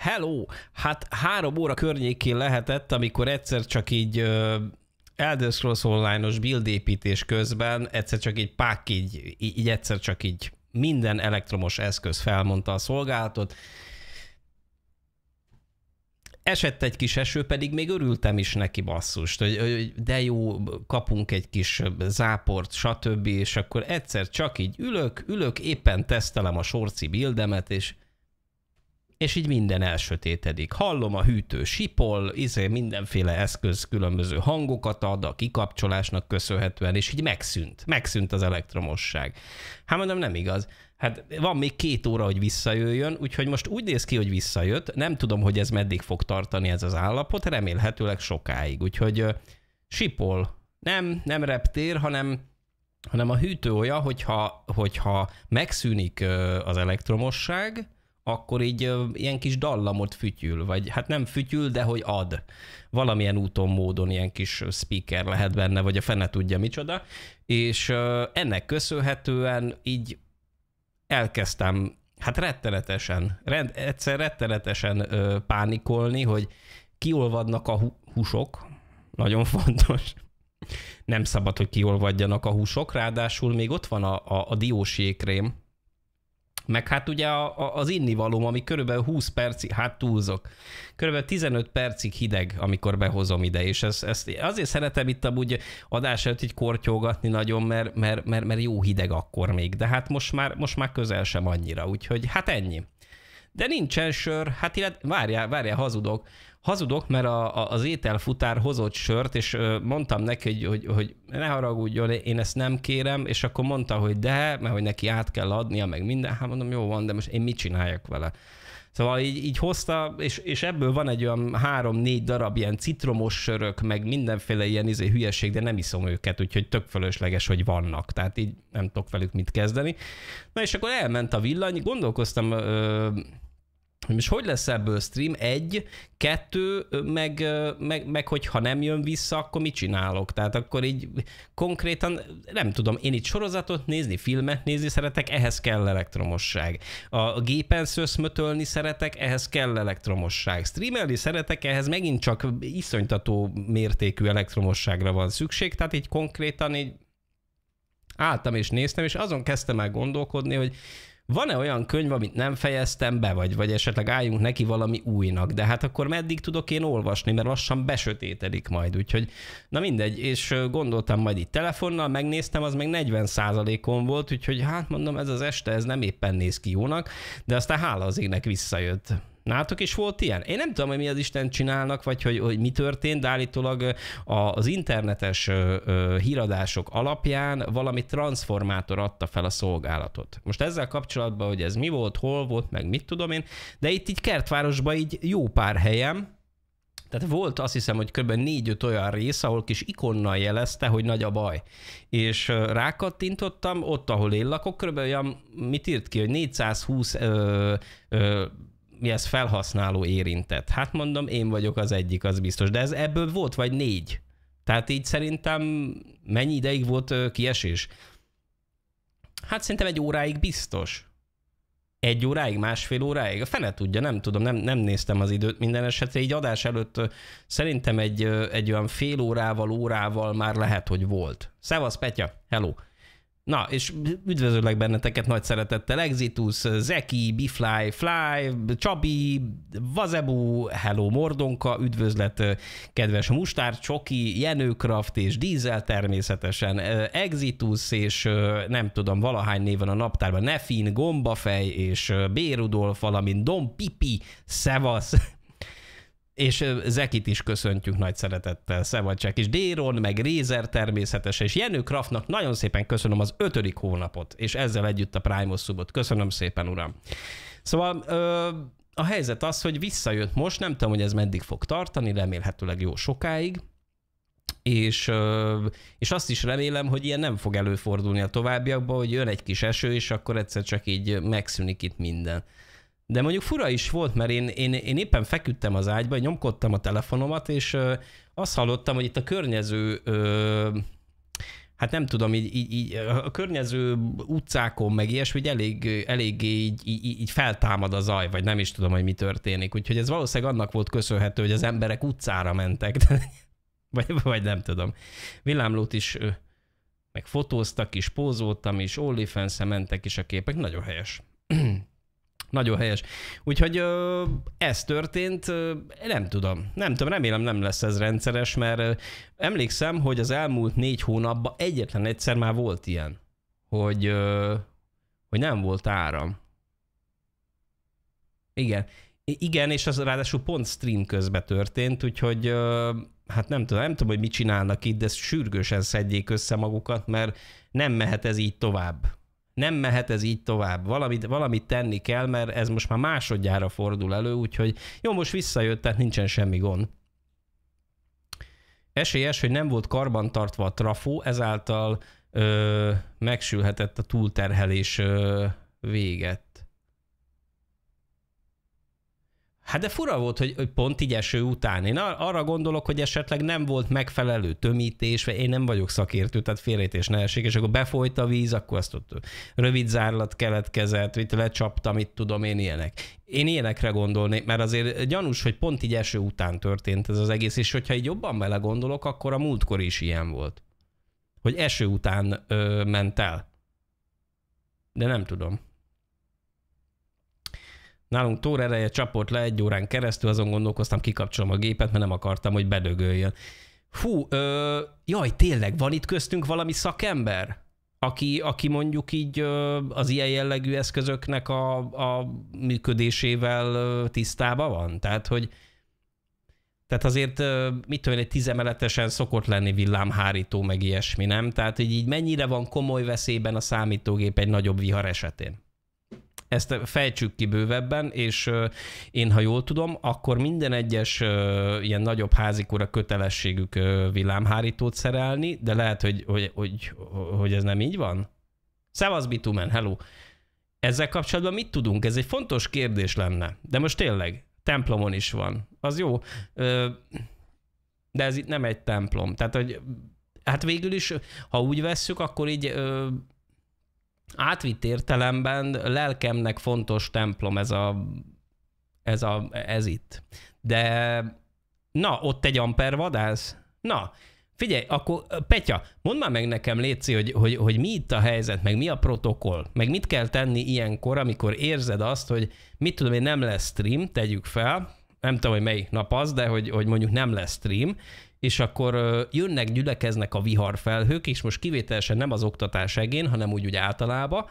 hello! Hát három óra környékén lehetett, amikor egyszer csak így uh, Elder Scrolls Online-os buildépítés közben egyszer csak így pák így, így egyszer csak így minden elektromos eszköz felmondta a szolgálatot. Esett egy kis eső, pedig még örültem is neki basszust, hogy de jó, kapunk egy kis záport, stb. És akkor egyszer csak így ülök, ülök, éppen tesztelem a sorci bildemet, és és így minden elsötétedik. Hallom a hűtő sipol, izé mindenféle eszköz különböző hangokat ad a kikapcsolásnak köszönhetően, és így megszűnt. Megszűnt az elektromosság. Hát mondom, nem igaz. Hát van még két óra, hogy visszajöjjön, úgyhogy most úgy néz ki, hogy visszajött. Nem tudom, hogy ez meddig fog tartani ez az állapot, remélhetőleg sokáig. Úgyhogy sipol. Nem, nem reptér, hanem hanem a hűtő olyan, hogyha, hogyha megszűnik az elektromosság, akkor így ö, ilyen kis dallamot fütyül, vagy hát nem fütyül, de hogy ad. Valamilyen úton, módon ilyen kis speaker lehet benne, vagy a fene tudja micsoda, és ö, ennek köszönhetően így elkezdtem, hát rettenetesen, rend, egyszer rettenetesen ö, pánikolni, hogy kiolvadnak a húsok, nagyon fontos, nem szabad, hogy kiolvadjanak a húsok, ráadásul még ott van a, a, a diósékrém, meg hát ugye a, a, az innivalóm, ami körülbelül 20 percig, hát túlzok, körülbelül 15 percig hideg, amikor behozom ide, és ezt, ezt azért szeretem itt amúgy adás előtt így kortyogatni nagyon, mert, mert, mert, mert jó hideg akkor még, de hát most már, most már közel sem annyira, úgyhogy hát ennyi. De nincsen sör, hát illetve, várjál, várjál, hazudok hazudok, mert a, a, az ételfutár hozott sört, és mondtam neki, hogy, hogy, hogy ne haragudjon, én ezt nem kérem, és akkor mondta, hogy de, mert hogy neki át kell adnia, meg minden. Hát mondom, jó van, de most én mit csináljak vele? Szóval így, így hozta, és, és ebből van egy olyan három-négy darab ilyen citromos sörök, meg mindenféle ilyen izé hülyeség, de nem iszom őket, úgyhogy tök fölösleges, hogy vannak. Tehát így nem tudok velük mit kezdeni. Na és akkor elment a villany, gondolkoztam, ö- és hogy lesz ebből stream? Egy, kettő, meg, meg, meg hogyha nem jön vissza, akkor mit csinálok? Tehát akkor így konkrétan, nem tudom, én itt sorozatot nézni, filmet nézni szeretek, ehhez kell elektromosság. A gépen szöszmötölni szeretek, ehhez kell elektromosság. Streamelni szeretek, ehhez megint csak iszonytató mértékű elektromosságra van szükség, tehát így konkrétan így álltam és néztem, és azon kezdtem el gondolkodni, hogy van-e olyan könyv, amit nem fejeztem be, vagy, vagy esetleg álljunk neki valami újnak, de hát akkor meddig tudok én olvasni, mert lassan besötétedik majd, úgyhogy na mindegy, és gondoltam majd itt telefonnal, megnéztem, az meg 40%-on volt, úgyhogy hát mondom, ez az este, ez nem éppen néz ki jónak, de aztán hála az égnek visszajött. Nátok is volt ilyen? Én nem tudom, hogy mi az Isten csinálnak, vagy hogy, hogy mi történt, de állítólag az internetes híradások alapján valami transformátor adta fel a szolgálatot. Most ezzel kapcsolatban, hogy ez mi volt, hol volt, meg mit tudom én, de itt így Kertvárosban így jó pár helyem, tehát volt azt hiszem, hogy kb. 4-5 olyan rész, ahol kis ikonnal jelezte, hogy nagy a baj. És rákattintottam, ott, ahol én lakok, kb. olyan, mit írt ki, hogy 420 ö, ö, mi ez felhasználó érintett. Hát mondom, én vagyok az egyik, az biztos. De ez ebből volt vagy négy. Tehát így szerintem mennyi ideig volt kiesés? Hát szerintem egy óráig biztos. Egy óráig, másfél óráig? A fene tudja, nem tudom, nem, nem néztem az időt minden esetre. Így adás előtt szerintem egy, egy olyan fél órával, órával már lehet, hogy volt. Szevasz, Petya, hello! Na, és üdvözöllek benneteket nagy szeretettel, Exitus, Zeki, Bifly, Fly, Csabi, Vazebu, Hello Mordonka, üdvözlet kedves Mustár, Csoki, Jenőkraft és Dízel természetesen, Exitus és nem tudom, valahány van a naptárban, Nefin, Gombafej és Bérudolf, valamint Dom Pipi, Szevasz, és Zekit is köszöntjük nagy szeretettel, Szevacsák és Déron, meg Rézer természetesen, és Jenő Kraftnak nagyon szépen köszönöm az ötödik hónapot, és ezzel együtt a Primus szubot. Köszönöm szépen, uram. Szóval ö, a helyzet az, hogy visszajött most, nem tudom, hogy ez meddig fog tartani, remélhetőleg jó sokáig, és, és azt is remélem, hogy ilyen nem fog előfordulni a továbbiakban, hogy jön egy kis eső, és akkor egyszer csak így megszűnik itt minden. De mondjuk fura is volt, mert én, én, én éppen feküdtem az ágyba, nyomkodtam a telefonomat, és ö, azt hallottam, hogy itt a környező, ö, hát nem tudom, így, így, így a környező utcákon meg ilyesmi, hogy elég, eléggé így, így, így feltámad a zaj, vagy nem is tudom, hogy mi történik. Úgyhogy ez valószínűleg annak volt köszönhető, hogy az emberek utcára mentek, de, vagy, vagy nem tudom. Villámlót is ö, meg fotóztak is, pózoltam is, onlyfans mentek is a képek, nagyon helyes. Nagyon helyes. Úgyhogy ö, ez történt, ö, nem tudom, nem tudom, remélem nem lesz ez rendszeres, mert ö, emlékszem, hogy az elmúlt négy hónapban egyetlen egyszer már volt ilyen, hogy, ö, hogy nem volt áram. Igen. I- igen, és az ráadásul pont stream közben történt, úgyhogy ö, hát nem tudom, nem tudom, hogy mit csinálnak itt, de sürgősen szedjék össze magukat, mert nem mehet ez így tovább nem mehet ez így tovább. Valamit, valamit tenni kell, mert ez most már másodjára fordul elő, úgyhogy jó, most visszajött, tehát nincsen semmi gond. Esélyes, hogy nem volt karbantartva a trafó, ezáltal ö, megsülhetett a túlterhelés ö, véget. Hát de fura volt, hogy, hogy pont így eső után. Én ar- arra gondolok, hogy esetleg nem volt megfelelő tömítés, vagy én nem vagyok szakértő, tehát félrejtés ne esik, és akkor befolyt a víz, akkor azt ott rövid zárlat keletkezett, itt lecsaptam, itt tudom én ilyenek. Én ilyenekre gondolnék, mert azért gyanús, hogy pont így eső után történt ez az egész, és hogyha így jobban vele gondolok, akkor a múltkor is ilyen volt. Hogy eső után ö, ment el. De nem tudom. Nálunk ereje csapott le egy órán keresztül, azon gondolkoztam, kikapcsolom a gépet, mert nem akartam, hogy bedögöljön. Fú, ö, jaj, tényleg, van itt köztünk valami szakember? Aki, aki mondjuk így ö, az ilyen jellegű eszközöknek a, a működésével ö, tisztában van? Tehát, hogy tehát azért, ö, mit tudom egy tizemeletesen szokott lenni villámhárító, meg ilyesmi, nem? Tehát, hogy így mennyire van komoly veszélyben a számítógép egy nagyobb vihar esetén? ezt fejtsük ki bővebben, és én, ha jól tudom, akkor minden egyes ilyen nagyobb házikóra kötelességük villámhárítót szerelni, de lehet, hogy, hogy, hogy, hogy ez nem így van? Szevasz bitumen, hello! Ezzel kapcsolatban mit tudunk? Ez egy fontos kérdés lenne. De most tényleg, templomon is van. Az jó. De ez itt nem egy templom. Tehát, hogy hát végül is, ha úgy vesszük, akkor így átvitt értelemben lelkemnek fontos templom ez a, ez, a, ez itt. De na, ott egy amper vadász? Na, figyelj, akkor Petya, mondd már meg nekem, Léci, hogy, hogy, hogy mi itt a helyzet, meg mi a protokoll, meg mit kell tenni ilyenkor, amikor érzed azt, hogy mit tudom én, nem lesz stream, tegyük fel, nem tudom, hogy melyik nap az, de hogy, hogy mondjuk nem lesz stream, és akkor jönnek, gyülekeznek a viharfelhők, és most kivételesen nem az oktatás egén, hanem úgy, úgy általában,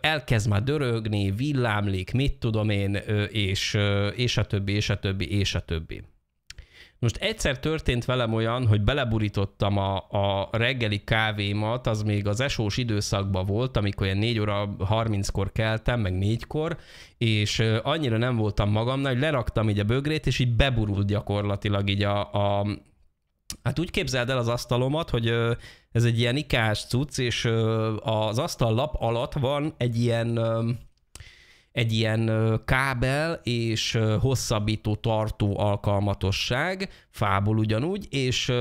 elkezd már dörögni, villámlik, mit tudom én, és, és a többi, és a többi, és a többi. Most egyszer történt velem olyan, hogy beleburítottam a, a reggeli kávémat, az még az esós időszakban volt, amikor ilyen 4 óra 30-kor keltem, meg 4-kor, és annyira nem voltam magamnál, hogy leraktam így a bögrét, és így beburult gyakorlatilag így a, a, Hát úgy képzeld el az asztalomat, hogy ez egy ilyen ikás cucc, és az asztallap alatt van egy ilyen egy ilyen kábel és hosszabbító tartó alkalmatosság, fából ugyanúgy, és,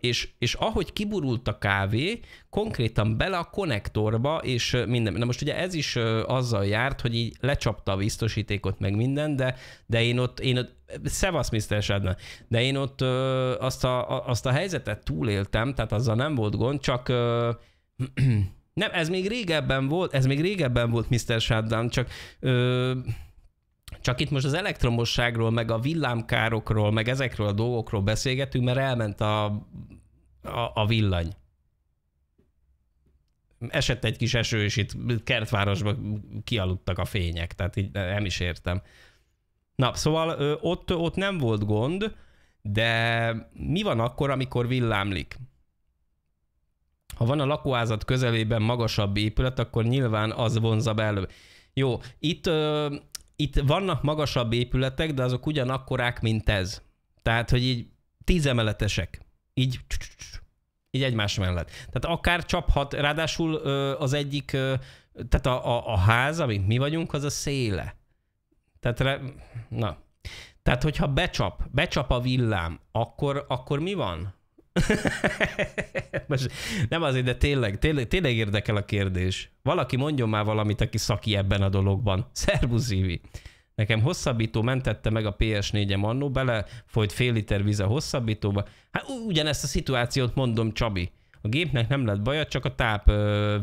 és, és ahogy kiburult a kávé, konkrétan bele a konnektorba, és minden. Na most ugye ez is azzal járt, hogy így lecsapta a biztosítékot, meg minden, de, de én ott, én ott szevasz, Mr. Shadna. De én ott ö, azt, a, azt a helyzetet túléltem, tehát azzal nem volt gond, csak ö, nem, ez még régebben volt, ez még régebben volt Mr. Shadna, csak ö, csak itt most az elektromosságról, meg a villámkárokról, meg ezekről a dolgokról beszélgetünk, mert elment a, a, a villany. Esett egy kis eső, és itt kertvárosban kialudtak a fények, tehát így nem is értem. Na, szóval ö, ott, ott nem volt gond, de mi van akkor, amikor villámlik? Ha van a lakóházat közelében magasabb épület, akkor nyilván az vonza be Jó, itt, ö, itt vannak magasabb épületek, de azok ugyanakkorák, mint ez. Tehát, hogy így tízemeletesek. Így így egymás mellett. Tehát akár csaphat, ráadásul az egyik, tehát a, a, a ház, amit mi vagyunk, az a széle. Tehát, re, na. Tehát, hogyha becsap, becsap a villám, akkor, akkor mi van? Most nem azért, de tényleg, tényleg, tényleg érdekel a kérdés. Valaki mondjon már valamit, aki szaki ebben a dologban. Szervusz, Ivi. Nekem hosszabbító mentette meg a PS4-em annó, bele folyt fél liter víz a hosszabbítóba. Hát ugyanezt a szituációt mondom, Csabi. A gépnek nem lett baja, csak a táp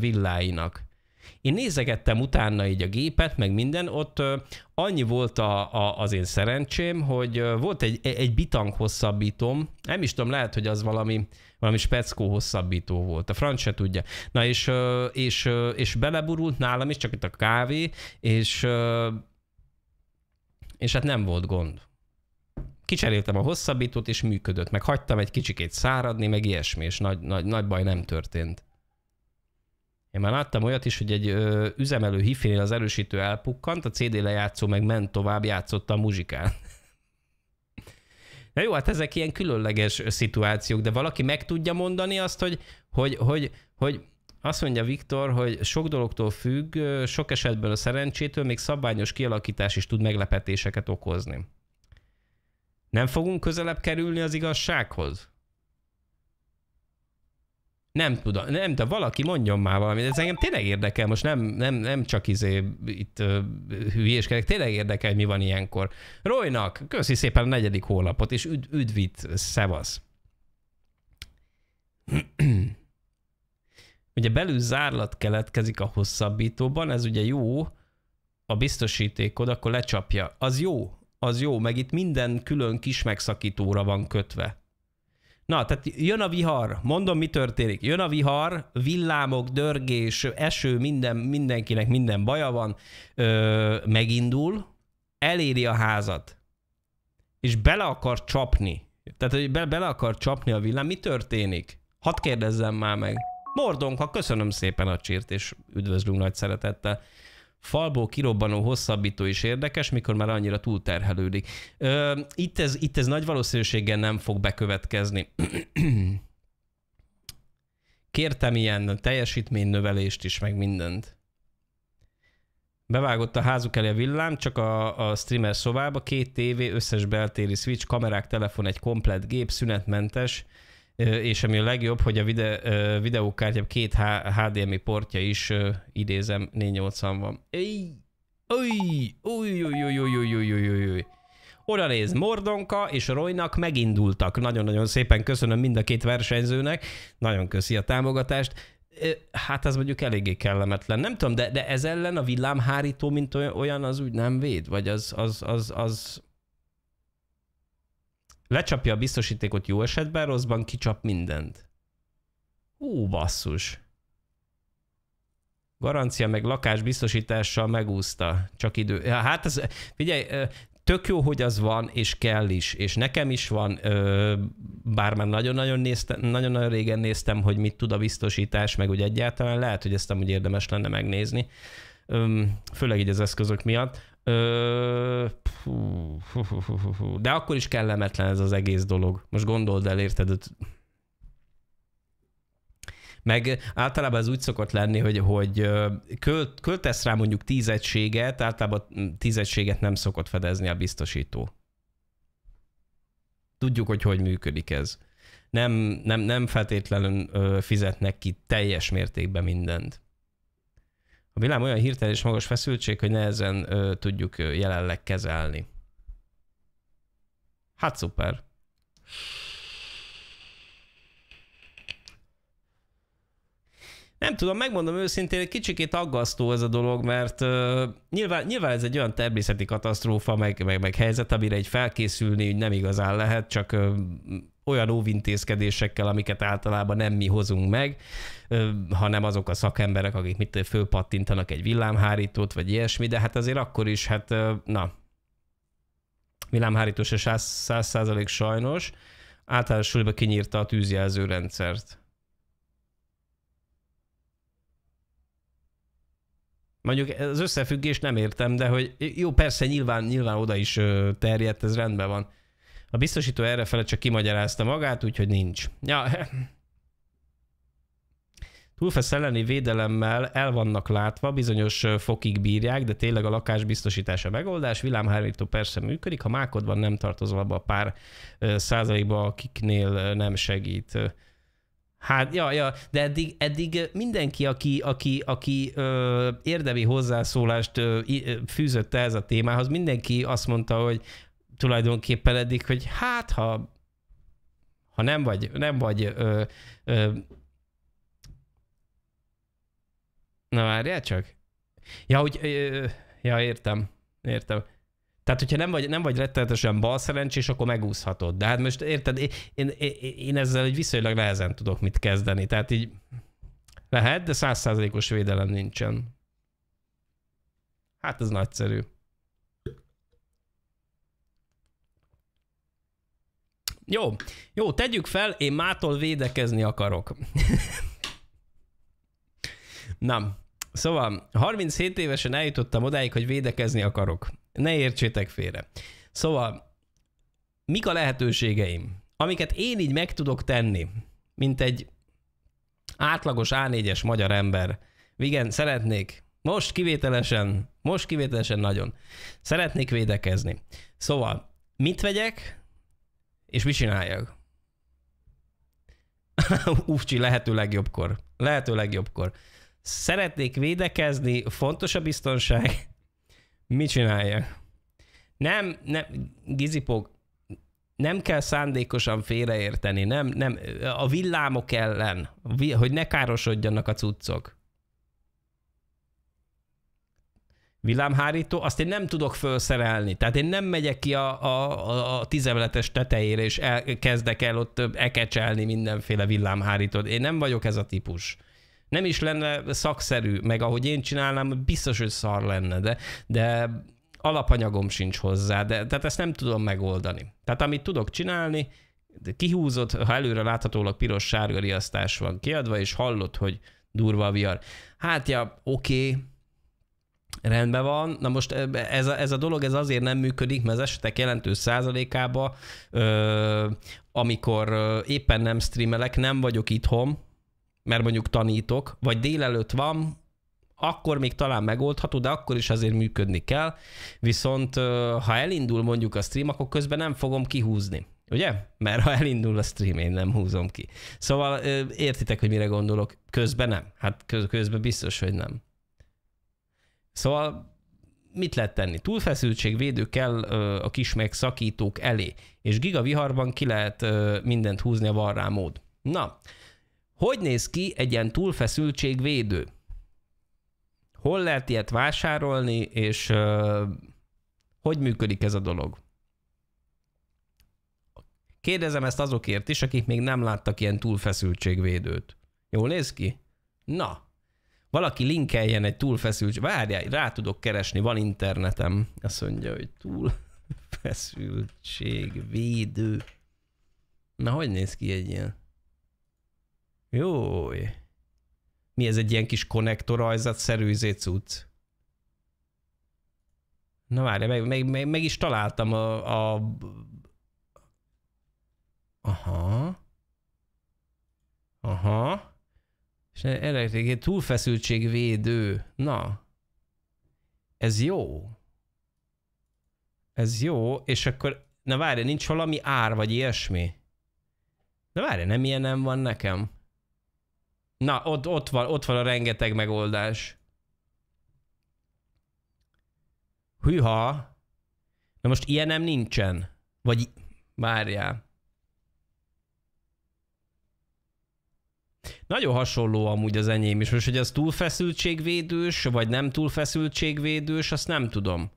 villáinak. Én nézegettem utána így a gépet, meg minden, ott annyi volt a, a, az én szerencsém, hogy volt egy, e, egy bitang hosszabbítom, nem is tudom, lehet, hogy az valami, valami speckó hosszabbító volt, a franc se tudja. Na és, és, és beleburult nálam is, csak itt a kávé, és, és hát nem volt gond kicseréltem a hosszabbítót, és működött, meg hagytam egy kicsikét száradni, meg ilyesmi, és nagy, nagy, nagy baj nem történt. Én már láttam olyat is, hogy egy ö, üzemelő hifénél az erősítő elpukkant, a CD lejátszó meg ment tovább, játszotta a muzsikán. Na jó, hát ezek ilyen különleges szituációk, de valaki meg tudja mondani azt, hogy, hogy, hogy, hogy azt mondja Viktor, hogy sok dologtól függ, sok esetben a szerencsétől még szabványos kialakítás is tud meglepetéseket okozni. Nem fogunk közelebb kerülni az igazsághoz? Nem tudom, nem, de valaki mondjon már valamit. Ez engem tényleg érdekel, most nem, nem, nem csak izé itt uh, hülyéskedek, tényleg érdekel, hogy mi van ilyenkor. Roynak, köszi szépen a negyedik hónapot, és üd, üdvít, szevasz. ugye belül zárlat keletkezik a hosszabbítóban, ez ugye jó, a biztosítékod, akkor lecsapja. Az jó, az jó, meg itt minden külön kis megszakítóra van kötve. Na, tehát jön a vihar, mondom, mi történik. Jön a vihar, villámok, dörgés, eső, minden, mindenkinek minden baja van, ö, megindul, eléri a házat, és bele akar csapni. Tehát, hogy be, bele akar csapni a villám, mi történik? Hadd kérdezzem már meg. Mordonka, köszönöm szépen a csírt, és üdvözlünk nagy szeretettel falból kirobbanó, hosszabbító is érdekes, mikor már annyira túlterhelődik. Ö, itt, ez, itt ez nagy valószínűséggel nem fog bekövetkezni. Kértem ilyen teljesítménynövelést is, meg mindent. Bevágott a házuk elé a villám, csak a, a streamer szobába, két tévé, összes beltéri switch, kamerák, telefon, egy komplet gép, szünetmentes, és ami a legjobb, hogy a vide, videókártya két HDMI portja is, idézem, 480 van. Éj! Oda néz, Mordonka és Roynak megindultak. Nagyon-nagyon szépen köszönöm mind a két versenyzőnek. Nagyon köszi a támogatást. Hát ez mondjuk eléggé kellemetlen. Nem tudom, de, de ez ellen a villámhárító, mint olyan, az úgy nem véd? Vagy az, az, az, az, Lecsapja a biztosítékot jó esetben, rosszban kicsap mindent. Hú, basszus. Garancia meg lakás biztosítással megúszta. Csak idő. Ja, hát ez, figyelj, tök jó, hogy az van, és kell is, és nekem is van, bár már nagyon-nagyon, néztem, nagyon-nagyon régen néztem, hogy mit tud a biztosítás, meg úgy egyáltalán lehet, hogy ezt amúgy érdemes lenne megnézni, főleg így az eszközök miatt. Ö, de akkor is kellemetlen ez az egész dolog. Most gondold el, érted? Meg általában ez úgy szokott lenni, hogy, hogy költ, költesz rá mondjuk tízegységet, általában tízegységet nem szokott fedezni a biztosító. Tudjuk, hogy hogy működik ez. Nem, nem, nem feltétlenül fizetnek ki teljes mértékben mindent. A világ olyan hirtelen és magas feszültség, hogy nehezen ö, tudjuk jelenleg kezelni. Hát szuper. Nem tudom, megmondom őszintén, egy kicsikét aggasztó ez a dolog, mert ö, nyilván, nyilván ez egy olyan természeti katasztrófa, meg, meg, meg helyzet, amire egy felkészülni nem igazán lehet, csak ö, olyan óvintézkedésekkel, amiket általában nem mi hozunk meg hanem azok a szakemberek, akik mit fölpattintanak egy villámhárítót, vagy ilyesmi, de hát azért akkor is, hát na, villámhárító se száz százalék sajnos, általános kinyírta a tűzjelző rendszert. Mondjuk az összefüggést nem értem, de hogy jó, persze nyilván, nyilván oda is terjedt, ez rendben van. A biztosító errefele csak kimagyarázta magát, úgyhogy nincs. Ja, Hulfesz elleni védelemmel el vannak látva, bizonyos fokig bírják, de tényleg a lakás biztosítása megoldás. Villámhárító persze működik, ha mákod van, nem tartozol abba a pár százalékba, akiknél nem segít. Hát, ja, ja, de eddig, eddig mindenki, aki, aki, aki ö, érdemi hozzászólást ö, fűzött ez a témához, mindenki azt mondta, hogy tulajdonképpen eddig, hogy hát, ha, ha nem vagy, nem vagy ö, ö, Na várjál csak. Ja, hogy... Ja, értem. Értem. Tehát, hogyha nem vagy, nem vagy rettenetesen balszerencsés, akkor megúszhatod. De hát most érted, én, én, én ezzel egy viszonylag nehezen tudok mit kezdeni. Tehát így lehet, de százszázalékos védelem nincsen. Hát ez nagyszerű. Jó, jó, tegyük fel, én mától védekezni akarok. nem. Szóval 37 évesen eljutottam odáig, hogy védekezni akarok. Ne értsétek félre. Szóval, mik a lehetőségeim? Amiket én így meg tudok tenni, mint egy átlagos A4-es magyar ember. Igen, szeretnék, most kivételesen, most kivételesen nagyon. Szeretnék védekezni. Szóval, mit vegyek, és mit csináljak? Ufcsi, lehető legjobbkor. Lehető legjobbkor szeretnék védekezni, fontos a biztonság, mit csinálja? Nem, nem, Gizipog, nem kell szándékosan félreérteni, nem, nem, a villámok ellen, hogy ne károsodjanak a cuccok. Villámhárító, azt én nem tudok felszerelni. Tehát én nem megyek ki a, a, a tizemletes tetejére, és el, kezdek el ott ekecselni mindenféle villámhárítót. Én nem vagyok ez a típus nem is lenne szakszerű, meg ahogy én csinálnám, biztos, hogy szar lenne, de, de alapanyagom sincs hozzá, de tehát ezt nem tudom megoldani. Tehát amit tudok csinálni, kihúzott, ha előre láthatólag piros-sárga riasztás van kiadva, és hallott, hogy durva a vihar. Hát ja, oké, okay, rendben van. Na most ez a, ez a dolog ez azért nem működik, mert az esetek jelentős százalékában, amikor éppen nem streamelek, nem vagyok itthon, mert mondjuk tanítok, vagy délelőtt van, akkor még talán megoldható, de akkor is azért működni kell. Viszont ha elindul mondjuk a stream, akkor közben nem fogom kihúzni. Ugye? Mert ha elindul a stream, én nem húzom ki. Szóval értitek, hogy mire gondolok. Közben nem. Hát közben biztos, hogy nem. Szóval mit lehet tenni? Túlfeszültségvédő kell a kis megszakítók elé, és gigaviharban ki lehet mindent húzni a varrá mód. Na, hogy néz ki egy ilyen túlfeszültségvédő? Hol lehet ilyet vásárolni, és uh, hogy működik ez a dolog? Kérdezem ezt azokért is, akik még nem láttak ilyen túlfeszültségvédőt. Jól néz ki? Na, valaki linkeljen egy túlfeszültség... várjál, rá tudok keresni, van internetem. Azt mondja, hogy túlfeszültségvédő. Na, hogy néz ki egy ilyen? Jó. Mi ez egy ilyen kis konnektorajzat szerű izé cucc? Na várj, meg, meg, meg, meg is találtam a, a... Aha. Aha. És elektriké túlfeszültségvédő. Na. Ez jó. Ez jó, és akkor... Na várj, nincs valami ár, vagy ilyesmi? Na várj, nem ilyen nem van nekem. Na, ott, ott, van, ott van a rengeteg megoldás. Hűha. Na most ilyen nem nincsen. Vagy várjál. Nagyon hasonló amúgy az enyém is. Most, hogy az túlfeszültségvédős, vagy nem túlfeszültségvédős, azt nem tudom.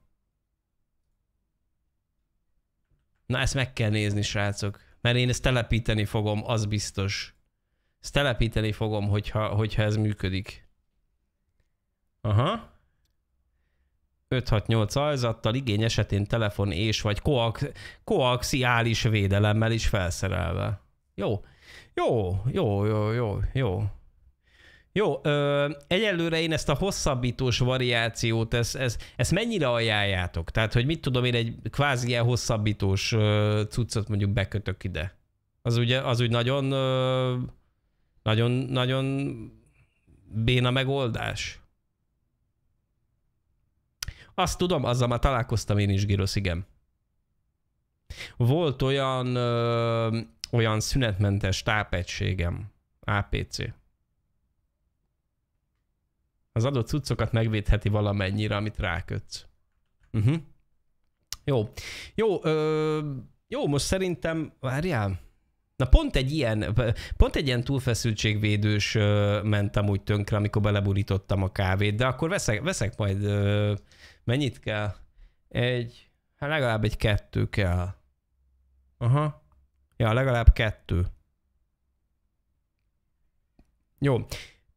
Na, ezt meg kell nézni, srácok. Mert én ezt telepíteni fogom, az biztos. Ezt telepíteni fogom, hogyha, hogyha ez működik. Aha. 568 alzattal igény esetén telefon és vagy koax, koaxiális védelemmel is felszerelve. Jó. Jó, jó, jó, jó, jó. Jó, ö, egyelőre én ezt a hosszabbítós variációt, ez, ez, ezt mennyire ajánljátok? Tehát, hogy mit tudom én, egy kvázi ilyen hosszabbítós ö, cuccot mondjuk bekötök ide. Az ugye, az úgy nagyon... Ö, nagyon, nagyon béna megoldás. Azt tudom, azzal már találkoztam én is, Girosz, igen. Volt olyan, ö, olyan szünetmentes tápegységem, APC. Az adott cuccokat megvédheti valamennyire, amit rákötsz. Uh-huh. Jó. Jó, ö, jó, most szerintem, várjál, Na pont egy ilyen, pont egy ilyen túlfeszültségvédős mentem úgy tönkre, amikor beleburítottam a kávét, de akkor veszek, veszek majd, mennyit kell? Egy, hát legalább egy kettő kell. Aha. Ja, legalább kettő. Jó.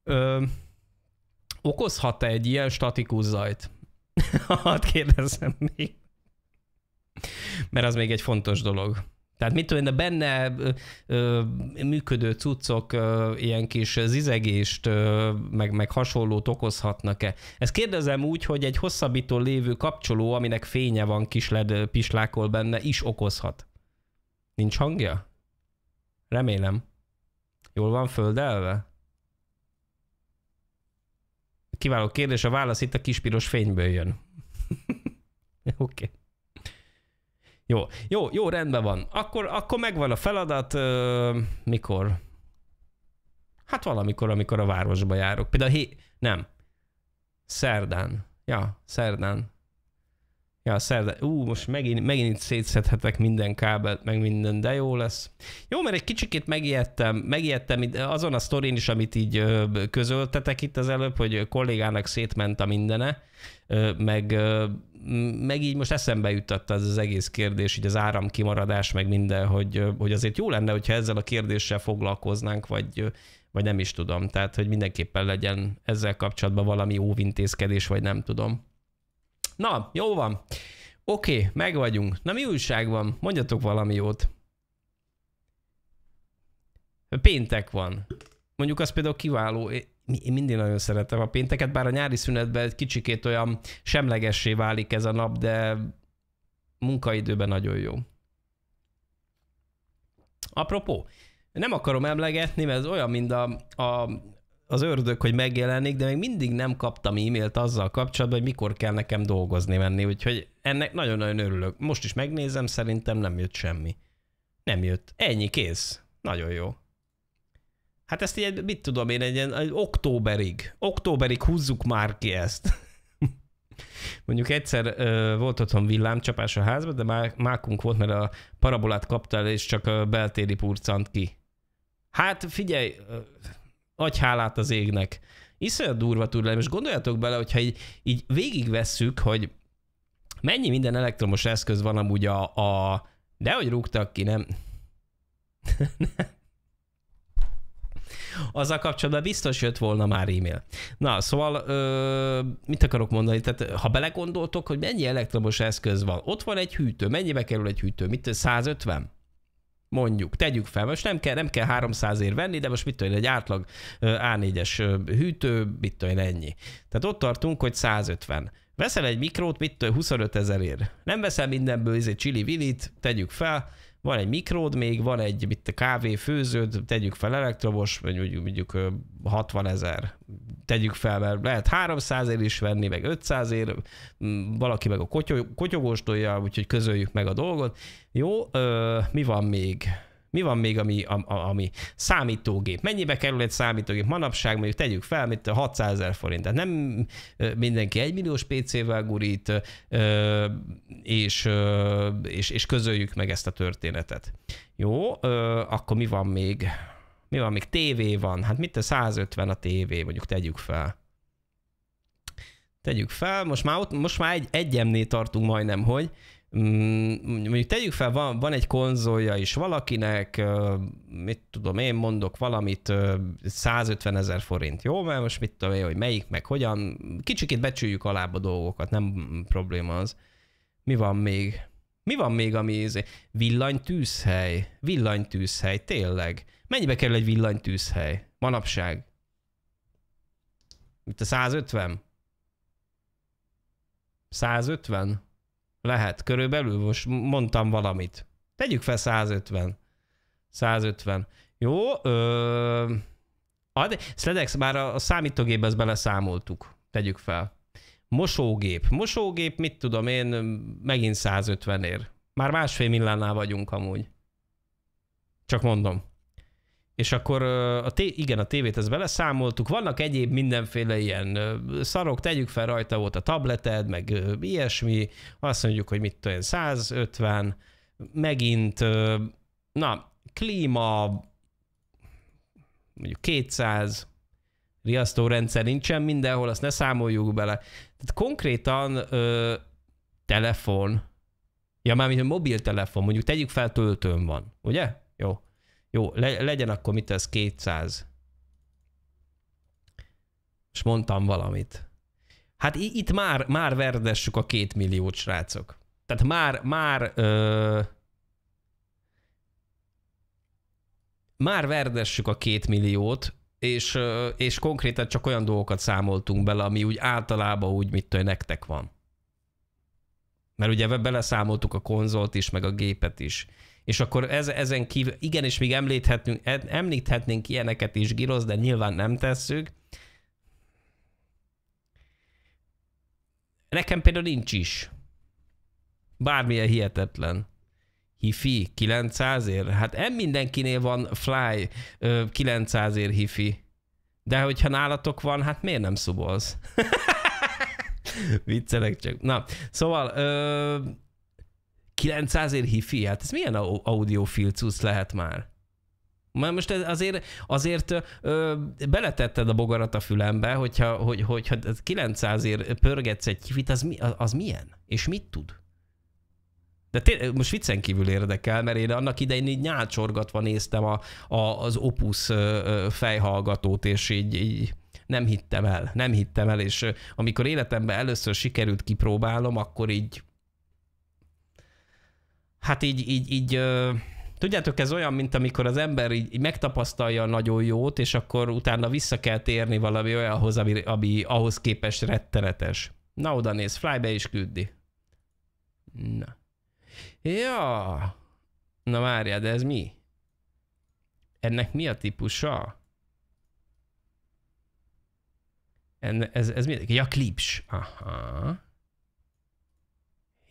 Ö, okozhat-e egy ilyen statikus zajt? hát kérdezem még. Mert az még egy fontos dolog. Tehát mit tudom én, de benne ö, ö, működő cuccok, ö, ilyen kis zizegést, ö, meg, meg hasonlót okozhatnak-e? Ezt kérdezem úgy, hogy egy hosszabbító lévő kapcsoló, aminek fénye van, kis led pislákol benne, is okozhat. Nincs hangja? Remélem. Jól van földelve? Kiváló kérdés, a válasz itt a kis piros fényből jön. Oké. okay. Jó, jó, jó, rendben van. Akkor, akkor megvan a feladat, ö, mikor? Hát valamikor, amikor a városba járok. Például hé... Nem. Szerdán. Ja, szerdán. Ja, szerda. Ú, most megint, megint itt szétszedhetek minden kábelt, meg minden, de jó lesz. Jó, mert egy kicsikét megijedtem, megijedtem azon a sztorin is, amit így közöltetek itt az előbb, hogy kollégának szétment a mindene, meg, meg így most eszembe jutott az, az egész kérdés, így az áramkimaradás, meg minden, hogy, hogy azért jó lenne, hogyha ezzel a kérdéssel foglalkoznánk, vagy, vagy nem is tudom. Tehát, hogy mindenképpen legyen ezzel kapcsolatban valami óvintézkedés, vagy nem tudom. Na, jó van. Oké, okay, meg vagyunk. Na mi újság van? Mondjatok valami jót. Péntek van. Mondjuk az például kiváló. Én mindig nagyon szeretem a pénteket, bár a nyári szünetben egy kicsikét olyan semlegessé válik ez a nap, de munkaidőben nagyon jó. Apropó, nem akarom emlegetni, mert ez olyan, mint a, a az ördög, hogy megjelenik, de még mindig nem kaptam e-mailt azzal kapcsolatban, hogy mikor kell nekem dolgozni menni, úgyhogy ennek nagyon-nagyon örülök. Most is megnézem, szerintem nem jött semmi. Nem jött. Ennyi, kész. Nagyon jó. Hát ezt ilyen, mit tudom én, egy, ilyen egy októberig, októberig húzzuk már ki ezt. Mondjuk egyszer ö, volt otthon villámcsapás a házban, de már mákunk volt, mert a parabolát kapta el, és csak a beltéri purcant ki. Hát figyelj, ö, Adj hálát az égnek. Iszonyat durva tud lenni. Most gondoljatok bele, hogyha így, így végigvesszük, hogy mennyi minden elektromos eszköz van amúgy a... a... Dehogy rúgtak ki, nem? a kapcsolatban biztos jött volna már e-mail. Na, szóval ö, mit akarok mondani? Tehát, ha belegondoltok, hogy mennyi elektromos eszköz van, ott van egy hűtő, mennyibe kerül egy hűtő? Mit, 150? mondjuk, tegyük fel, most nem kell, nem kell 300 ér venni, de most mit tudom én, egy átlag A4-es hűtő, mit tudom én, ennyi. Tehát ott tartunk, hogy 150. Veszel egy mikrót, mit tudom, 25 ér. Nem veszel mindenből ez izé, egy csili vilit, tegyük fel, van egy mikród még, van egy mit a kávé főződ, tegyük fel elektromos, vagy mondjuk, mondjuk 60 ezer, tegyük fel, mert lehet 300 ér is venni, meg 500 ér, mm, valaki meg a kotyogóstolja, úgyhogy közöljük meg a dolgot. Jó, ö, mi van még? Mi van még, ami, a, ami számítógép? Mennyibe kerül egy számítógép? Manapság mondjuk tegyük fel, mint 600 ezer forint. Tehát nem mindenki egymilliós PC-vel gurít, és, és, és közöljük meg ezt a történetet. Jó, akkor mi van még? Mi van még? TV van. Hát mit te 150 a TV, mondjuk tegyük fel. Tegyük fel, most már, ott, most már egy, egy tartunk majdnem, hogy Mm, mondjuk tegyük fel, van, van egy konzolja is valakinek, mit tudom én, mondok valamit, 150 ezer forint, jó? Mert most mit tudom én, hogy melyik, meg hogyan, kicsikét becsüljük alább a dolgokat, nem probléma az. Mi van még? Mi van még, ami ez? Villanytűzhely. Villanytűzhely, tényleg. Mennyibe kerül egy villanytűzhely? Manapság. Itt a 150? 150? Lehet, körülbelül most mondtam valamit. Tegyük fel 150. 150. Jó, ö... Ad, Sledex, már a, a számítógépbe ezt beleszámoltuk. Tegyük fel. Mosógép. Mosógép, mit tudom én, megint 150 ér. Már másfél millánál vagyunk amúgy. Csak mondom. És akkor a té- igen, a tévét ezt beleszámoltuk, vannak egyéb mindenféle ilyen szarok, tegyük fel rajta volt a tableted, meg ilyesmi, azt mondjuk, hogy mit olyan 150, megint, na, klíma, mondjuk 200, riasztórendszer nincsen mindenhol, azt ne számoljuk bele. Tehát konkrétan ö, telefon, ja mint a mobiltelefon, mondjuk tegyük fel töltőn van, ugye? Jó jó, le, legyen akkor mit ez 200. És mondtam valamit. Hát itt már, már verdessük a két milliót, srácok. Tehát már, már, ö, már verdessük a két milliót, és, ö, és konkrétan csak olyan dolgokat számoltunk bele, ami úgy általában úgy, mit hogy nektek van. Mert ugye beleszámoltuk a konzolt is, meg a gépet is. És akkor ez, ezen kívül, igen, és még említhetnénk, említhetnénk ilyeneket is, Giroz, de nyilván nem tesszük. Nekem például nincs is. Bármilyen hihetetlen. Hifi, 900 ér? Hát nem mindenkinél van Fly 900 ér hifi. De hogyha nálatok van, hát miért nem szubolsz? Viccelek csak. Na, szóval... Ö 900 ér hifi? Hát ez milyen audiofilcus lehet már? Már most azért, azért ö, beletetted a bogarat a fülembe, hogyha, hogy, hogyha 900 ér pörgetsz egy hifit, az, mi, az milyen? És mit tud? De tény, most viccen kívül érdekel, mert én annak idején így nyálcsorgatva néztem a, a, az Opus fejhallgatót, és így, így nem hittem el, nem hittem el, és amikor életemben először sikerült kipróbálom, akkor így hát így, így, így ö, tudjátok, ez olyan, mint amikor az ember így, így megtapasztalja nagyon jót, és akkor utána vissza kell térni valami olyanhoz, ami, ami ahhoz képest rettenetes. Na, oda néz, flybe is küldi. Na. Ja. Na várjál, de ez mi? Ennek mi a típusa? Enne, ez, ez mi? Ja, klips. Aha.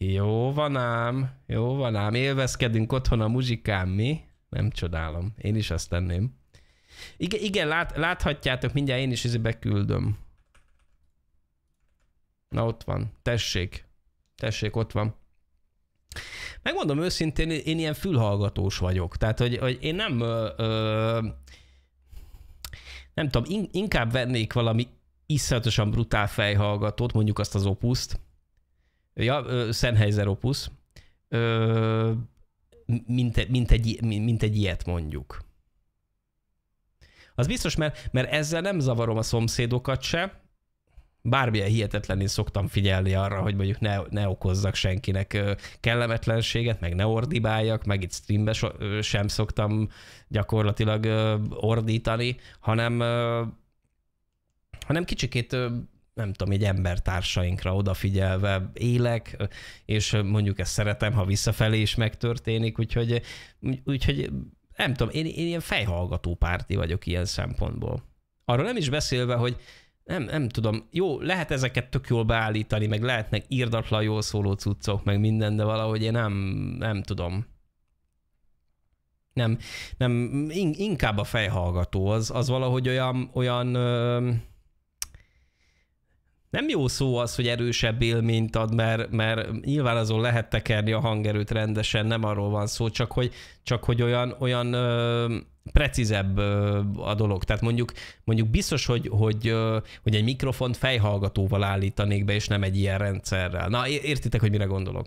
Jó van ám, jó van ám, élvezkedünk otthon a muzsikám, mi? Nem csodálom, én is azt tenném. Igen, igen lát, láthatjátok, mindjárt én is ezért beküldöm. Na ott van, tessék, tessék, ott van. Megmondom őszintén, én ilyen fülhallgatós vagyok. Tehát, hogy, hogy én nem, ö, ö, nem tudom, inkább vennék valami iszonyatosan brutál fejhallgatót, mondjuk azt az opuszt, Ja, Sennheiser Opus. Ö, mint, e, mint, egy, mint egy ilyet mondjuk. Az biztos, mert, mert ezzel nem zavarom a szomszédokat se, bármilyen én szoktam figyelni arra, hogy mondjuk ne, ne okozzak senkinek kellemetlenséget, meg ne ordibáljak, meg itt streambe so, sem szoktam gyakorlatilag ordítani, hanem hanem kicsikét nem tudom, egy embertársainkra odafigyelve élek, és mondjuk ezt szeretem, ha visszafelé is megtörténik, úgyhogy, úgyhogy nem tudom, én, én ilyen fejhallgató párti vagyok ilyen szempontból. Arról nem is beszélve, hogy nem, nem tudom, jó, lehet ezeket tök jól beállítani, meg lehetnek írdatlan jól szóló cuccok, meg minden, de valahogy én nem, nem tudom. Nem, nem, inkább a fejhallgató, az, az valahogy olyan, olyan nem jó szó az, hogy erősebb élményt ad, mert, mert nyilván azon lehet tekerni a hangerőt rendesen, nem arról van szó, csak hogy, csak hogy olyan, olyan ö, precízebb ö, a dolog. Tehát mondjuk, mondjuk biztos, hogy, hogy, ö, hogy egy mikrofont fejhallgatóval állítanék be, és nem egy ilyen rendszerrel. Na, értitek, hogy mire gondolok.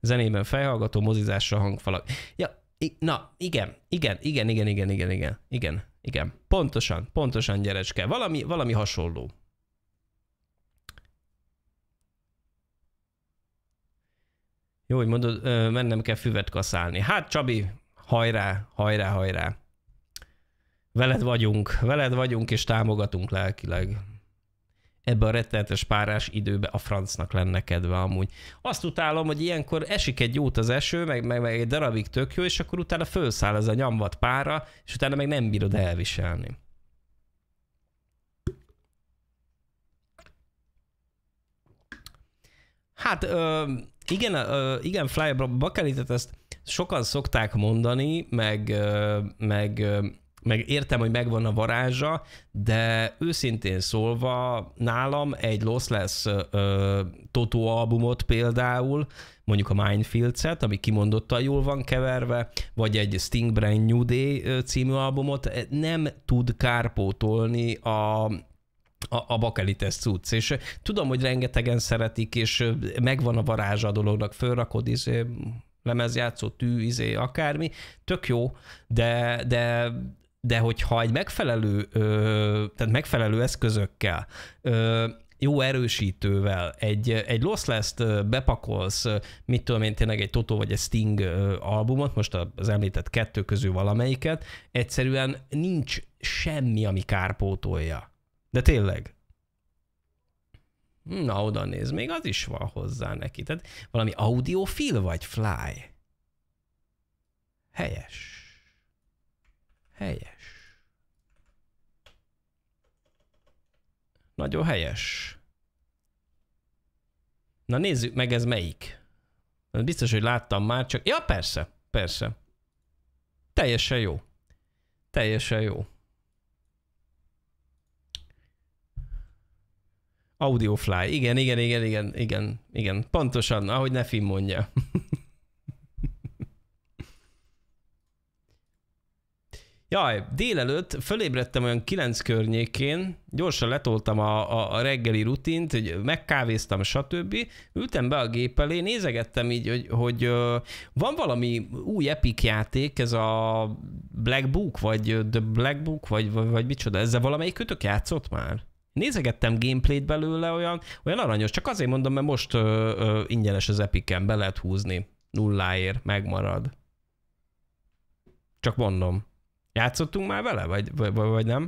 Zenében fejhallgató, mozizásra hangfalak. Ja, i- na, igen, igen, igen, igen, igen, igen, igen, igen, igen. Pontosan, pontosan, gyerecske. Valami, valami hasonló. Jó, hogy mondod, mennem kell füvet kaszálni. Hát Csabi, hajrá, hajrá, hajrá. Veled vagyunk, veled vagyunk, és támogatunk lelkileg. Ebbe a rettenetes párás időbe a francnak lenne kedve amúgy. Azt utálom, hogy ilyenkor esik egy jót az eső, meg, meg, meg egy darabig tök jó, és akkor utána fölszáll ez a nyamvat pára, és utána meg nem bírod elviselni. Hát, ö- igen, uh, igen Fly Bakelitet ezt sokan szokták mondani, meg, uh, meg, uh, meg értem, hogy megvan a varázsa, de őszintén szólva nálam egy lesz uh, Toto albumot például, mondjuk a Minefields-et, ami kimondottan jól van keverve, vagy egy Sting Brand New Day című albumot nem tud kárpótolni a, a, a bakelites cucc, és tudom, hogy rengetegen szeretik, és megvan a varázsa a dolognak, fölrakod izé, lemezjátszó, tű, izé, akármi, tök jó, de, de de hogyha egy megfelelő, ö, tehát megfelelő eszközökkel, ö, jó erősítővel, egy, egy Lossless-t bepakolsz, mit tudom én, tényleg egy Toto vagy egy Sting albumot, most az említett kettő közül valamelyiket, egyszerűen nincs semmi, ami kárpótolja. De tényleg. Na, oda néz, még az is van hozzá neki. Tehát valami audiofil vagy fly? Helyes. Helyes. Nagyon helyes. Na nézzük meg, ez melyik. Biztos, hogy láttam már, csak... Ja, persze, persze. Teljesen jó. Teljesen jó. Audiofly. Igen, igen, igen, igen, igen, igen. Pontosan, ahogy film mondja. Jaj, délelőtt fölébredtem olyan kilenc környékén, gyorsan letoltam a, a, a reggeli rutint, hogy megkávéztam, stb. Ültem be a gép elé, nézegettem így, hogy, hogy van valami új epic játék, ez a Black Book, vagy The Black Book, vagy, vagy, vagy micsoda, ezzel valamelyik kötök játszott már? Nézegettem gameplayt belőle, olyan, olyan aranyos, csak azért mondom, mert most ö, ö, ingyenes az epiken, be lehet húzni nulláért, megmarad. Csak mondom. Játszottunk már vele, vagy, vagy, vagy nem?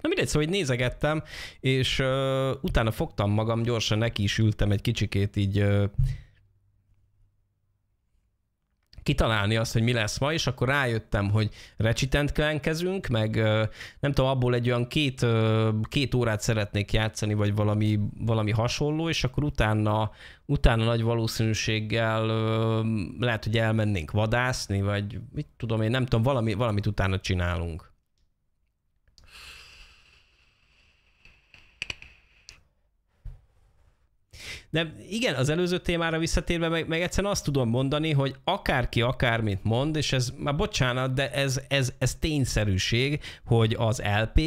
Na mindegy, szóval hogy nézegettem, és ö, utána fogtam magam, gyorsan neki is ültem egy kicsikét így ö, kitalálni azt, hogy mi lesz ma, és akkor rájöttem, hogy Ratchet kezünk, meg nem tudom, abból egy olyan két, két órát szeretnék játszani, vagy valami, valami hasonló, és akkor utána, utána nagy valószínűséggel lehet, hogy elmennénk vadászni, vagy mit tudom én, nem tudom, valami, valamit utána csinálunk. Nem, igen, az előző témára visszatérve, meg, meg egyszerűen azt tudom mondani, hogy akárki akármit mond, és ez, már bocsánat, de ez, ez, ez tényszerűség, hogy az LP,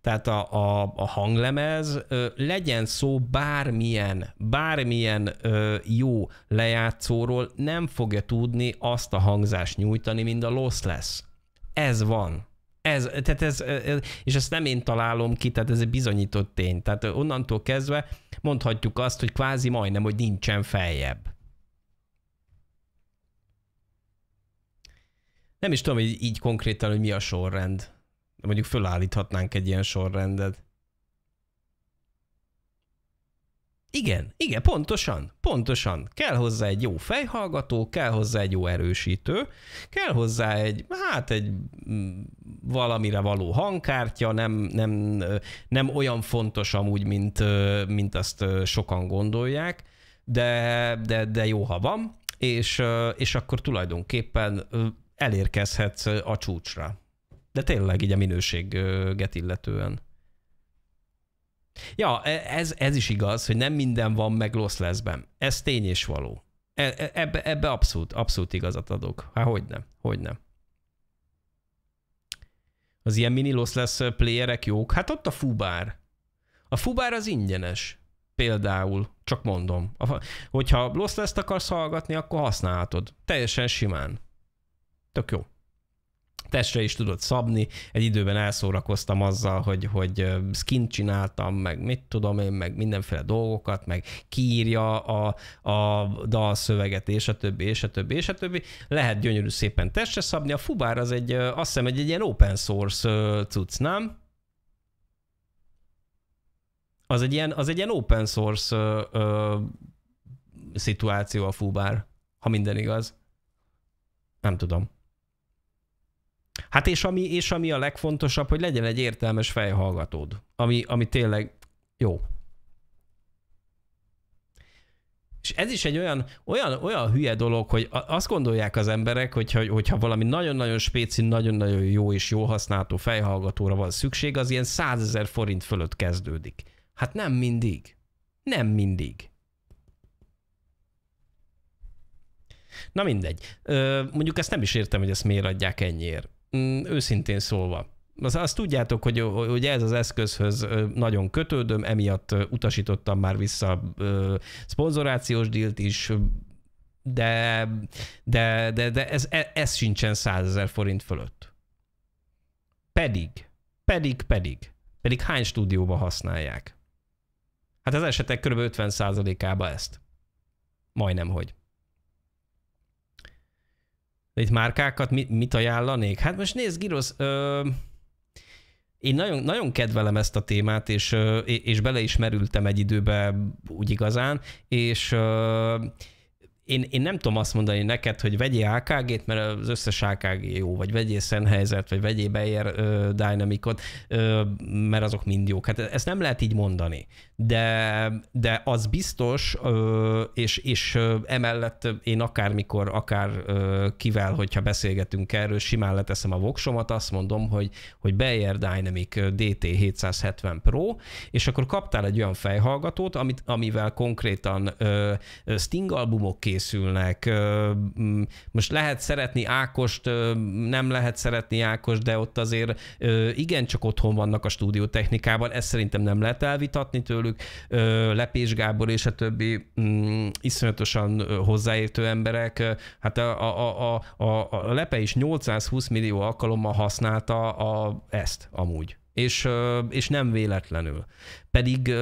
tehát a, a, a hanglemez ö, legyen szó bármilyen, bármilyen ö, jó lejátszóról, nem fogja tudni azt a hangzást nyújtani, mint a loss lesz. Ez van. Ez, tehát ez, ez, és ezt nem én találom ki, tehát ez egy bizonyított tény. Tehát onnantól kezdve mondhatjuk azt, hogy kvázi majdnem, hogy nincsen feljebb. Nem is tudom, hogy így konkrétan, hogy mi a sorrend. De mondjuk fölállíthatnánk egy ilyen sorrendet. Igen, igen, pontosan, pontosan. Kell hozzá egy jó fejhallgató, kell hozzá egy jó erősítő, kell hozzá egy, hát egy mm, valamire való hangkártya, nem, nem, nem olyan fontos amúgy, mint, mint azt sokan gondolják, de, de, de jó, ha van, és, és akkor tulajdonképpen elérkezhetsz a csúcsra. De tényleg így a minőséget illetően. Ja, e, ez, ez is igaz, hogy nem minden van meg Lost Lesben. Ez tény és való. E, e, ebbe, ebbe abszolút, abszolút igazat adok. Hát hogy nem, hogy nem. Az ilyen mini Lost lesz playerek jók? Hát ott a fubár. A fubár az ingyenes. Például, csak mondom. Hogyha Lost lesz akarsz hallgatni, akkor használhatod. Teljesen simán. Tök jó testre is tudod szabni. Egy időben elszórakoztam azzal, hogy, hogy skin csináltam, meg mit tudom én, meg mindenféle dolgokat, meg kiírja a, a dalszöveget, és a többi, és a többi, és a többi. Lehet gyönyörű szépen testre szabni. A Fubár az egy, azt hiszem, egy, egy ilyen open source cucc, nem? Az egy ilyen, az egy ilyen open source ö, ö, szituáció a fúbár, ha minden igaz. Nem tudom. Hát és ami, és ami a legfontosabb, hogy legyen egy értelmes fejhallgatód, ami, ami tényleg jó. És ez is egy olyan, olyan, olyan hülye dolog, hogy azt gondolják az emberek, hogyha, hogyha valami nagyon-nagyon spéci, nagyon-nagyon jó és jó használható fejhallgatóra van szükség, az ilyen 100 ezer forint fölött kezdődik. Hát nem mindig. Nem mindig. Na mindegy. mondjuk ezt nem is értem, hogy ezt miért adják ennyiért. Mm, őszintén szólva. Azt, azt tudjátok, hogy, hogy ez az eszközhöz nagyon kötődöm, emiatt utasítottam már vissza szponzorációs dílt is, de, de, de, de ez, e, ez sincsen 100 ezer forint fölött. Pedig, pedig, pedig, pedig hány stúdióba használják? Hát az esetek kb. 50%-ába ezt. Majdnem, hogy. De itt márkákat mit, mit ajánlanék? Hát most nézd, Girosz, ö, én nagyon, nagyon kedvelem ezt a témát, és, ö, és merültem egy időbe úgy igazán, és ö, én, én nem tudom azt mondani neked, hogy vegyél AKG-t, mert az összes AKG jó, vagy vegyél Sennheisert, vagy vegyél Beyer ö, Dynamicot, mert azok mind jók. Hát ezt nem lehet így mondani. De, de az biztos, és, és emellett én akármikor, akár ö, kivel, hogyha beszélgetünk erről, simán leteszem a voksomat, azt mondom, hogy, hogy Beyer Dynamic DT770 Pro, és akkor kaptál egy olyan fejhallgatót, amit, amivel konkrétan Sting albumok kész készülnek. Most lehet szeretni Ákost, nem lehet szeretni Ákost, de ott azért igencsak otthon vannak a stúdió technikában, ezt szerintem nem lehet elvitatni tőlük. Lepés Gábor és a többi iszonyatosan hozzáértő emberek, hát a, a, a, a, a Lepe is 820 millió alkalommal használta a, ezt amúgy. És, és nem véletlenül. Pedig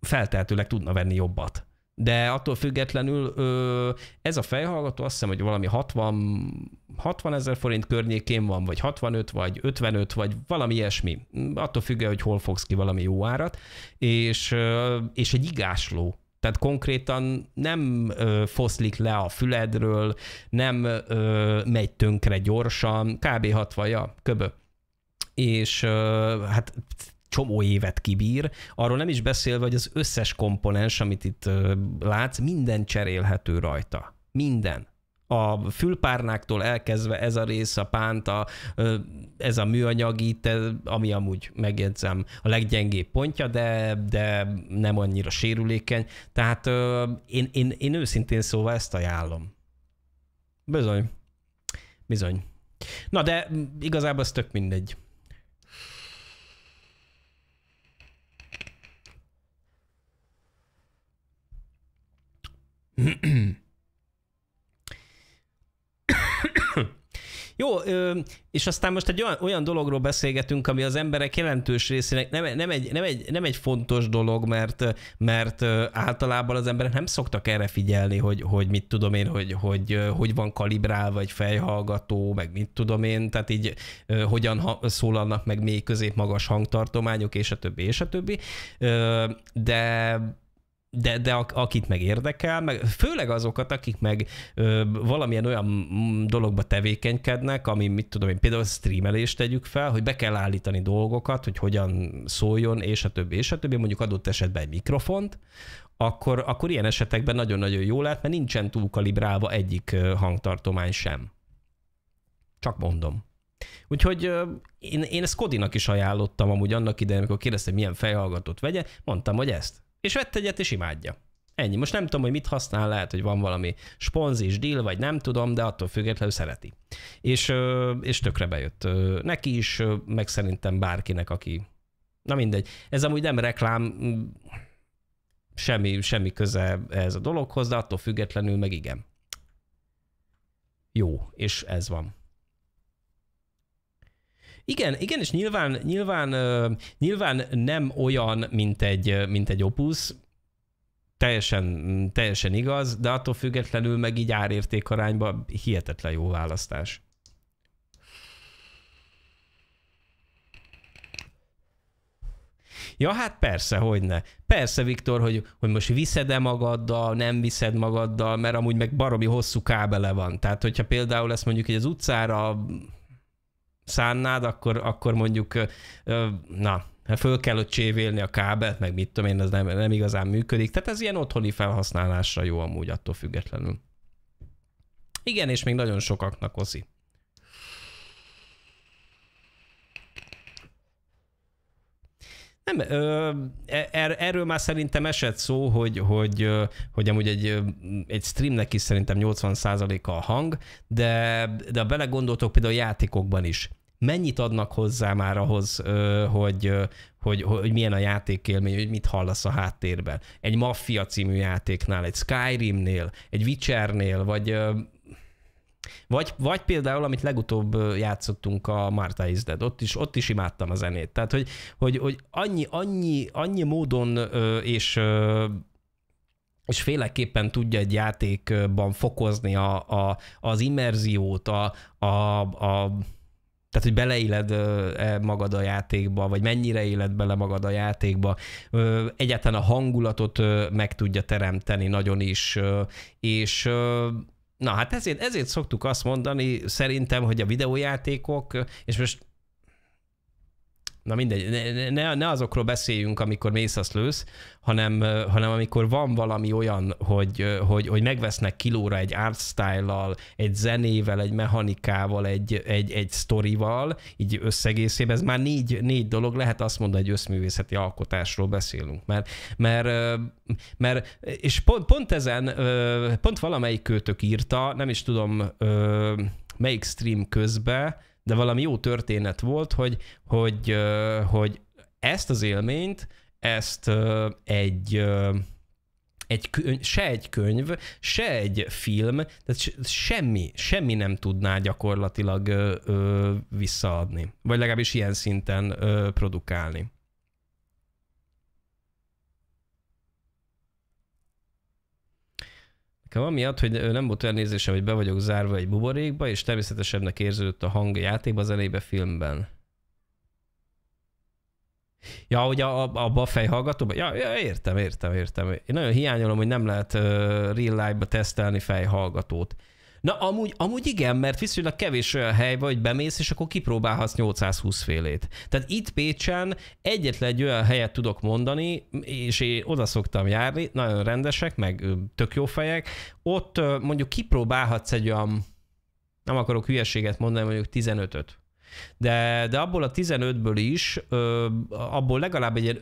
feltehetőleg tudna venni jobbat. De attól függetlenül ö, ez a fejhallgató azt hiszem, hogy valami 60, 60 ezer forint környékén van, vagy 65, vagy 55, vagy valami ilyesmi. Attól függően, hogy hol fogsz ki valami jó árat. És, ö, és egy igásló tehát konkrétan nem ö, foszlik le a füledről, nem ö, megy tönkre gyorsan, kb. 60 ja, köbö. És ö, hát csomó évet kibír, arról nem is beszélve, hogy az összes komponens, amit itt látsz, minden cserélhető rajta. Minden a fülpárnáktól elkezdve ez a rész, a pánta, ez a műanyag itt, ami amúgy megjegyzem a leggyengébb pontja, de, de nem annyira sérülékeny. Tehát én, én, én őszintén szóval ezt ajánlom. Bizony. Bizony. Na de igazából ez tök mindegy. Jó, és aztán most egy olyan, olyan dologról beszélgetünk, ami az emberek jelentős részének nem, nem, egy, nem, egy, nem egy fontos dolog, mert mert általában az emberek nem szoktak erre figyelni, hogy, hogy mit tudom én, hogy, hogy, hogy van kalibrálva egy fejhallgató, meg mit tudom én, tehát így hogyan szólalnak meg mély közép-magas hangtartományok, és a többi, és a többi. De de, de akit meg érdekel, meg főleg azokat, akik meg ö, valamilyen olyan mm, dologba tevékenykednek, ami, mit tudom én, például streamelést tegyük fel, hogy be kell állítani dolgokat, hogy hogyan szóljon, és a többi, és a többi, mondjuk adott esetben egy mikrofont, akkor, akkor ilyen esetekben nagyon-nagyon jó lehet, mert nincsen túl kalibrálva egyik hangtartomány sem. Csak mondom. Úgyhogy én, én ezt Kodinak is ajánlottam amúgy annak idején, amikor kérdeztem, milyen fejhallgatót vegye, mondtam, hogy ezt és vett egyet, és imádja. Ennyi. Most nem tudom, hogy mit használ, lehet, hogy van valami sponzis deal, vagy nem tudom, de attól függetlenül szereti. És, és tökre bejött neki is, meg szerintem bárkinek, aki... Na mindegy. Ez amúgy nem reklám, semmi, semmi köze ez a dologhoz, de attól függetlenül meg igen. Jó, és ez van. Igen, igen, és nyilván, nyilván, nyilván nem olyan, mint egy, mint egy opusz, teljesen, teljesen igaz, de attól függetlenül meg így árértékarányban hihetetlen jó választás. Ja, hát persze, hogy ne. Persze, Viktor, hogy, hogy most viszed-e magaddal, nem viszed magaddal, mert amúgy meg baromi hosszú kábele van. Tehát, hogyha például ezt mondjuk egy az utcára szánnád, akkor, akkor mondjuk, na, hát föl kell ott csévélni a kábelt, meg mit tudom én, ez nem, nem igazán működik. Tehát ez ilyen otthoni felhasználásra jó amúgy attól függetlenül. Igen, és még nagyon sokaknak oszi. Nem, ö, e, er, erről már szerintem esett szó, hogy, hogy, hogy amúgy egy, egy streamnek is szerintem 80%-a a hang, de, de belegondoltok például a játékokban is. Mennyit adnak hozzá már ahhoz, hogy, hogy, hogy milyen a játékélmény, hogy mit hallasz a háttérben. Egy Mafia című játéknál, egy Skyrimnél, egy Witchernél, vagy vagy, vagy például, amit legutóbb játszottunk a Marta is Dead, ott is, ott is imádtam a zenét. Tehát, hogy, hogy, hogy annyi, annyi, annyi módon ö, és ö, és féleképpen tudja egy játékban fokozni a, a, az immerziót, a, a, a, tehát, hogy beleéled e magad a játékba, vagy mennyire éled bele magad a játékba, egyáltalán a hangulatot meg tudja teremteni nagyon is, és Na hát ezért, ezért szoktuk azt mondani, szerintem, hogy a videójátékok, és most Na mindegy, ne, ne, azokról beszéljünk, amikor mész lősz, hanem, hanem amikor van valami olyan, hogy, hogy, hogy megvesznek kilóra egy artstyle-lal, egy zenével, egy mechanikával, egy, egy, egy sztorival, így összegészében, ez már négy, négy dolog, lehet azt mondani, hogy összművészeti alkotásról beszélünk, mert, mert, mert és pont, pont ezen, pont valamelyik költök írta, nem is tudom melyik stream közben, de valami jó történet volt, hogy, hogy, hogy ezt az élményt, ezt egy egy könyv, se egy könyv, se egy film, tehát semmi, semmi nem tudná gyakorlatilag ö, ö, visszaadni, vagy legalábbis ilyen szinten ö, produkálni. Nekem amiatt, hogy nem volt olyan nézésem, hogy be vagyok zárva egy buborékba, és természetesebbnek érződött a hang játékba, zenébe, filmben. Ja, hogy a, a, a bafej hallgatóban? Ja, ja, értem, értem, értem. Én nagyon hiányolom, hogy nem lehet uh, real life-ba tesztelni fejhallgatót. Na amúgy, amúgy igen, mert viszonylag kevés olyan hely vagy bemész, és akkor kipróbálhatsz 820 félét. Tehát itt Pécsen egyetlen egy olyan helyet tudok mondani, és én oda szoktam járni, nagyon rendesek, meg tök jó fejek, ott mondjuk kipróbálhatsz egy olyan, nem akarok hülyeséget mondani, mondjuk 15-öt. De, de abból a 15-ből is, abból legalább egy ilyen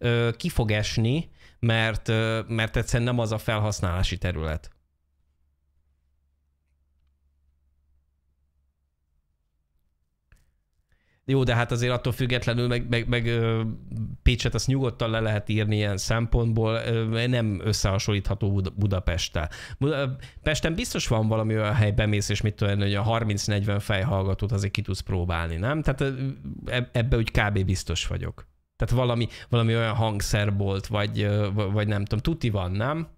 5-8 ki fog esni, mert, mert egyszerűen nem az a felhasználási terület. Jó, de hát azért attól függetlenül meg, meg, meg Pécset azt nyugodtan le lehet írni ilyen szempontból, nem összehasonlítható Budapesttel. Pesten biztos van valami olyan hely, bemész, és mit tudom, hogy a 30-40 fejhallgatót azért ki tudsz próbálni, nem? Tehát ebbe úgy kb. biztos vagyok. Tehát valami, valami olyan hangszerbolt, vagy, vagy nem tudom, tuti van, nem?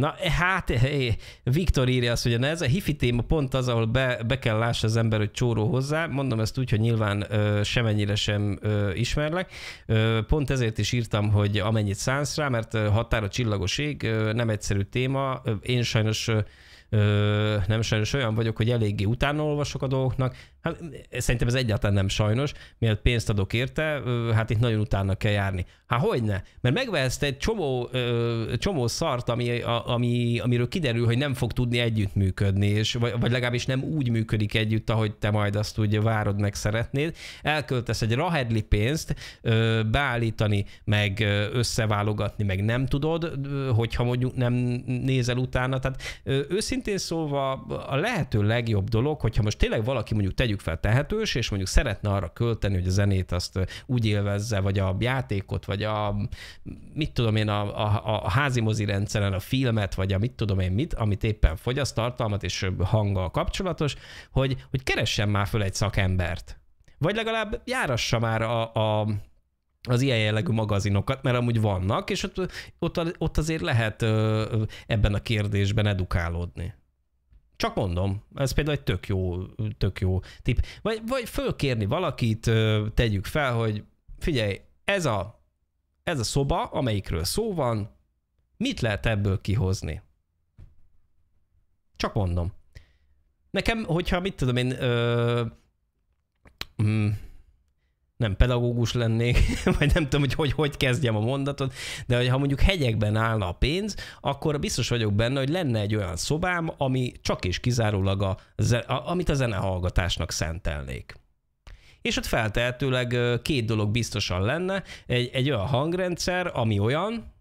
Na hát, hé, eh, Viktor írja azt, hogy na ez a hifi téma pont az, ahol be, be kell lássa az ember, hogy csóró hozzá. Mondom ezt úgy, hogy nyilván ö, semennyire sem ö, ismerlek. Ö, pont ezért is írtam, hogy amennyit szánsz rá, mert határa csillagos ég, ö, nem egyszerű téma. Én sajnos ö, nem sajnos olyan vagyok, hogy eléggé utána olvasok a dolgoknak, Hát, szerintem ez egyáltalán nem sajnos, mielőtt pénzt adok érte, hát itt nagyon utána kell járni. Hát hogyne? Mert megvehetsz egy csomó, csomó szart, ami, ami, amiről kiderül, hogy nem fog tudni együttműködni, és, vagy, vagy legalábbis nem úgy működik együtt, ahogy te majd azt úgy várod, meg szeretnéd. Elköltesz egy rahedli pénzt, beállítani, meg összeválogatni, meg nem tudod, hogyha mondjuk nem nézel utána. Tehát őszintén szólva a lehető legjobb dolog, hogyha most tényleg valaki mondjuk tegy tegyük fel tehetős, és mondjuk szeretne arra költeni, hogy a zenét azt úgy élvezze, vagy a játékot, vagy a mit tudom én, a, a, a házi mozi rendszeren a filmet, vagy a mit tudom én mit, amit éppen fogyaszt, tartalmat és hanggal kapcsolatos, hogy, hogy keressen már föl egy szakembert. Vagy legalább járassa már a, a az ilyen jellegű magazinokat, mert amúgy vannak, és ott, ott, ott azért lehet ebben a kérdésben edukálódni. Csak mondom, ez például egy tök jó, tök jó tip. Vagy, vagy fölkérni valakit, tegyük fel, hogy figyelj, ez a, ez a szoba, amelyikről szó van, mit lehet ebből kihozni? Csak mondom. Nekem, hogyha mit tudom én, ö, mm, nem pedagógus lennék, vagy nem tudom, hogy, hogy hogy kezdjem a mondatot, de ha mondjuk hegyekben állna a pénz, akkor biztos vagyok benne, hogy lenne egy olyan szobám, ami csak és kizárólag a, a, amit a zenehallgatásnak szentelnék. És ott feltehetőleg két dolog biztosan lenne, egy, egy olyan hangrendszer, ami olyan,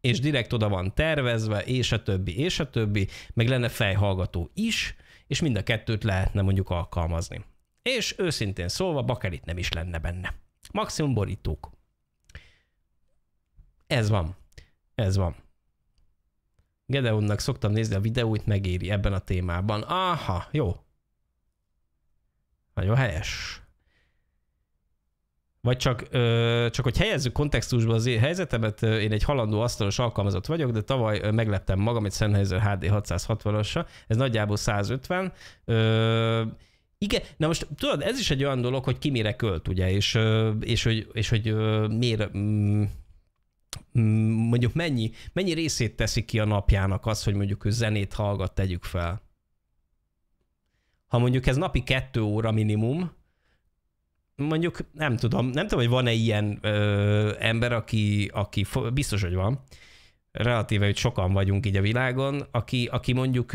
és direkt oda van tervezve, és a többi, és a többi, meg lenne fejhallgató is, és mind a kettőt lehetne mondjuk alkalmazni és őszintén szólva bakelit nem is lenne benne. Maximum borítók. Ez van. Ez van. Gedeonnak szoktam nézni a videóit, megéri ebben a témában. Aha, jó. Nagyon helyes. Vagy csak, ö, csak hogy helyezzük kontextusba az én helyzetemet, én egy halandó asztalos alkalmazott vagyok, de tavaly megleptem magam egy Sennheiser HD 660-assal, ez nagyjából 150. Ö, igen, na most tudod, ez is egy olyan dolog, hogy ki mire költ, ugye, és, és, hogy, és hogy miért, mm, mm, mondjuk mennyi, mennyi részét teszi ki a napjának az, hogy mondjuk ő zenét hallgat, tegyük fel. Ha mondjuk ez napi kettő óra minimum, mondjuk nem tudom, nem tudom, hogy van-e ilyen ö, ember, aki, aki biztos, hogy van, relatíve, hogy sokan vagyunk így a világon, aki, aki mondjuk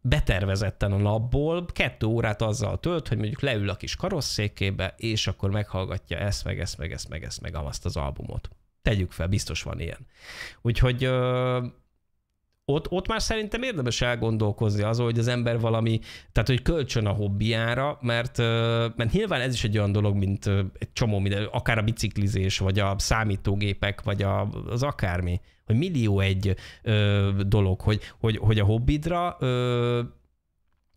betervezetten a napból kettő órát azzal tölt, hogy mondjuk leül a kis karosszékébe, és akkor meghallgatja ezt, meg ezt, meg ezt, meg ezt, meg azt az albumot. Tegyük fel, biztos van ilyen. Úgyhogy ott, ott már szerintem érdemes elgondolkozni az, hogy az ember valami, tehát hogy kölcsön a hobbiára, mert, mert nyilván ez is egy olyan dolog, mint egy csomó minden, akár a biciklizés, vagy a számítógépek, vagy a, az akármi hogy millió egy ö, dolog, hogy, hogy, hogy a hobbidra ö,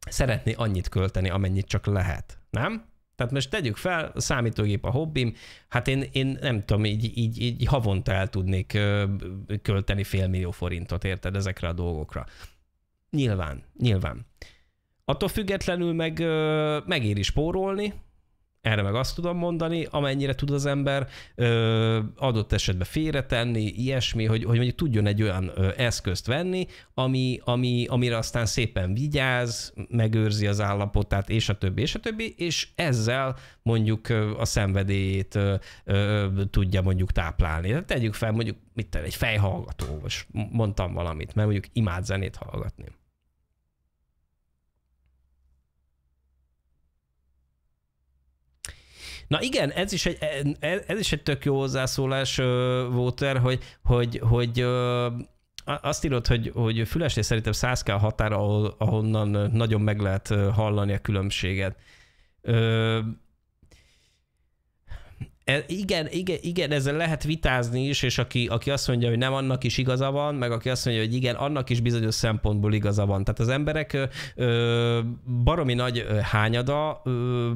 szeretné annyit költeni, amennyit csak lehet, nem? Tehát most tegyük fel, a számítógép a hobbim, hát én, én nem tudom, így, így, így havonta el tudnék költeni fél millió forintot, érted, ezekre a dolgokra. Nyilván, nyilván. Attól függetlenül meg megéri spórolni, erre meg azt tudom mondani, amennyire tud az ember ö, adott esetben félretenni, ilyesmi, hogy, hogy mondjuk tudjon egy olyan ö, eszközt venni, ami, ami, amire aztán szépen vigyáz, megőrzi az állapotát, és a többi, és a többi, és ezzel mondjuk a szenvedélyét ö, ö, tudja mondjuk táplálni. Tehát tegyük fel mondjuk mit tenni, egy fejhallgató, most mondtam valamit, mert mondjuk imád zenét hallgatni. Na igen, ez is egy, e, e, ez is egy tök jó hozzászólás, Walter, hogy, hogy, hogy azt írod, hogy, hogy Fülesnél szerintem 100 kell határa, ahol, ahonnan nagyon meg lehet hallani a különbséget. E, igen, igen, igen, ezzel lehet vitázni is, és aki, aki azt mondja, hogy nem annak is igaza van, meg aki azt mondja, hogy igen, annak is bizonyos szempontból igaza van. Tehát az emberek ö, baromi nagy hányada ö,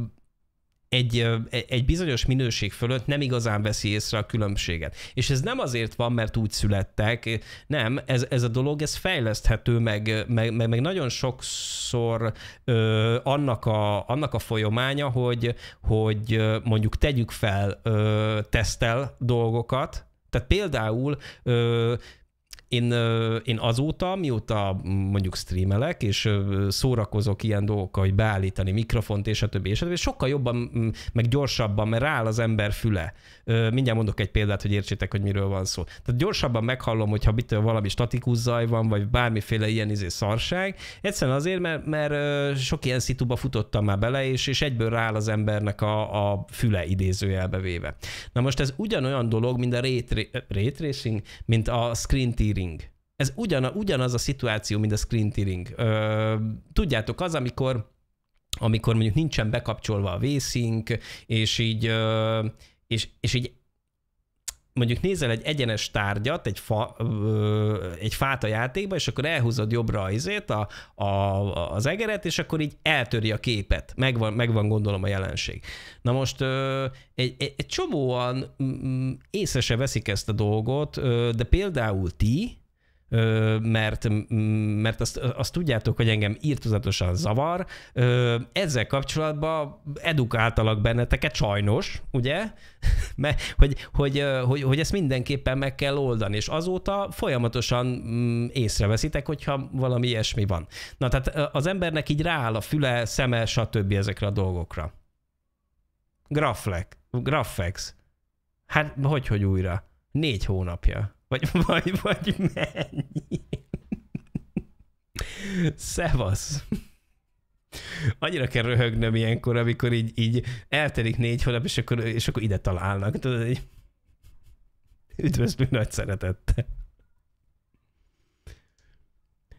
egy, e, egy bizonyos minőség fölött nem igazán veszi észre a különbséget. És ez nem azért van, mert úgy születtek, nem, ez, ez a dolog, ez fejleszthető, meg, meg, meg, meg nagyon sokszor ö, annak, a, annak a folyamánya, hogy, hogy mondjuk tegyük fel ö, tesztel dolgokat, tehát például ö, én, én azóta, mióta mondjuk streamelek, és szórakozok ilyen dolgokkal, hogy beállítani mikrofont, és a többi, és a többi, sokkal jobban, meg gyorsabban, mert rááll az ember füle. Mindjárt mondok egy példát, hogy értsétek, hogy miről van szó. Tehát gyorsabban meghallom, hogyha mit, valami statikus zaj van, vagy bármiféle ilyen izé szarság. Egyszerűen azért, mert, mert sok ilyen szituba futottam már bele, és, és egyből rááll az embernek a, a füle idézőjelbe véve. Na most ez ugyanolyan dolog, mint a rate, rate tracing, mint a screen tearing tearing. Ez ugyan, ugyanaz a szituáció, mint a screen tearing. Ö, tudjátok, az, amikor amikor mondjuk nincsen bekapcsolva a vészink, és így, és, és így mondjuk nézel egy egyenes tárgyat, egy, fa, ö, egy fát a játékba, és akkor elhúzod jobbra azért a, a, az egeret, és akkor így eltöri a képet. Megvan, megvan gondolom a jelenség. Na most ö, egy, egy, egy csomóan mm, mm, észre se veszik ezt a dolgot, ö, de például ti, mert, mert azt, azt tudjátok, hogy engem írtozatosan zavar. Ezzel kapcsolatban edukáltalak benneteket, sajnos, ugye? Mert hogy, hogy, hogy, hogy ezt mindenképpen meg kell oldani, és azóta folyamatosan észreveszitek, hogyha valami ilyesmi van. Na, tehát az embernek így rááll a füle, szeme, stb. ezekre a dolgokra. Graflex. Graflex. Hát, hogy, hogy újra? Négy hónapja. Vagy, vagy, vagy mennyi? Szevasz! Annyira kell röhögnöm ilyenkor, amikor így, így eltelik négy hónap, és akkor, és akkor ide találnak. Tudod, így... Üdvözlünk nagy szeretettel.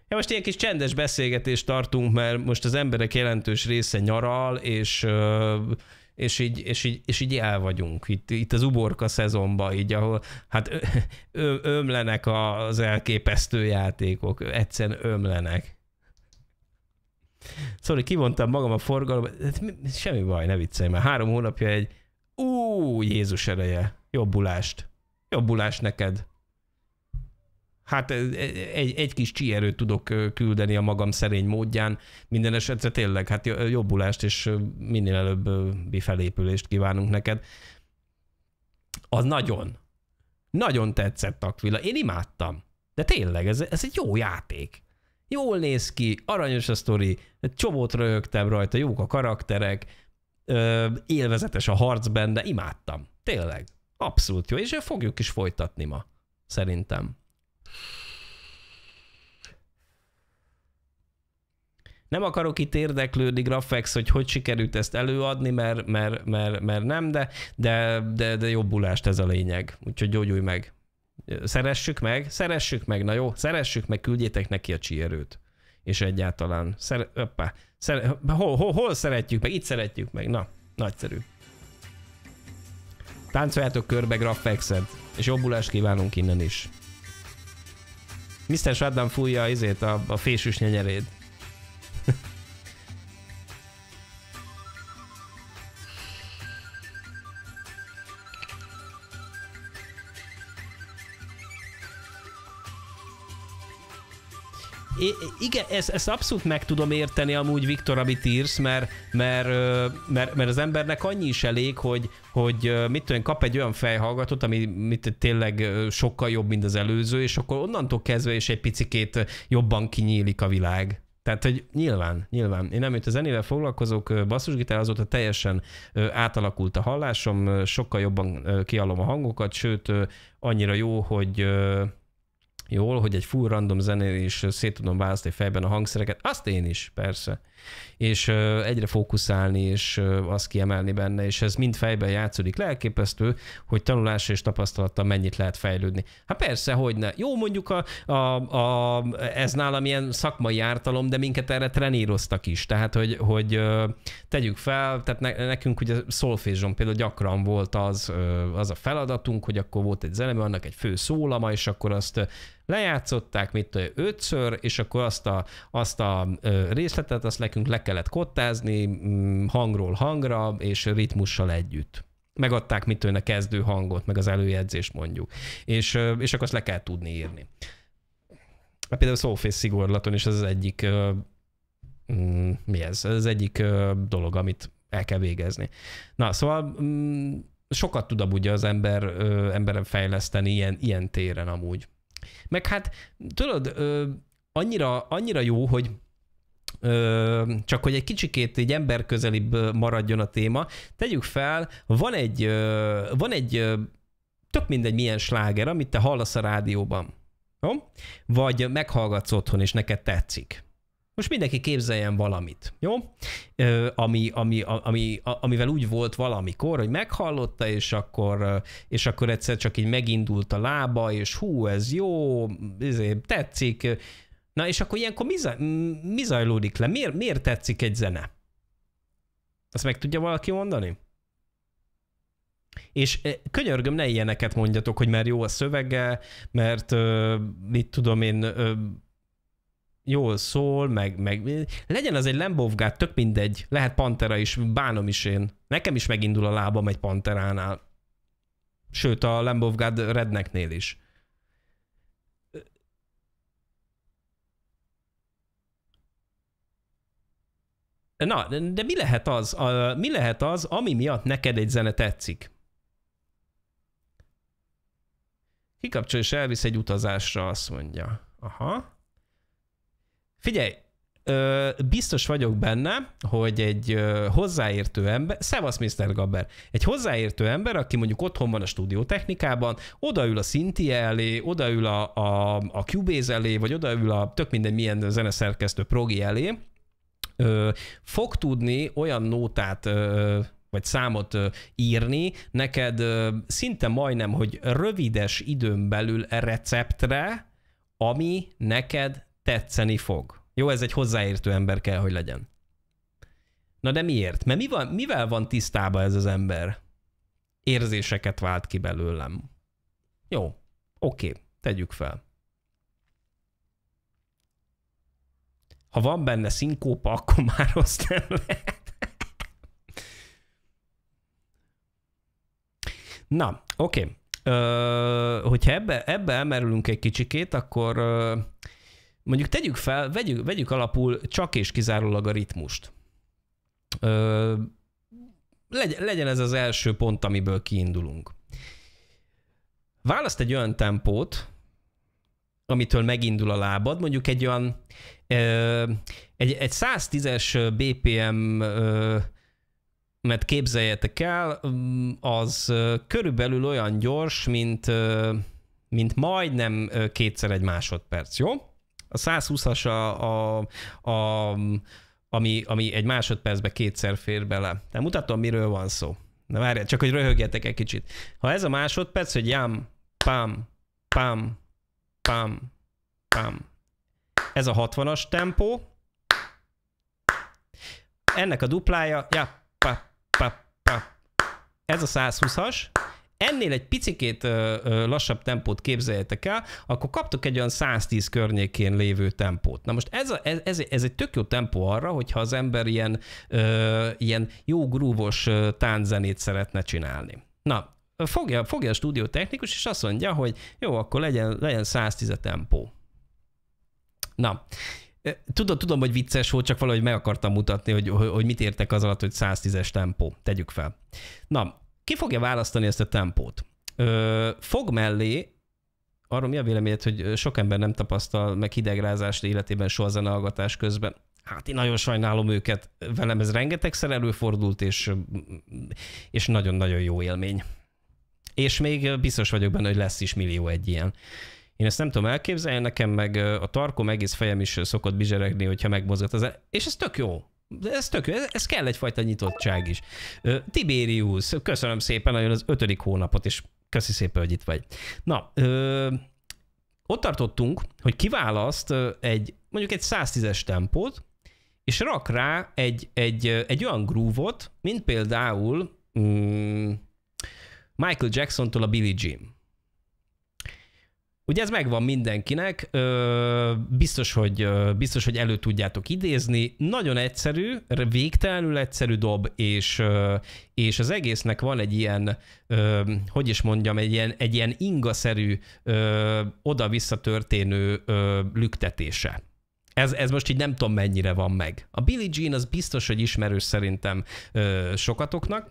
Ja, most ilyen kis csendes beszélgetést tartunk, mert most az emberek jelentős része nyaral, és uh, és így, és így, és így el vagyunk. Itt, itt az uborka szezonban, így ahol hát ö, ö, ömlenek az elképesztő játékok, egyszerűen ömlenek. Szóval kivontam magam a forgalomba, hát semmi baj, ne viccelj, mert három hónapja egy, ú, Jézus ereje, jobbulást, jobbulást neked hát egy, egy kis csierőt tudok küldeni a magam szerény módján. Minden esetre tényleg, hát jobbulást és minél előbb felépülést kívánunk neked. Az nagyon, nagyon tetszett Akvila, én imádtam. De tényleg, ez, ez egy jó játék. Jól néz ki, aranyos a sztori, egy csomót röhögtem rajta, jók a karakterek, ö, élvezetes a harc benne, imádtam. Tényleg. Abszolút jó, és fogjuk is folytatni ma, szerintem. Nem akarok itt érdeklődni Grafex, hogy hogy sikerült ezt előadni, mert, mert, mert, mert nem, de, de, de, de jobbulást ez a lényeg. Úgyhogy gyógyulj meg. Szeressük meg, szeressük meg, na jó, szeressük meg, küldjétek neki a csierőt. És egyáltalán, szere, öppá, szere, hol, hol, hol szeretjük meg, itt szeretjük meg, na, nagyszerű. Táncoljátok körbe Grafexet, és jobbulást kívánunk innen is. Mr. Shutdown fújja izét a, a fésűs nyenyerét. igen, ezt, ezt abszolút meg tudom érteni amúgy Viktor, amit írsz, mert, mert, mert, mert az embernek annyi is elég, hogy, hogy mit tudom, kap egy olyan fejhallgatót, ami mit, tényleg sokkal jobb, mint az előző, és akkor onnantól kezdve is egy picikét jobban kinyílik a világ. Tehát, hogy nyilván, nyilván. Én nem amit a zenével foglalkozok, basszusgitár azóta teljesen átalakult a hallásom, sokkal jobban kialom a hangokat, sőt, annyira jó, hogy jól, hogy egy full random zenél is szét tudom választani fejben a hangszereket, azt én is, persze. És egyre fókuszálni, és azt kiemelni benne, és ez mind fejben játszódik. Lelképesztő, hogy tanulás és tapasztalattal mennyit lehet fejlődni. Hát persze, hogy ne. Jó, mondjuk a, a, a, ez nálam ilyen szakmai ártalom, de minket erre treníroztak is. Tehát, hogy, hogy tegyük fel, tehát ne, nekünk ugye szolfézson például gyakran volt az, az a feladatunk, hogy akkor volt egy zeneme, annak egy fő szólama, és akkor azt lejátszották, mit tudja, ötször, és akkor azt a, azt a részletet, azt nekünk le kellett kottázni mm, hangról hangra, és ritmussal együtt megadták mit a kezdő hangot, meg az előjegyzést mondjuk, és, és akkor azt le kell tudni írni. Hát például Soulface szigorlaton is mm, ez az egyik mi ez? Ez az egyik dolog, amit el kell végezni. Na, szóval mm, sokat tud amúgy az ember, emberen fejleszteni ilyen, ilyen téren amúgy. Meg hát, tudod, ö, annyira, annyira jó, hogy Ö, csak hogy egy kicsikét így emberközelibb maradjon a téma, tegyük fel, van egy, ö, van egy ö, tök mindegy milyen sláger, amit te hallasz a rádióban, jó? vagy meghallgatsz otthon, és neked tetszik. Most mindenki képzeljen valamit, jó? Ö, ami, ami, ami, amivel úgy volt valamikor, hogy meghallotta, és akkor, és akkor egyszer csak így megindult a lába, és hú, ez jó, ezért tetszik. Na és akkor ilyenkor mi, zaj, mi zajlódik le? Miért, miért tetszik egy zene? Azt meg tudja valaki mondani? És e, könyörgöm, ne ilyeneket mondjatok, hogy mert jó a szövege, mert mit tudom én, jól szól, meg, meg legyen az egy Lembovgát, tök mindegy, lehet Pantera is, bánom is én. Nekem is megindul a lábam egy Panteránál. Sőt, a Lembovgát Redneknél is. Na, de mi lehet az, a, mi lehet az, ami miatt neked egy zene tetszik? Kikapcsol és elvisz egy utazásra, azt mondja. Aha. Figyelj, ö, biztos vagyok benne, hogy egy ö, hozzáértő ember, szevasz Mr. Gabber, egy hozzáértő ember, aki mondjuk otthon van a stúdió technikában, odaül a Szinti elé, odaül a, a, a Cubase elé, vagy odaül a tök minden milyen zeneszerkesztő progi elé, ö, fog tudni olyan nótát ö, vagy számot írni, neked szinte majdnem, hogy rövides időn belül receptre, ami neked tetszeni fog. Jó, ez egy hozzáértő ember kell, hogy legyen. Na de miért? Mert mi van, mivel van tisztába ez az ember? Érzéseket vált ki belőlem. Jó, oké, tegyük fel. Ha van benne szinkópa, akkor már rossz nem lehet. Na, oké. Ö, hogyha ebbe, ebbe elmerülünk egy kicsikét, akkor... Ö, mondjuk tegyük fel, vegyük, vegyük alapul csak és kizárólag a ritmust. Ö, legyen, legyen ez az első pont, amiből kiindulunk. Választ egy olyan tempót, amitől megindul a lábad, mondjuk egy olyan ö, egy, egy 110-es BPM ö, mert képzeljétek el, az körülbelül olyan gyors, mint, mint majdnem kétszer egy másodperc, jó? A 120-as a, a, a ami, ami egy másodpercbe kétszer fér bele. De mutatom, miről van szó. Na várjál, csak hogy röhögjetek egy kicsit. Ha ez a másodperc, hogy jám, pám, pám, pám, pám. Ez a 60-as tempó. Ennek a duplája, já, pá, pá, pá. Ez a 120-as ennél egy picikét lassabb tempót képzeljetek el, akkor kaptok egy olyan 110 környékén lévő tempót. Na most ez, a, ez, ez egy tök jó tempó arra, hogyha az ember ilyen, ö, ilyen jó grúvos tánzenét szeretne csinálni. Na, fogja, fogja a stúdió technikus, és azt mondja, hogy jó, akkor legyen, legyen 110 a tempó. Na, Tudom, tudom, hogy vicces volt, csak valahogy meg akartam mutatni, hogy, hogy mit értek az alatt, hogy 110-es tempó. Tegyük fel. Na, ki fogja választani ezt a tempót? Ö, fog mellé, arról mi a véleményed, hogy sok ember nem tapasztal meg hidegrázást életében soha zenehallgatás közben? Hát én nagyon sajnálom őket, velem ez rengetegszer előfordult, és, és nagyon-nagyon jó élmény. És még biztos vagyok benne, hogy lesz is millió egy ilyen. Én ezt nem tudom elképzelni, nekem meg a tarkom egész fejem is szokott bizseregni, hogyha megmozgat az el... És ez tök jó. De ez tök, ez, ez kell egyfajta nyitottság is. Tiberius, köszönöm szépen nagyon az ötödik hónapot, és köszi szépen, hogy itt vagy. Na, ö, ott tartottunk, hogy kiválaszt egy, mondjuk egy 110-es tempót, és rak rá egy, egy, egy olyan grúvot, mint például mm, Michael Jackson-tól a Billie Jean. Ugye ez megvan mindenkinek, biztos, hogy, biztos, hogy elő tudjátok idézni. Nagyon egyszerű, végtelenül egyszerű dob, és, és az egésznek van egy ilyen, hogy is mondjam, egy ilyen, egy ilyen ingaszerű, oda-vissza történő lüktetése. Ez, ez most így nem tudom mennyire van meg. A Billie Jean az biztos, hogy ismerős szerintem ö, sokatoknak,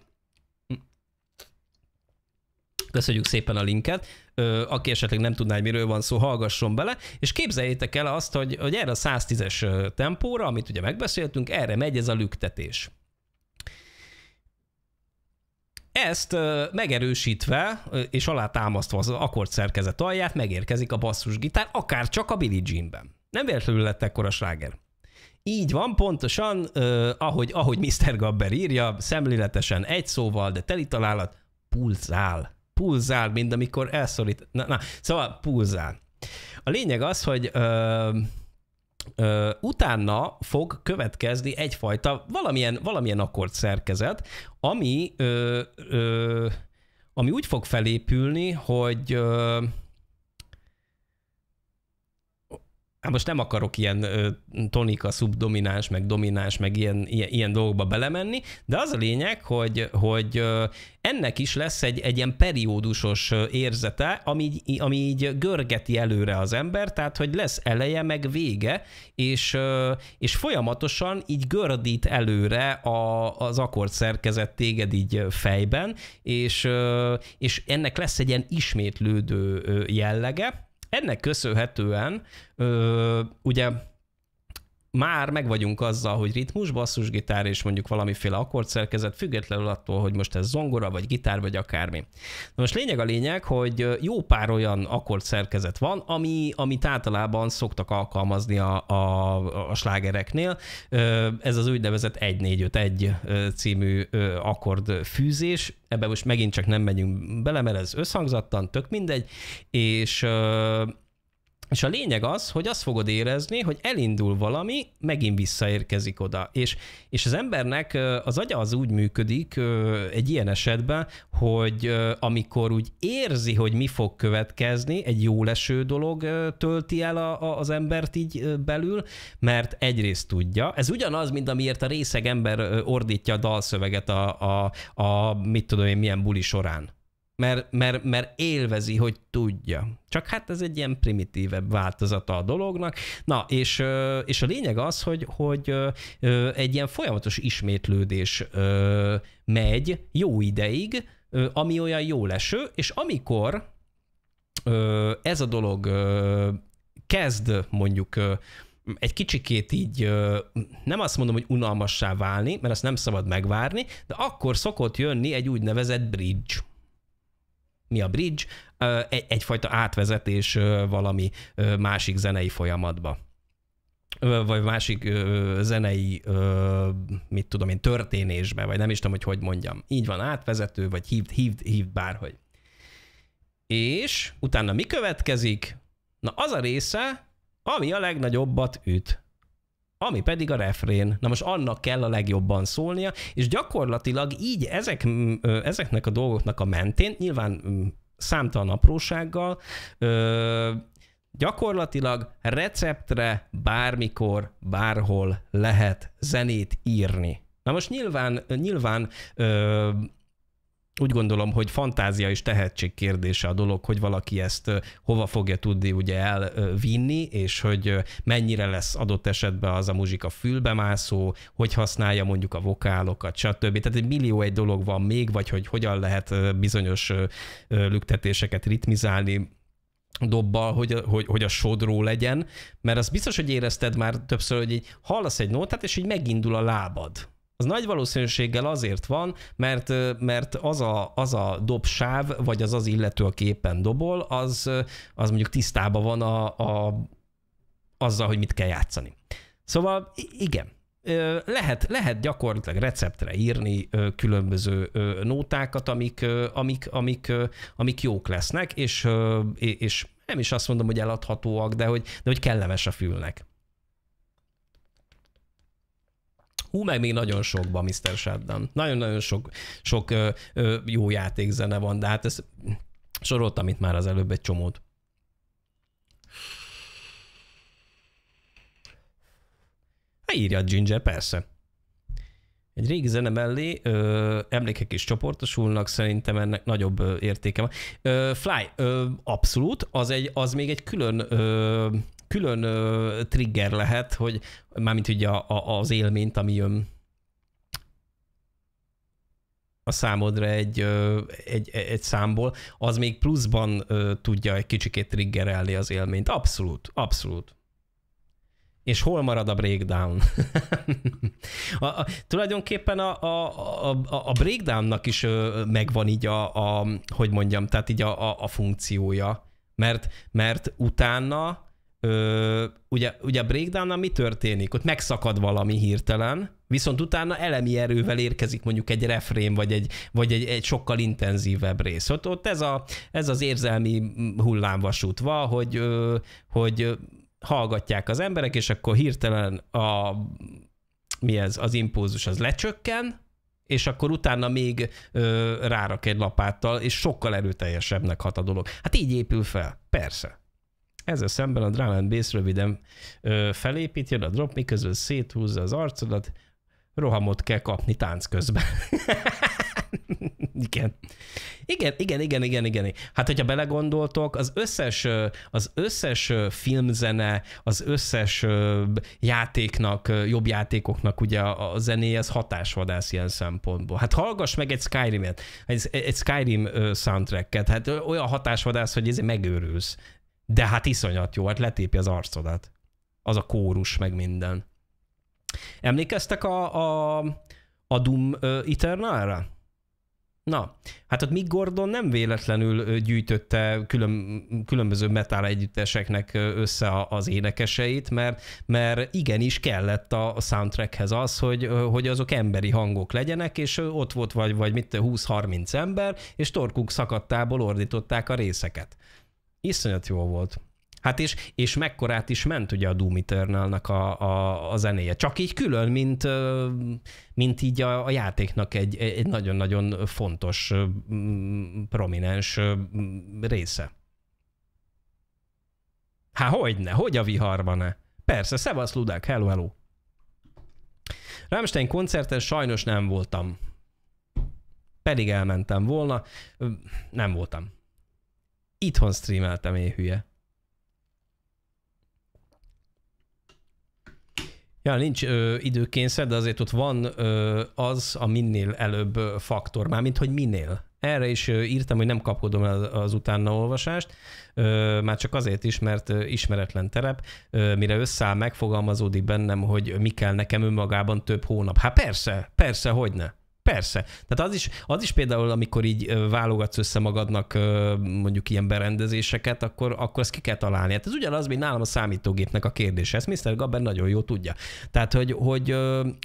Köszönjük szépen a linket. Ö, aki esetleg nem tudná, hogy miről van szó, hallgasson bele, és képzeljétek el azt, hogy, hogy erre a 110-es tempóra, amit ugye megbeszéltünk, erre megy ez a lüktetés. Ezt megerősítve és alátámasztva az akkordszerkezet alját megérkezik a basszusgitár, akár csak a Billie Jeanben. Nem véletlenül lett ekkora sláger. Így van, pontosan, ahogy, ahogy Mr. Gabber írja, szemléletesen egy szóval, de teli találat, pulzál pulzál, mint amikor elszorít. Na, na, szóval pulzál. A lényeg az, hogy ö, ö, utána fog következni egyfajta valamilyen, valamilyen akkord szerkezet, ami, ö, ö, ami úgy fog felépülni, hogy ö, hát most nem akarok ilyen tonika, szubdomináns, meg domináns, meg ilyen, ilyen, ilyen dolgokba belemenni, de az a lényeg, hogy, hogy ennek is lesz egy, egy ilyen periódusos érzete, ami, ami így görgeti előre az ember, tehát hogy lesz eleje, meg vége, és, és folyamatosan így gördít előre a, az akkord szerkezet téged így fejben, és, és ennek lesz egy ilyen ismétlődő jellege, ennek köszönhetően ö, ugye már meg vagyunk azzal, hogy ritmus, basszusgitár és mondjuk valamiféle akkordszerkezet, függetlenül attól, hogy most ez zongora, vagy gitár, vagy akármi. Na most lényeg a lényeg, hogy jó pár olyan akkordszerkezet van, ami, amit általában szoktak alkalmazni a, a, a slágereknél. Ez az úgynevezett 1-4-5-1 című akkordfűzés, ebbe most megint csak nem megyünk bele, mert ez összhangzattan, tök mindegy, és és a lényeg az, hogy azt fogod érezni, hogy elindul valami, megint visszaérkezik oda. És, és az embernek az agya az úgy működik egy ilyen esetben, hogy amikor úgy érzi, hogy mi fog következni, egy jó leső dolog tölti el a, a, az embert így belül, mert egyrészt tudja. Ez ugyanaz, mint amiért a részeg ember ordítja a dalszöveget a, a, a mit tudom én milyen buli során mert, mert, mert élvezi, hogy tudja. Csak hát ez egy ilyen primitívebb változata a dolognak. Na, és, és a lényeg az, hogy, hogy egy ilyen folyamatos ismétlődés megy jó ideig, ami olyan jó leső, és amikor ez a dolog kezd mondjuk egy kicsikét így nem azt mondom, hogy unalmassá válni, mert azt nem szabad megvárni, de akkor szokott jönni egy úgynevezett bridge mi a bridge, egy, egyfajta átvezetés valami másik zenei folyamatba vagy másik zenei, mit tudom én, történésbe, vagy nem is tudom, hogy hogy mondjam. Így van, átvezető, vagy hívd, hívd, hívd bárhogy. És utána mi következik? Na az a része, ami a legnagyobbat üt ami pedig a refrén. Na most annak kell a legjobban szólnia, és gyakorlatilag így ezek, ezeknek a dolgoknak a mentén, nyilván számtalan aprósággal, gyakorlatilag receptre bármikor, bárhol lehet zenét írni. Na most nyilván, nyilván úgy gondolom, hogy fantázia és tehetség kérdése a dolog, hogy valaki ezt hova fogja tudni ugye elvinni, és hogy mennyire lesz adott esetben az a muzsika fülbemászó, hogy használja mondjuk a vokálokat, stb. Tehát egy millió egy dolog van még, vagy hogy hogyan lehet bizonyos lüktetéseket ritmizálni, dobbal, hogy, hogy, hogy a sodró legyen, mert az biztos, hogy érezted már többször, hogy így hallasz egy nótát, és így megindul a lábad az nagy valószínűséggel azért van, mert, mert az, a, az a dobsáv, vagy az az illető, aki éppen dobol, az, az mondjuk tisztában van a, a, azzal, hogy mit kell játszani. Szóval igen, lehet, lehet gyakorlatilag receptre írni különböző nótákat, amik, amik, amik, amik jók lesznek, és, és nem is azt mondom, hogy eladhatóak, de hogy, de hogy kellemes a fülnek. Hú, meg még nagyon sokba, Mr. Shaddan. Nagyon-nagyon sok, sok ö, ö, jó játékzene van, de hát ez soroltam itt már az előbb egy csomót. Hát írja a Ginger, persze. Egy régi zene mellé ö, emlékek is csoportosulnak, szerintem ennek nagyobb értéke van. Ö, Fly, ö, abszolút, az, egy, az még egy külön ö, külön trigger lehet, hogy mármint ugye a, a, az élményt, ami jön a számodra egy, egy, egy számból, az még pluszban tudja egy kicsikét triggerelni az élményt. Abszolút, abszolút. És hol marad a breakdown? a, a, tulajdonképpen a, a, a, a breakdownnak is megvan így a, a hogy mondjam, tehát így a, a, a funkciója, mert, mert utána Ö, ugye, ugye a breakdown mi történik? Ott megszakad valami hirtelen, viszont utána elemi erővel érkezik mondjuk egy refrém vagy egy, vagy egy, egy sokkal intenzívebb rész. Ott, ott ez, a, ez az érzelmi hullámvasút van, hogy, ö, hogy hallgatják az emberek, és akkor hirtelen a, mi ez, az impulzus az lecsökken, és akkor utána még ö, rárak egy lapáttal, és sokkal erőteljesebbnek hat a dolog. Hát így épül fel, persze. Ezzel szemben a drum and bass röviden ö, felépít, jön a drop, miközben széthúzza az arcodat, rohamot kell kapni tánc közben. igen. Igen, igen, igen, igen, igen. Hát, hogyha belegondoltok, az összes, az összes filmzene, az összes játéknak, jobb játékoknak ugye a zenéje, az hatásvadász ilyen szempontból. Hát hallgass meg egy Skyrim-et, egy, egy Skyrim soundtracket, hát olyan hatásvadász, hogy ezért megőrülsz de hát iszonyat jó, hát letépi az arcodat. Az a kórus, meg minden. Emlékeztek a, a, a Doom -ra? Na, hát ott Mick Gordon nem véletlenül gyűjtötte külön, különböző metal együtteseknek össze az énekeseit, mert, mert igenis kellett a soundtrackhez az, hogy, hogy azok emberi hangok legyenek, és ott volt vagy, vagy mit 20-30 ember, és torkuk szakadtából ordították a részeket. Iszonyat jó volt. Hát és, és mekkorát is ment ugye a Doom eternal a, a, a zenéje. Csak így külön, mint, mint így a, a játéknak egy, egy nagyon-nagyon fontos, prominens része. Há, hogy ne? Hogy a viharban e Persze, szevasz Ludák, hello, hello. Rammstein koncerten sajnos nem voltam. Pedig elmentem volna, nem voltam. Itthon streameltem én hülye. Ja, nincs ö, időkényszer, de azért ott van ö, az a minél előbb faktor, mármint hogy minél. Erre is ö, írtam, hogy nem kapkodom el az utána olvasást, ö, már csak azért is, mert ö, ismeretlen terep, ö, mire összeáll, megfogalmazódik bennem, hogy mi kell nekem önmagában több hónap. Hát persze, persze, hogy ne. Persze. Tehát az is, az is például, amikor így válogatsz össze magadnak mondjuk ilyen berendezéseket, akkor, akkor ezt ki kell találni. Hát ez ugyanaz, mint nálam a számítógépnek a kérdése. Ezt Mr. Gabber nagyon jól tudja. Tehát, hogy, hogy,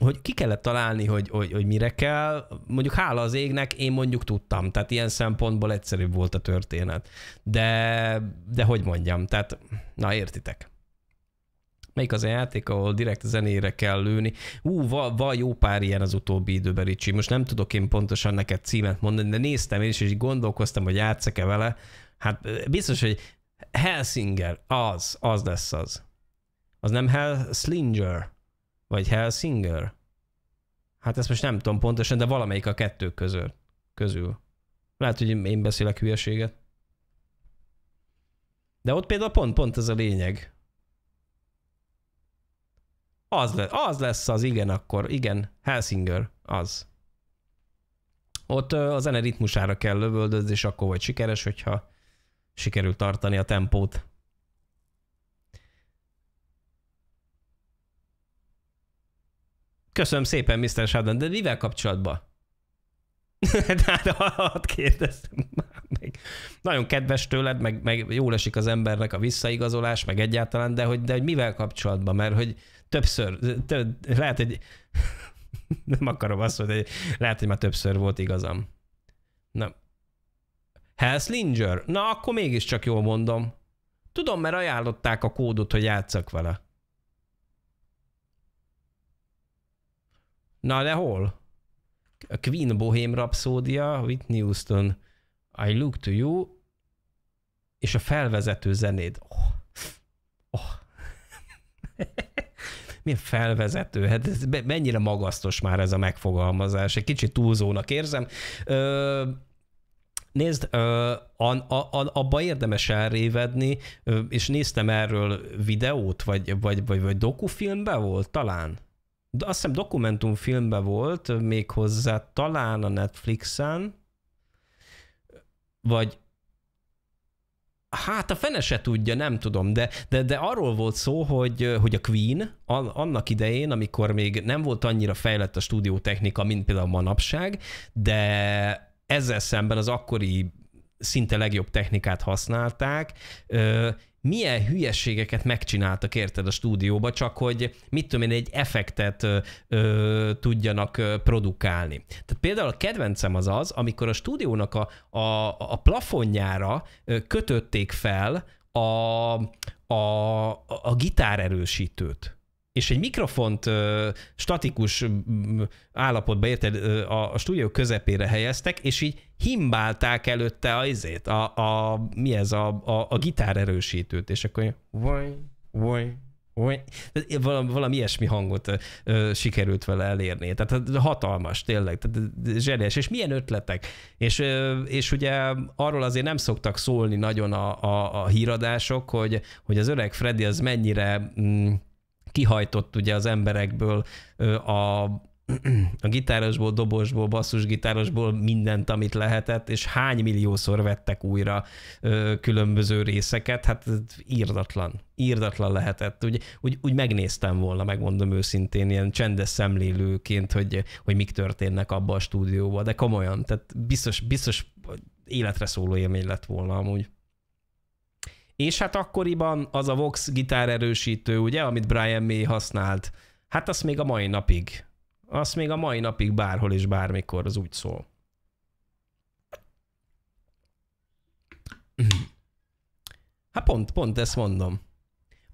hogy ki kellett találni, hogy, hogy, hogy mire kell. Mondjuk hála az égnek, én mondjuk tudtam. Tehát ilyen szempontból egyszerűbb volt a történet. De, de hogy mondjam, tehát na értitek. Melyik az a játék, ahol direkt zenére kell lőni? Ú, van va jó pár ilyen az utóbbi időben, Ricsi. Most nem tudok én pontosan neked címet mondani, de néztem én is, és gondolkoztam, hogy játszak-e vele. Hát biztos, hogy Helsinger, az, az lesz az. Az nem Hellslinger, vagy Helsinger? Hát ezt most nem tudom pontosan, de valamelyik a kettő közül. közül. Lehet, hogy én beszélek hülyeséget. De ott például pont, pont ez a lényeg, az, le, az lesz az, igen, akkor, igen, Helsinger, az. Ott a zene ritmusára kell lövöldözni, és akkor vagy sikeres, hogyha sikerül tartani a tempót. Köszönöm szépen, Mr. Sheldon, de mivel kapcsolatban? hát hadd kérdeztem már meg. Nagyon kedves tőled, meg, meg jól esik az embernek a visszaigazolás, meg egyáltalán, de hogy, de hogy mivel kapcsolatban? Mert hogy többször, több, lehet egy, nem akarom azt mondani, lehet, hogy már többször volt igazam. Nem. Hellslinger? Na, akkor mégiscsak jól mondom. Tudom, mert ajánlották a kódot, hogy játszak vele. Na, de hol? A Queen Bohém Rhapsódia, Whitney Houston, I Look to You, és a felvezető zenéd. Oh. Oh. milyen felvezető, hát ez mennyire magasztos már ez a megfogalmazás, egy kicsit túlzónak érzem. Ö, Nézd, a, a, a, abba érdemes elrévedni, és néztem erről videót, vagy, vagy, vagy, vagy dokufilmbe volt talán? De azt hiszem dokumentumfilmbe volt, méghozzá talán a Netflixen, vagy Hát a fene se tudja, nem tudom, de, de, de arról volt szó, hogy, hogy a Queen annak idején, amikor még nem volt annyira fejlett a stúdiótechnika, mint például manapság, de ezzel szemben az akkori szinte legjobb technikát használták, milyen hülyességeket megcsináltak, érted, a stúdióba, csak hogy mit tudom én, egy effektet ö, tudjanak produkálni. Tehát például a kedvencem az az, amikor a stúdiónak a, a, a plafonjára kötötték fel a, a, a gitárerősítőt és egy mikrofont ö, statikus állapotba, érted, ö, a, a stúdió közepére helyeztek, és így himbálták előtte a, izét, a, a mi ez, a, a, a gitár erősítőt, és akkor vaj, vaj, valami, valami ilyesmi hangot ö, sikerült vele elérni. Tehát hát, hatalmas, tényleg, tehát zseniás. És milyen ötletek? És, ö, és ugye arról azért nem szoktak szólni nagyon a, a, a híradások, hogy, hogy az öreg Freddy az mennyire... M- mm, kihajtott ugye az emberekből a, a gitárosból, dobosból, basszusgitárosból mindent, amit lehetett, és hány milliószor vettek újra ö, különböző részeket, hát írdatlan, írdatlan lehetett. Úgy, úgy, úgy megnéztem volna, megmondom őszintén, ilyen csendes szemlélőként, hogy, hogy mik történnek abba a stúdióban, de komolyan, tehát biztos, biztos életre szóló élmény lett volna amúgy. És hát akkoriban az a Vox gitár erősítő, ugye, amit Brian May használt, hát azt még a mai napig, azt még a mai napig bárhol és bármikor az úgy szól. Hát pont, pont ezt mondom.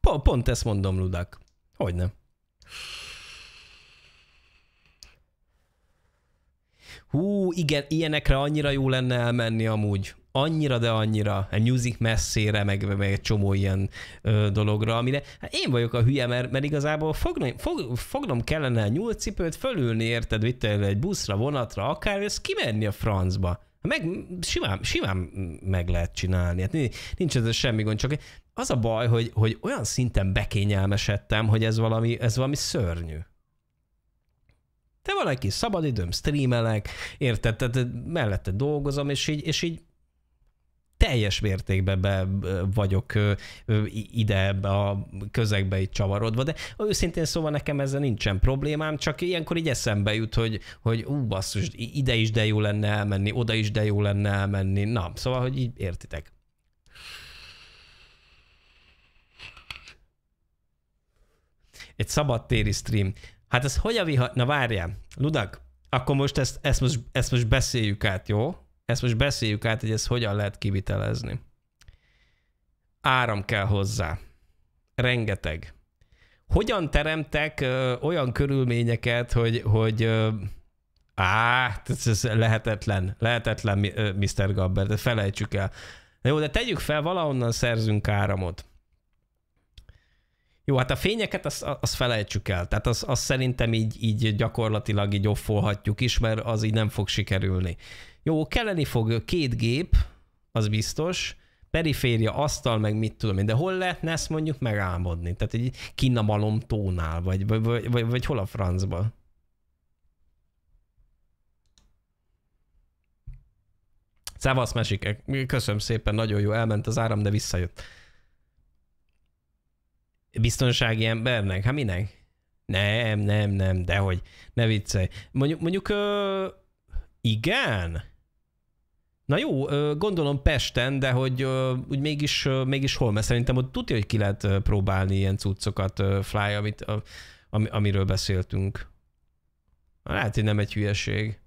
Pont, pont ezt mondom, Ludak. Hogy nem? Hú, igen, ilyenekre annyira jó lenne elmenni amúgy annyira, de annyira a music messzére, meg, meg egy csomó ilyen ö, dologra, amire hát én vagyok a hülye, mert, mert igazából fognom, fog, fognom kellene a nyúlcipőt, fölülni, érted, vitte egy buszra, vonatra, akár, ez kimenni a francba. Meg, simán, simán meg lehet csinálni, hát nincs ez semmi gond, csak az a baj, hogy, hogy olyan szinten bekényelmesedtem, hogy ez valami, ez valami szörnyű. Te valaki szabadidőm, streamelek, érted, tehát mellette dolgozom, és így, és így teljes mértékben be vagyok ide ebbe a közegbe itt csavarodva, de őszintén szóval nekem ezzel nincsen problémám, csak ilyenkor így eszembe jut, hogy, hogy ú, basszus, ide is de jó lenne elmenni, oda is de jó lenne elmenni, na, szóval, hogy így értitek. Egy szabadtéri stream. Hát ez hogy a viha... Na várjál, Ludak, akkor most ezt, ezt, most, ezt most beszéljük át, jó? Ezt most beszéljük át, hogy ezt hogyan lehet kivitelezni. Áram kell hozzá. Rengeteg. Hogyan teremtek ö, olyan körülményeket, hogy, hogy ö, á, ez, ez lehetetlen, lehetetlen Mr. Gabber, de felejtsük el. Na jó, de tegyük fel, valahonnan szerzünk áramot. Jó, hát a fényeket azt, az felejtsük el. Tehát azt az szerintem így, így gyakorlatilag így offolhatjuk is, mert az így nem fog sikerülni. Jó, kelleni fog két gép, az biztos, periféria, asztal, meg mit tudom én, de hol lehetne ezt mondjuk megálmodni? Tehát egy kinamalom tónál, vagy, vagy, vagy, vagy, vagy hol a francba? Szevasz, mesikek. Köszönöm szépen, nagyon jó, elment az áram, de visszajött. Biztonsági embernek? Hát minek? Nem, nem, nem, dehogy. Ne viccelj. Mondjuk, mondjuk ö, igen? Na jó, gondolom Pesten, de hogy úgy mégis, mégis hol, mert szerintem ott tudja, hogy ki lehet próbálni ilyen cuccokat, fly, amit, ami, amiről beszéltünk. Lehet, hogy nem egy hülyeség.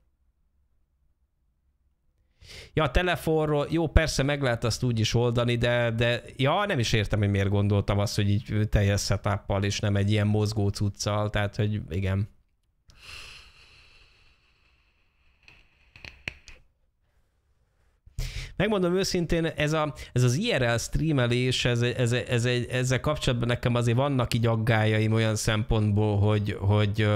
Ja, telefonról, jó, persze meg lehet azt úgy is oldani, de, de ja, nem is értem, hogy miért gondoltam azt, hogy így teljes setup és nem egy ilyen mozgó cuccal, tehát, hogy igen. megmondom őszintén, ez, a, ez az IRL streamelés, ez, ez, ez, ez, ezzel kapcsolatban nekem azért vannak így aggájaim olyan szempontból, hogy, hogy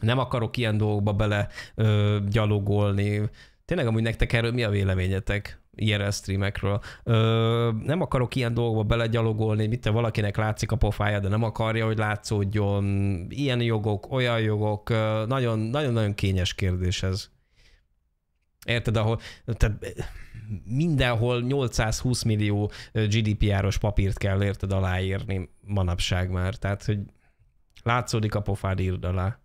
nem akarok ilyen dolgokba bele ö, gyalogolni. Tényleg amúgy nektek erről mi a véleményetek? IRL streamekről. Ö, nem akarok ilyen dolgokba belegyalogolni, mit te valakinek látszik a pofája, de nem akarja, hogy látszódjon. Ilyen jogok, olyan jogok, nagyon-nagyon kényes kérdés ez. Érted, ahol... Tehát, mindenhol 820 millió GDPR-os papírt kell érted aláírni manapság már. Tehát, hogy látszódik a pofád írd alá.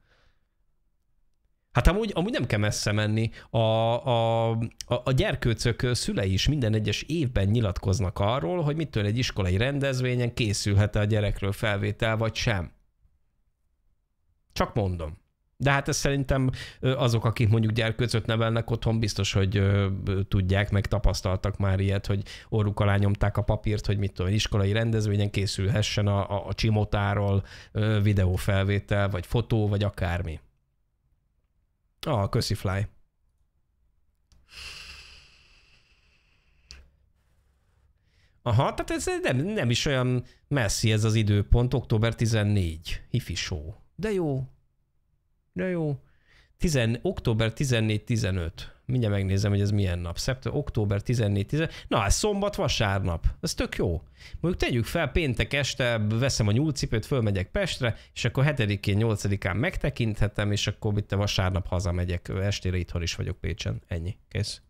Hát amúgy, amúgy nem kell messze menni. A, a, a, a gyerkőcök szülei is minden egyes évben nyilatkoznak arról, hogy mitől egy iskolai rendezvényen készülhet-e a gyerekről felvétel, vagy sem. Csak mondom. De hát ez szerintem azok, akik mondjuk gyerkőcöt nevelnek otthon, biztos, hogy tudják, meg tapasztaltak már ilyet, hogy orruk alá nyomták a papírt, hogy mit tudom, iskolai rendezvényen készülhessen a, a, a csimotáról videófelvétel, vagy fotó, vagy akármi. Ah, köszi Fly. Aha, tehát ez nem, nem is olyan messzi ez az időpont, október 14, hifi show. De jó, de jó. 10, október 14-15. Mindjárt megnézem, hogy ez milyen nap. Szeptember, október 14-15. Na, ez szombat, vasárnap. Ez tök jó. Mondjuk tegyük fel, péntek este veszem a nyúlcipőt, fölmegyek Pestre, és akkor 7-én, 8-án megtekinthetem, és akkor itt vasárnap hazamegyek. Estére itthon is vagyok Pécsen. Ennyi. Kész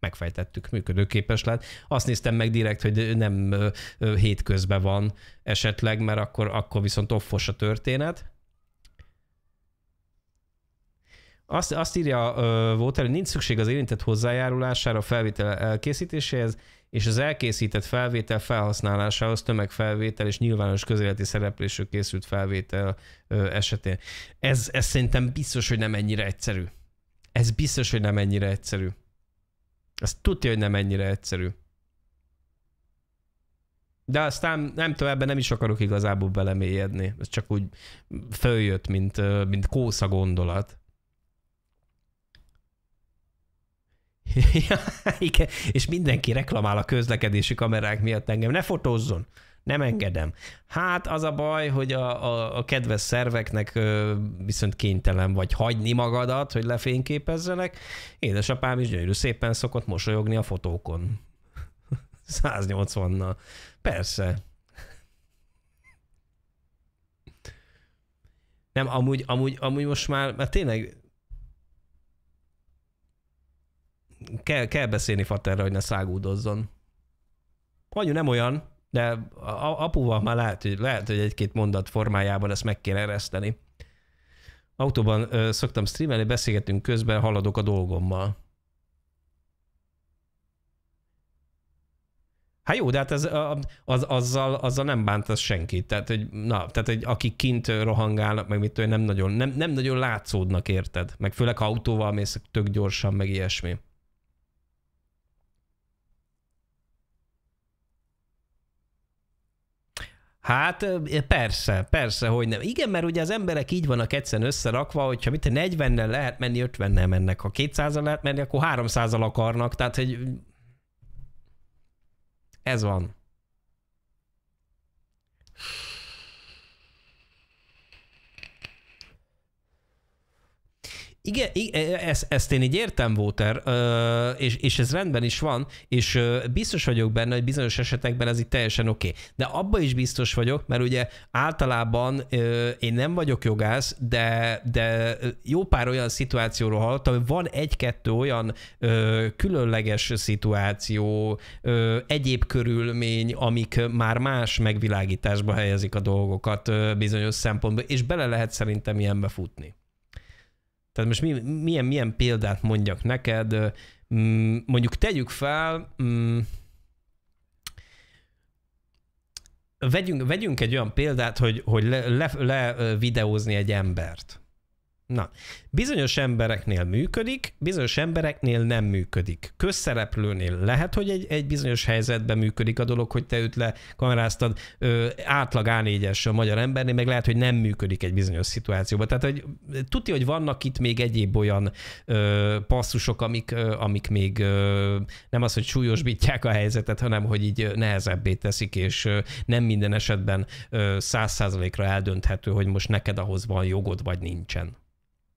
megfejtettük, működőképes lehet. Azt néztem meg direkt, hogy nem hétközben van esetleg, mert akkor, akkor viszont offos a történet, Azt, azt írja Vóter, hogy nincs szükség az érintett hozzájárulására a felvétel elkészítéséhez, és az elkészített felvétel felhasználásához tömegfelvétel és nyilvános közéleti szereplésről készült felvétel esetén. Ez, ez szerintem biztos, hogy nem ennyire egyszerű. Ez biztos, hogy nem ennyire egyszerű. Ez tudja, hogy nem ennyire egyszerű. De aztán nem tudom, ebben nem is akarok igazából belemélyedni. Ez csak úgy följött, mint, mint kósza gondolat. ja, igen, és mindenki reklamál a közlekedési kamerák miatt engem. Ne fotózzon! Nem engedem. Hát az a baj, hogy a, a, a kedves szerveknek ö, viszont kénytelen vagy hagyni magadat, hogy lefényképezzenek. Édesapám is gyönyörű szépen szokott mosolyogni a fotókon. 180-nal. Persze. Nem, amúgy, amúgy, amúgy most már, mert tényleg kell, kell beszélni Faterra, hogy ne szágúdozzon. Anyu nem olyan, de a, apuval már lehet, hogy, lehet, hogy egy-két mondat formájában ezt meg kéne ereszteni. Autóban ö, szoktam streamelni, beszélgetünk közben, haladok a dolgommal. Hát jó, de hát ez, az, az, azzal, azzal nem bánt az senkit. Tehát, hogy, na, tehát, hogy akik kint rohangálnak, meg mit nem nagyon, nem, nem nagyon látszódnak, érted? Meg főleg, ha autóval mész, tök gyorsan, meg ilyesmi. Hát persze, persze, hogy nem. Igen, mert ugye az emberek így vannak egyszerűen összerakva, hogyha mit 40-nel lehet menni, 50-nel mennek. Ha 200-al lehet menni, akkor 300-al akarnak. Tehát, hogy ez van. Igen, e, e, ezt, ezt én így értem, Walter, és, és ez rendben is van, és biztos vagyok benne, hogy bizonyos esetekben ez itt teljesen oké. Okay. De abba is biztos vagyok, mert ugye általában én nem vagyok jogász, de, de jó pár olyan szituációról hallottam, hogy van egy-kettő olyan különleges szituáció, egyéb körülmény, amik már más megvilágításba helyezik a dolgokat bizonyos szempontból, és bele lehet szerintem ilyenbe futni. Tehát most milyen, milyen példát mondjak neked, mm, mondjuk tegyük fel, mm, vegyünk, vegyünk egy olyan példát, hogy, hogy le, le, le egy embert. Na, bizonyos embereknél működik, bizonyos embereknél nem működik. Közszereplőnél lehet, hogy egy, egy bizonyos helyzetben működik a dolog, hogy te őt lekameráztad, ö, átlag A4-es a magyar embernél, meg lehet, hogy nem működik egy bizonyos szituációban. Tehát hogy, tudja, hogy vannak itt még egyéb olyan ö, passzusok, amik, ö, amik még ö, nem az, hogy súlyosbítják a helyzetet, hanem hogy így nehezebbé teszik, és ö, nem minden esetben száz százalékra eldönthető, hogy most neked ahhoz van jogod, vagy nincsen.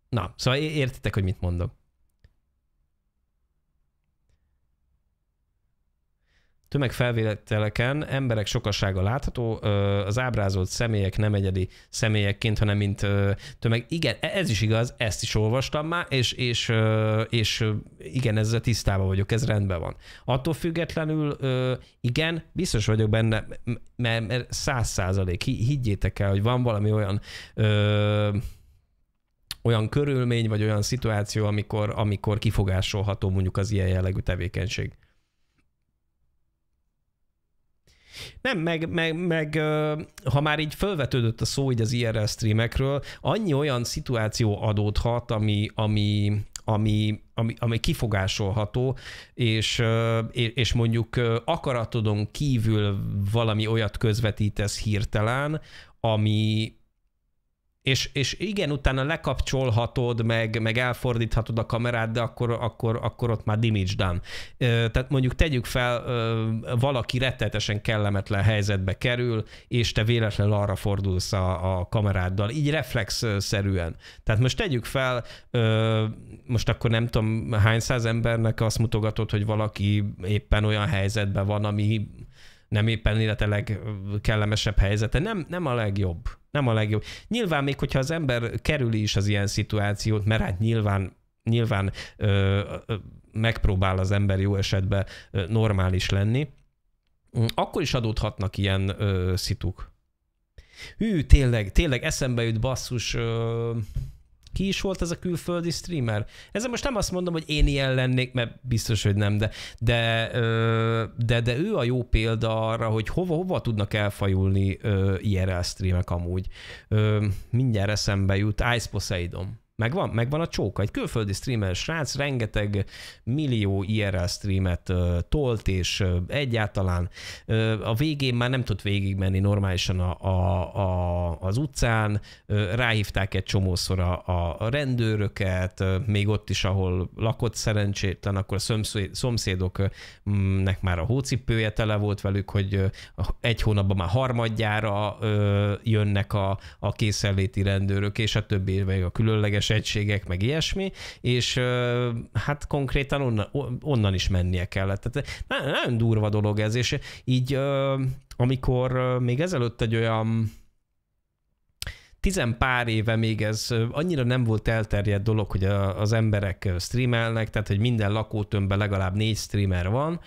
Na, szóval értitek, hogy mit mondok. Tömegfelvételeken emberek sokasága látható, az ábrázolt személyek nem egyedi személyekként, hanem mint tömeg. Igen, e- ez is igaz, ezt is olvastam már, és, és, és igen, ezzel tisztában vagyok, ez rendben van. Attól függetlenül, igen, biztos vagyok benne, mert száz százalék, higgyétek el, hogy van valami olyan olyan körülmény, vagy olyan szituáció, amikor, amikor kifogásolható mondjuk az ilyen jellegű tevékenység. Nem, meg, meg, meg ha már így felvetődött a szó így az IRL streamekről, annyi olyan szituáció adódhat, ami, ami, ami, ami, ami kifogásolható, és, és mondjuk akaratodon kívül valami olyat közvetítesz hirtelen, ami, és, és igen, utána lekapcsolhatod, meg, meg elfordíthatod a kamerát, de akkor, akkor, akkor ott már damage done. Tehát mondjuk tegyük fel, valaki rettetesen kellemetlen helyzetbe kerül, és te véletlenül arra fordulsz a, a kameráddal, így reflexszerűen. Tehát most tegyük fel, most akkor nem tudom hány száz embernek azt mutogatod, hogy valaki éppen olyan helyzetben van, ami nem éppen élete legkellemesebb helyzete, nem, nem a legjobb. Nem a legjobb. Nyilván még, hogyha az ember kerüli is az ilyen szituációt, mert hát nyilván, nyilván ö, ö, megpróbál az ember jó esetben ö, normális lenni, akkor is adódhatnak ilyen ö, szituk. Hű, tényleg, tényleg eszembe jut basszus, ö, ki is volt ez a külföldi streamer? Ezzel most nem azt mondom, hogy én ilyen lennék, mert biztos, hogy nem, de, de, de, de ő a jó példa arra, hogy hova, hova tudnak elfajulni IRL er streamek amúgy. Mindjárt eszembe jut Ice Poseidon. Megvan, megvan a csóka. Egy külföldi streamer srác rengeteg millió IRL streamet uh, tolt, és egyáltalán a végén már nem tud végigmenni normálisan a, a, a, az utcán, ráhívták egy csomószor a, a rendőröket, még ott is, ahol lakott szerencsétlen, akkor a szomszédoknek már a hócipője tele volt velük, hogy egy hónapban már harmadjára jönnek a, a készenléti rendőrök, és a többi a különleges orvos egységek, meg ilyesmi, és hát konkrétan onnan, onnan is mennie kellett. Tehát nagyon durva dolog ez, és így amikor még ezelőtt egy olyan tizen pár éve még ez annyira nem volt elterjedt dolog, hogy a, az emberek streamelnek, tehát hogy minden lakótömbben legalább négy streamer van,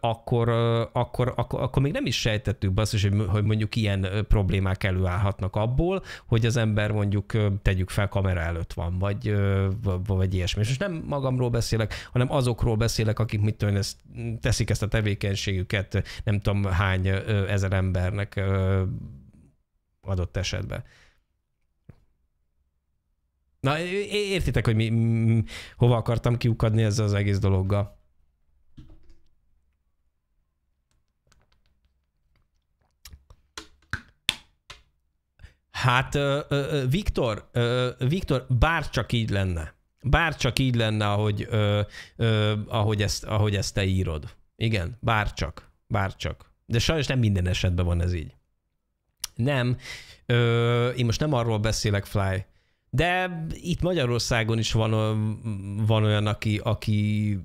akkor, akkor, akkor, akkor még nem is sejtettük be azt hogy, hogy mondjuk ilyen problémák előállhatnak abból, hogy az ember mondjuk tegyük fel kamera előtt van, vagy, vagy ilyesmi. És nem magamról beszélek, hanem azokról beszélek, akik mit tudom, ezt, teszik ezt a tevékenységüket, nem tudom hány ezer embernek adott esetben. Na, értitek, hogy mi, m- hova akartam kiukadni ezzel az egész dologgal. Hát, Viktor, Viktor, bár csak így lenne. Bár csak így lenne, ahogy, ahogy, ezt, ahogy ezt te írod. Igen, bár csak. Bár csak. De sajnos nem minden esetben van ez így. Nem. Ö, én most nem arról beszélek, Fly. De itt Magyarországon is van, van olyan, aki, aki,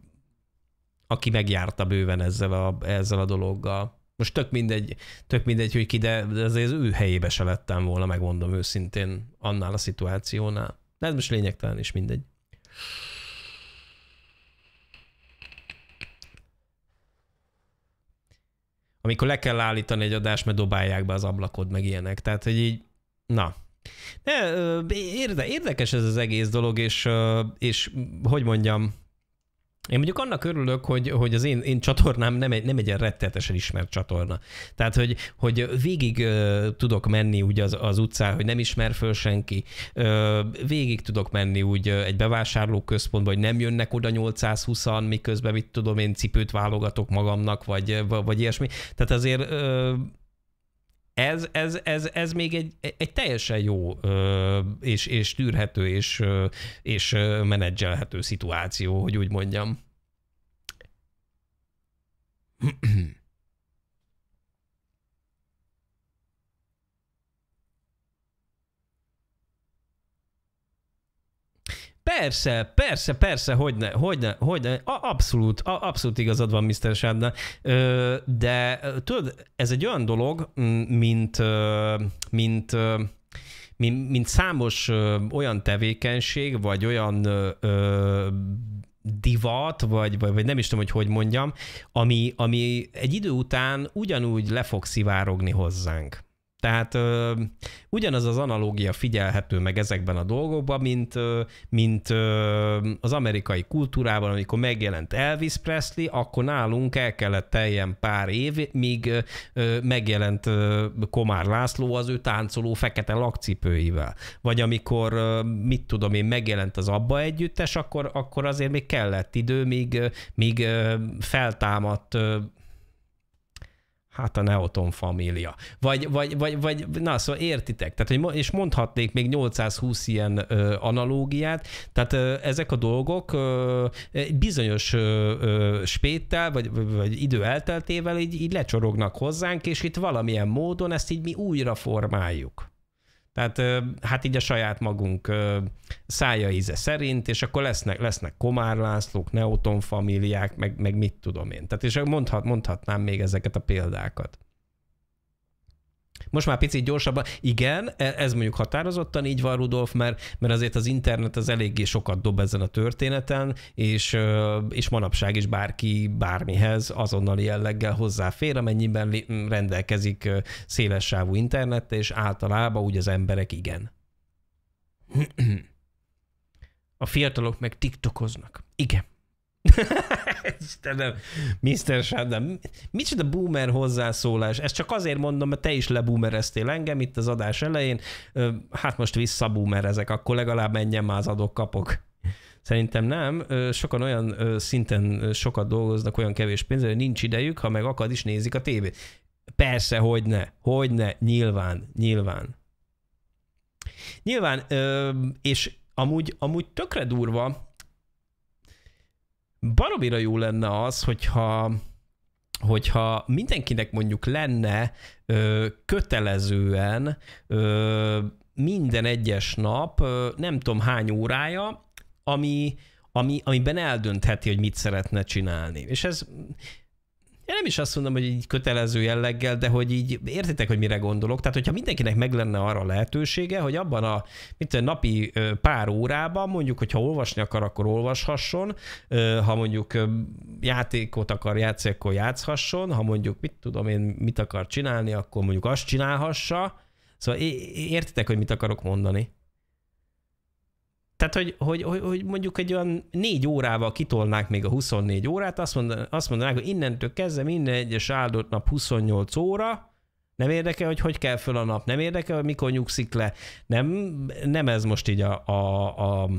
aki megjárta bőven ezzel a, ezzel a dologgal. Most tök mindegy, tök mindegy, hogy ki, de azért az ő helyébe se lettem volna, megmondom őszintén, annál a szituációnál. De ez most lényegtelen is mindegy. amikor le kell állítani egy adást, mert dobálják be az ablakod, meg ilyenek. Tehát, hogy így, na. De, érde, érdekes ez az egész dolog, és, és hogy mondjam, én mondjuk annak örülök, hogy, hogy az én, én csatornám nem egy, nem egy ilyen rettetesen ismert csatorna. Tehát, hogy, hogy végig ö, tudok menni úgy az, az utcán, hogy nem ismer föl senki, ö, végig tudok menni úgy egy bevásárlóközpontba, hogy nem jönnek oda 820-an, miközben mit tudom én cipőt válogatok magamnak, vagy, vagy ilyesmi. Tehát azért ö, ez, ez, ez, ez még egy, egy teljesen jó és, és tűrhető és, és menedzselhető szituáció, hogy úgy mondjam. Persze, persze, persze, hogyne, hogyne, hogyne. A, abszolút, a, abszolút igazad van, Mr. Shadna. De tudod, ez egy olyan dolog, mint, mint, mint, mint számos olyan tevékenység, vagy olyan ö, divat, vagy, vagy, vagy nem is tudom, hogy hogy mondjam, ami, ami egy idő után ugyanúgy le fog szivárogni hozzánk. Tehát ö, ugyanaz az analógia figyelhető meg ezekben a dolgokban, mint, ö, mint ö, az amerikai kultúrában, amikor megjelent Elvis Presley, akkor nálunk el kellett teljen pár év, míg ö, megjelent ö, Komár László az ő táncoló fekete lakcipőivel. Vagy amikor, ö, mit tudom én, megjelent az Abba együttes, akkor, akkor azért még kellett idő, míg, míg ö, feltámadt ö, hát a Neoton família. Vagy, vagy, vagy, vagy na, szóval értitek. Tehát, hogy, és mondhatnék még 820 ilyen ö, analógiát, tehát ö, ezek a dolgok ö, bizonyos ö, ö, spéttel, vagy, vagy idő elteltével így, így lecsorognak hozzánk, és itt valamilyen módon ezt így mi újra formáljuk. Tehát hát így a saját magunk szája íze szerint, és akkor lesznek, lesznek Komár Lászlók, Neoton familiák, meg, meg mit tudom én. Tehát és mondhat, mondhatnám még ezeket a példákat. Most már picit gyorsabban. Igen, e- ez mondjuk határozottan így van, Rudolf, mert, mert azért az internet az eléggé sokat dob ezen a történeten, és, és manapság is bárki bármihez azonnali jelleggel hozzáfér, amennyiben rendelkezik széles sávú internet, és általában úgy az emberek igen. A fiatalok meg tiktokoznak. Igen. Istenem, Mr. Sandem, micsoda boomer hozzászólás. Ezt csak azért mondom, mert te is leboomereztél engem itt az adás elején. Hát most visszaboomerezek, akkor legalább menjen már az adok-kapok. Szerintem nem. Sokan olyan szinten sokat dolgoznak, olyan kevés pénzre, hogy nincs idejük, ha meg akad is nézik a tévét. Persze, hogy ne, hogy ne, nyilván, nyilván. Nyilván, és amúgy, amúgy tökre durva, baromira jó lenne az, hogyha hogyha mindenkinek mondjuk lenne ö, kötelezően ö, minden egyes nap, ö, nem tudom hány órája, ami, ami, amiben eldöntheti, hogy mit szeretne csinálni. És ez én nem is azt mondom, hogy így kötelező jelleggel, de hogy így értitek, hogy mire gondolok. Tehát, hogyha mindenkinek meg lenne arra lehetősége, hogy abban a mint a napi pár órában, mondjuk, hogyha olvasni akar, akkor olvashasson, ha mondjuk játékot akar játszani, akkor játszhasson, ha mondjuk mit tudom én, mit akar csinálni, akkor mondjuk azt csinálhassa. Szóval értitek, hogy mit akarok mondani tehát, hogy, hogy, hogy, hogy mondjuk egy olyan négy órával kitolnák még a 24 órát, azt, mondanák, azt mondanák, hogy innentől kezdve minden egyes áldott nap 28 óra, nem érdekel, hogy hogy kell föl a nap, nem érdekel, hogy mikor nyugszik le. Nem, nem ez most így a, a, a,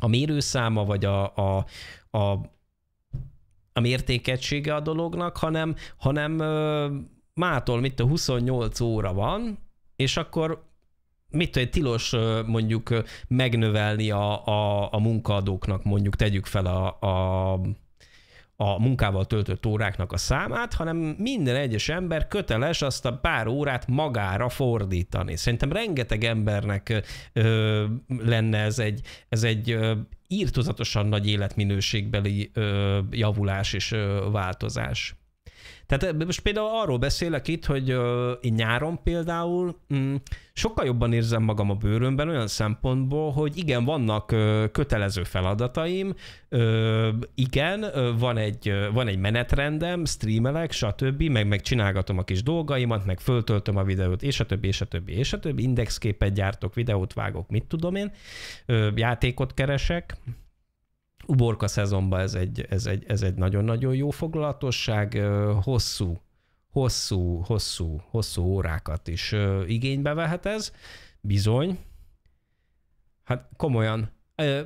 a mérőszáma, vagy a, a, a, a mértékegysége a dolognak, hanem, hanem mától mit a 28 óra van, és akkor mit tudja, tilos mondjuk megnövelni a, a, a munkaadóknak, mondjuk tegyük fel a, a a munkával töltött óráknak a számát, hanem minden egyes ember köteles azt a pár órát magára fordítani. Szerintem rengeteg embernek ö, lenne ez egy, ez egy írtozatosan nagy életminőségbeli ö, javulás és ö, változás. Tehát eh, most például arról beszélek itt, hogy én nyáron például mm, sokkal jobban érzem magam a bőrömben olyan szempontból, hogy igen, vannak kötelező feladataim, igen, van, egy, van egy menetrendem, streamelek, stb., meg, meg csinálgatom a kis dolgaimat, meg föltöltöm a videót, és a többi, és a többi, és a többi, indexképet gyártok, videót vágok, mit tudom én, játékot keresek, uborka szezonban ez egy, ez egy, ez egy nagyon-nagyon jó foglalatosság, hosszú, hosszú, hosszú, hosszú órákat is igénybe vehet ez, bizony. Hát komolyan,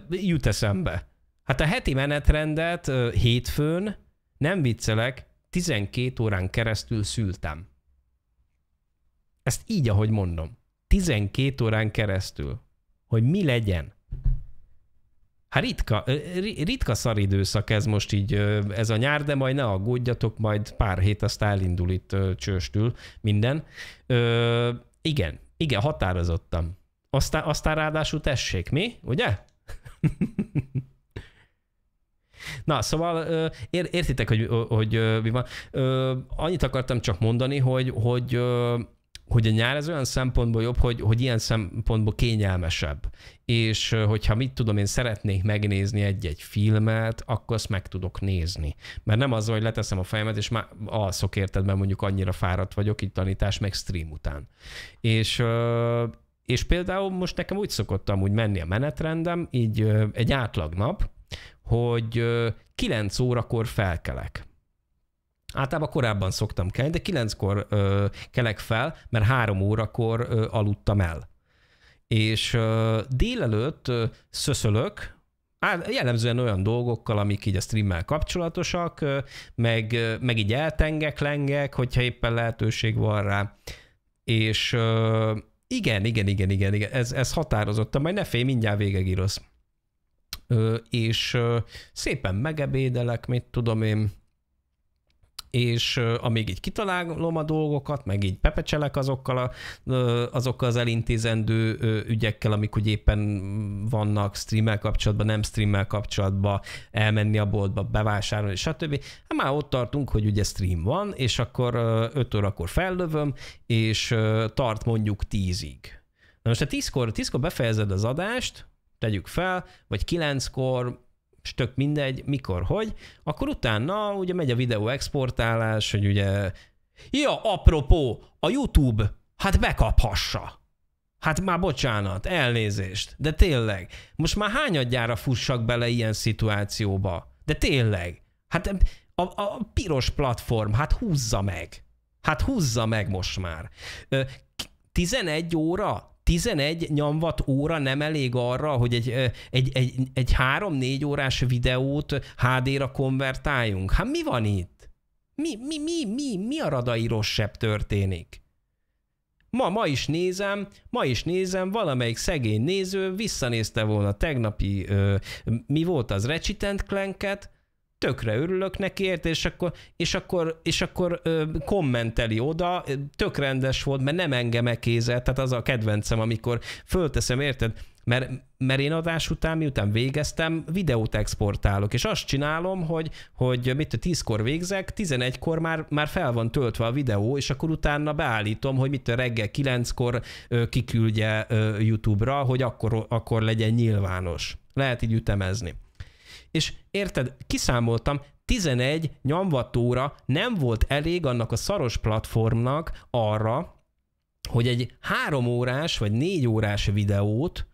jut eszembe. Hát a heti menetrendet hétfőn, nem viccelek, 12 órán keresztül szültem. Ezt így, ahogy mondom. 12 órán keresztül, hogy mi legyen. Hát ritka, ritka szar időszak ez most így, ez a nyár, de majd ne aggódjatok, majd pár hét azt elindul itt csőstül minden. Ö, igen, igen, határozottam. Aztán, aztán ráadásul tessék, mi? Ugye? Na, szóval ér, értitek, hogy, hogy mi van. Annyit akartam csak mondani, hogy, hogy hogy a nyár ez olyan szempontból jobb, hogy, hogy ilyen szempontból kényelmesebb. És hogyha mit tudom, én szeretnék megnézni egy-egy filmet, akkor azt meg tudok nézni. Mert nem az, hogy leteszem a fejemet, és már alszok érted, mert mondjuk annyira fáradt vagyok itt tanítás, meg stream után. És, és például most nekem úgy szokottam úgy menni a menetrendem, így egy átlag nap, hogy 9 órakor felkelek Általában korábban szoktam kelni, de kilenckor ö, kelek fel, mert három órakor ö, aludtam el. És ö, délelőtt ö, szöszölök, á, jellemzően olyan dolgokkal, amik így a streammel kapcsolatosak, ö, meg, ö, meg így eltengek, lengek, hogyha éppen lehetőség van rá. És ö, igen, igen, igen, igen, igen, ez, ez határozottan, majd ne félj, mindjárt végegíroz. Ö, és ö, szépen megebédelek, mit tudom én, és amíg így kitalálom a dolgokat, meg így pepecselek azokkal, a, azokkal az elintézendő ügyekkel, amik úgy éppen vannak streamel kapcsolatban, nem streamel kapcsolatban, elmenni a boltba, bevásárolni, stb. Hát már ott tartunk, hogy ugye stream van, és akkor 5 órakor fellövöm, és tart mondjuk 10-ig. Na most a 10-kor, 10-kor befejezed az adást, tegyük fel, vagy 9-kor és tök mindegy, mikor, hogy, akkor utána ugye megy a videó exportálás, hogy ugye, ja, apropó, a YouTube, hát bekaphassa. Hát már bocsánat, elnézést, de tényleg, most már hányadjára fussak bele ilyen szituációba? De tényleg, hát a, a piros platform, hát húzza meg. Hát húzza meg most már. 11 óra? 11 nyomvat óra nem elég arra, hogy egy, egy, egy, egy 3-4 órás videót HD-ra konvertáljunk? Hát mi van itt? Mi, mi, mi, mi, mi a radai rosszabb történik? Ma, ma is nézem, ma is nézem, valamelyik szegény néző visszanézte volna tegnapi, ö, mi volt az recitent Clanket, tökre örülök neki, ért, és akkor, és akkor, és akkor ö, kommenteli oda, tök rendes volt, mert nem engem ekézett, tehát az a kedvencem, amikor fölteszem, érted? Mert, mert én adás után, miután végeztem, videót exportálok, és azt csinálom, hogy, hogy mit a 10-kor végzek, 11-kor már, már fel van töltve a videó, és akkor utána beállítom, hogy mit a reggel 9-kor ö, kiküldje ö, YouTube-ra, hogy akkor, akkor legyen nyilvános. Lehet így ütemezni és érted, kiszámoltam, 11 nyomvatóra nem volt elég annak a szaros platformnak arra, hogy egy három órás vagy négy órás videót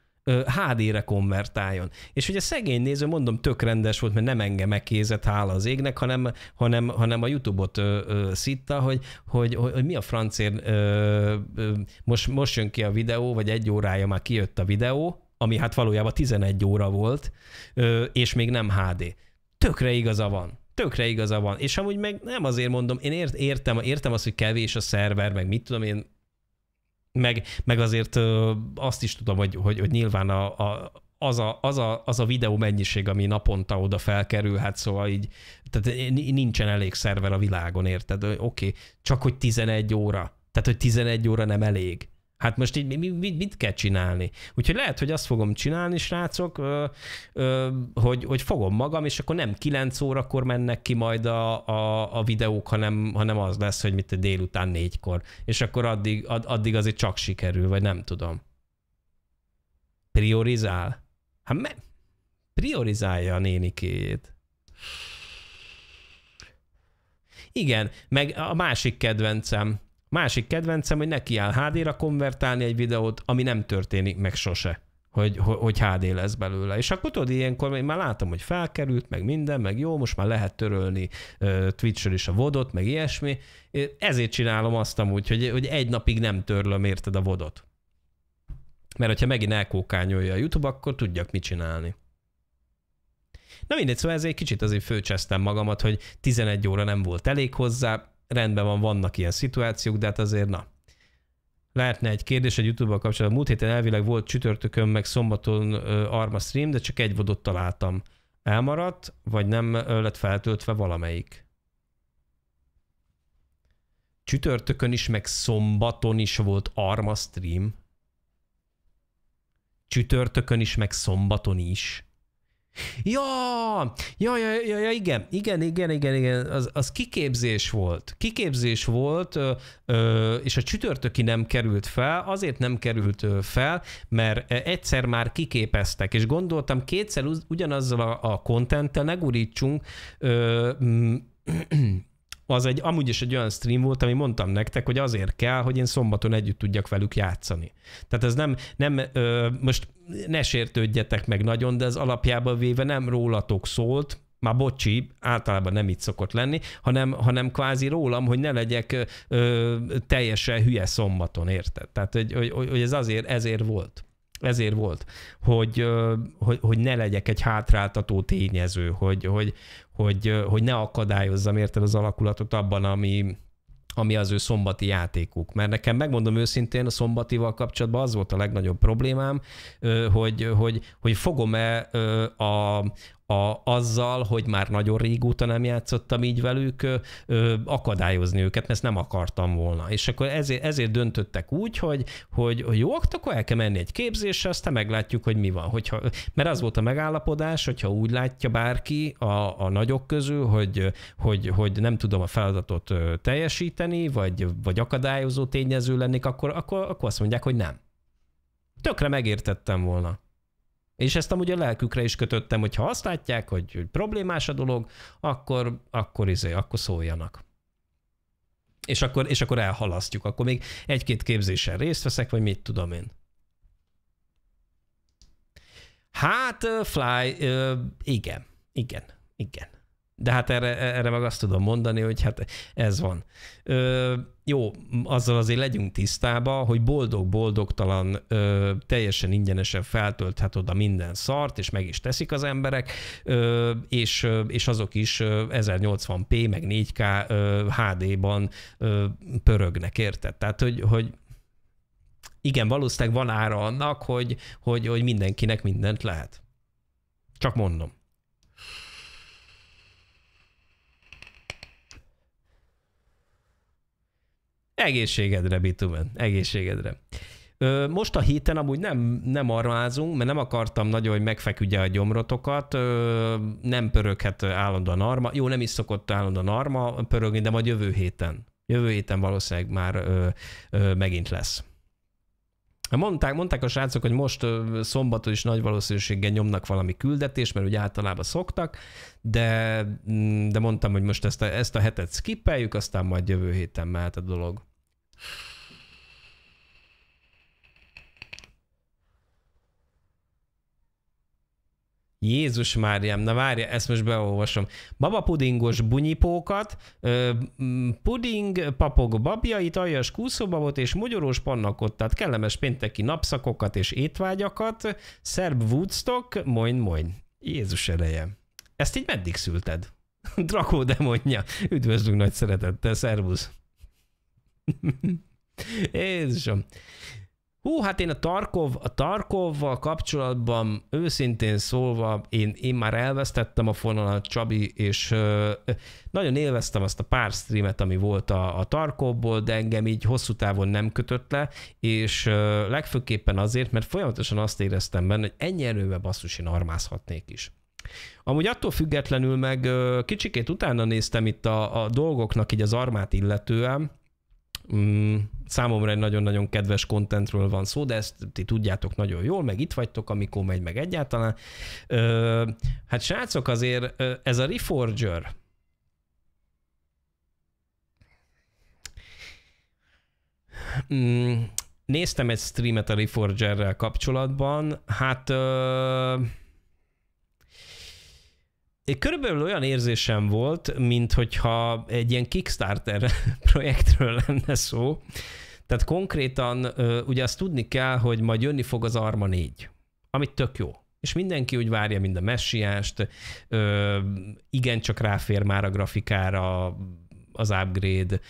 HD-re konvertáljon. És ugye szegény néző, mondom, tök rendes volt, mert nem engem megkézett hála az égnek, hanem, hanem, hanem a YouTube-ot ö, ö, szitta, hogy, hogy, hogy, hogy mi a francér, ö, ö, most, most jön ki a videó, vagy egy órája már kijött a videó, ami hát valójában 11 óra volt, és még nem HD. Tökre igaza van. Tökre igaza van. És amúgy meg nem azért mondom, én ért, értem, értem azt, hogy kevés a szerver, meg mit tudom én, meg, meg azért azt is tudom, hogy, hogy, hogy nyilván a, a, az, a, az, a, az a videó mennyiség, ami naponta oda felkerül, hát szóval így, tehát nincsen elég szerver a világon, érted? Oké, okay. csak hogy 11 óra. Tehát, hogy 11 óra nem elég. Hát most így mit, mit, mit kell csinálni? Úgyhogy lehet, hogy azt fogom csinálni, srácok, ö, ö, hogy, hogy fogom magam, és akkor nem 9 órakor mennek ki majd a, a, a videók, hanem, hanem az lesz, hogy mit délután négykor. És akkor addig, ad, addig azért csak sikerül, vagy nem tudom. Priorizál? Hát me- priorizálja a nénikét. Igen, meg a másik kedvencem, Másik kedvencem, hogy neki áll HD-ra konvertálni egy videót, ami nem történik meg sose, hogy, hogy, HD lesz belőle. És akkor tudod, ilyenkor én már látom, hogy felkerült, meg minden, meg jó, most már lehet törölni uh, twitch is a vodot, meg ilyesmi. Én ezért csinálom azt amúgy, hogy, hogy egy napig nem törlöm, érted a vodot. Mert hogyha megint elkókányolja a YouTube, akkor tudjak mit csinálni. Na mindegy, szóval ezért kicsit azért főcsesztem magamat, hogy 11 óra nem volt elég hozzá, rendben van, vannak ilyen szituációk, de hát azért na. Lehetne egy kérdés egy youtube ban kapcsolatban. Múlt héten elvileg volt csütörtökön, meg szombaton uh, Arma stream, de csak egy vodot találtam. Elmaradt, vagy nem lett feltöltve valamelyik? Csütörtökön is, meg szombaton is volt Arma stream. Csütörtökön is, meg szombaton is. Ja, ja, ja, ja, ja igen, igen, igen, igen, igen, az, az kiképzés volt. Kiképzés volt, ö, ö, és a csütörtöki nem került fel, azért nem került fel, mert egyszer már kiképeztek, és gondoltam, kétszer ugyanazzal a, a kontenttel ne gurítsunk, ö, az egy, amúgy is egy olyan stream volt, ami mondtam nektek, hogy azért kell, hogy én szombaton együtt tudjak velük játszani. Tehát ez nem, nem ö, most ne sértődjetek meg nagyon, de ez alapjában véve nem rólatok szólt, már bocsi, általában nem itt szokott lenni, hanem, hanem kvázi rólam, hogy ne legyek ö, teljesen hülye szombaton, érted? Tehát, hogy, hogy, hogy ez azért, ezért volt. Ezért volt, hogy, hogy, hogy ne legyek egy hátráltató tényező, hogy, hogy, hogy, hogy ne akadályozzam érted az alakulatot abban, ami, ami az ő szombati játékuk. Mert nekem megmondom őszintén, a szombatival kapcsolatban az volt a legnagyobb problémám, hogy, hogy, hogy fogom-e a, a, azzal, hogy már nagyon régóta nem játszottam így velük, ö, ö, akadályozni őket, mert ezt nem akartam volna. És akkor ezért, ezért döntöttek úgy, hogy, hogy, jó, akkor el kell menni egy képzésre, aztán meglátjuk, hogy mi van. Hogyha, mert az volt a megállapodás, hogyha úgy látja bárki a, a nagyok közül, hogy, hogy, hogy nem tudom a feladatot teljesíteni, vagy, vagy akadályozó tényező lennék, akkor, akkor, akkor azt mondják, hogy nem. Tökre megértettem volna. És ezt amúgy a lelkükre is kötöttem, hogy ha azt látják, hogy, hogy problémás a dolog, akkor, akkor, izé, akkor szóljanak. És akkor, és akkor elhalasztjuk, akkor még egy-két képzésen részt veszek, vagy mit tudom én. Hát, Fly, igen, igen, igen. De hát erre, erre meg azt tudom mondani, hogy hát ez van. Ö, jó, azzal azért legyünk tisztába, hogy boldog-boldogtalan, teljesen ingyenesen feltölthet oda minden szart, és meg is teszik az emberek, ö, és, ö, és azok is 1080p, meg 4K ö, HD-ban ö, pörögnek, érted? Tehát, hogy, hogy igen, valószínűleg van ára annak, hogy, hogy, hogy mindenkinek mindent lehet. Csak mondom. Egészségedre, bitumen, egészségedre. Most a héten amúgy nem, nem armázunk, mert nem akartam nagyon, hogy megfeküdje a gyomrotokat, nem pöröghet állandóan arma. Jó, nem is szokott állandóan arma pörögni, de majd jövő héten. Jövő héten valószínűleg már ö, ö, megint lesz. Mondták, mondták a srácok, hogy most szombaton is nagy valószínűséggel nyomnak valami küldetést, mert ugye általában szoktak, de, mm, de mondtam, hogy most ezt a, ezt a hetet skippeljük, aztán majd jövő héten mehet a dolog. Jézus Máriám, na várja, ezt most beolvasom. Baba pudingos bunyipókat, puding papok babjait, aljas kúszóbabot és mogyorós pannakot, tehát kellemes pénteki napszakokat és étvágyakat, szerb Woodstock, moin moin. Jézus eleje. Ezt így meddig szülted? Drakó demonja. Üdvözlünk nagy szeretettel, szervusz! Jézusom. Hú, hát én a Tarkov, a Tarkovval kapcsolatban őszintén szólva, én, én már elvesztettem a fonalat, Csabi, és ö, nagyon élveztem azt a pár streamet, ami volt a, a Tarkovból, de engem így hosszú távon nem kötött le, és ö, legfőképpen azért, mert folyamatosan azt éreztem benne, hogy ennyi erővel basszus én armázhatnék is. Amúgy attól függetlenül meg ö, kicsikét utána néztem itt a, a dolgoknak így az armát illetően, Mm, számomra egy nagyon-nagyon kedves kontentről van szó, de ezt ti tudjátok nagyon jól, meg itt vagytok, amikor megy meg egyáltalán. Ö, hát srácok, azért ez a Reforger, mm, néztem egy streamet a Reforgerrel kapcsolatban, hát ö, körülbelül olyan érzésem volt, mint hogyha egy ilyen Kickstarter projektről lenne szó. Tehát konkrétan ugye azt tudni kell, hogy majd jönni fog az Arma 4, amit tök jó. És mindenki úgy várja, mind a messiást, igen, csak ráfér már a grafikára, az upgrade.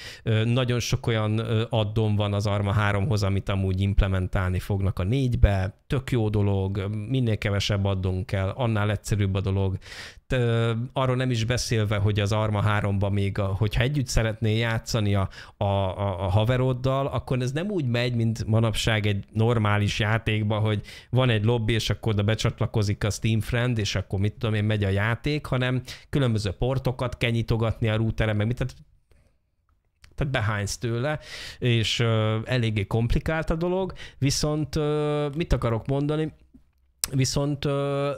Nagyon sok olyan addon van az Arma 3-hoz, amit amúgy implementálni fognak a 4-be, tök jó dolog, minél kevesebb adunk kell, annál egyszerűbb a dolog. Te, arról nem is beszélve, hogy az Arma 3-ban még, a, hogyha együtt szeretnél játszani a, a, a, a haveroddal, akkor ez nem úgy megy, mint manapság egy normális játékba, hogy van egy lobby, és akkor oda becsatlakozik a Steam Friend, és akkor mit tudom én, megy a játék, hanem különböző portokat kell nyitogatni a rúteren, meg mit, tehát tehát behánysz tőle, és ö, eléggé komplikált a dolog, viszont mit akarok mondani, Viszont,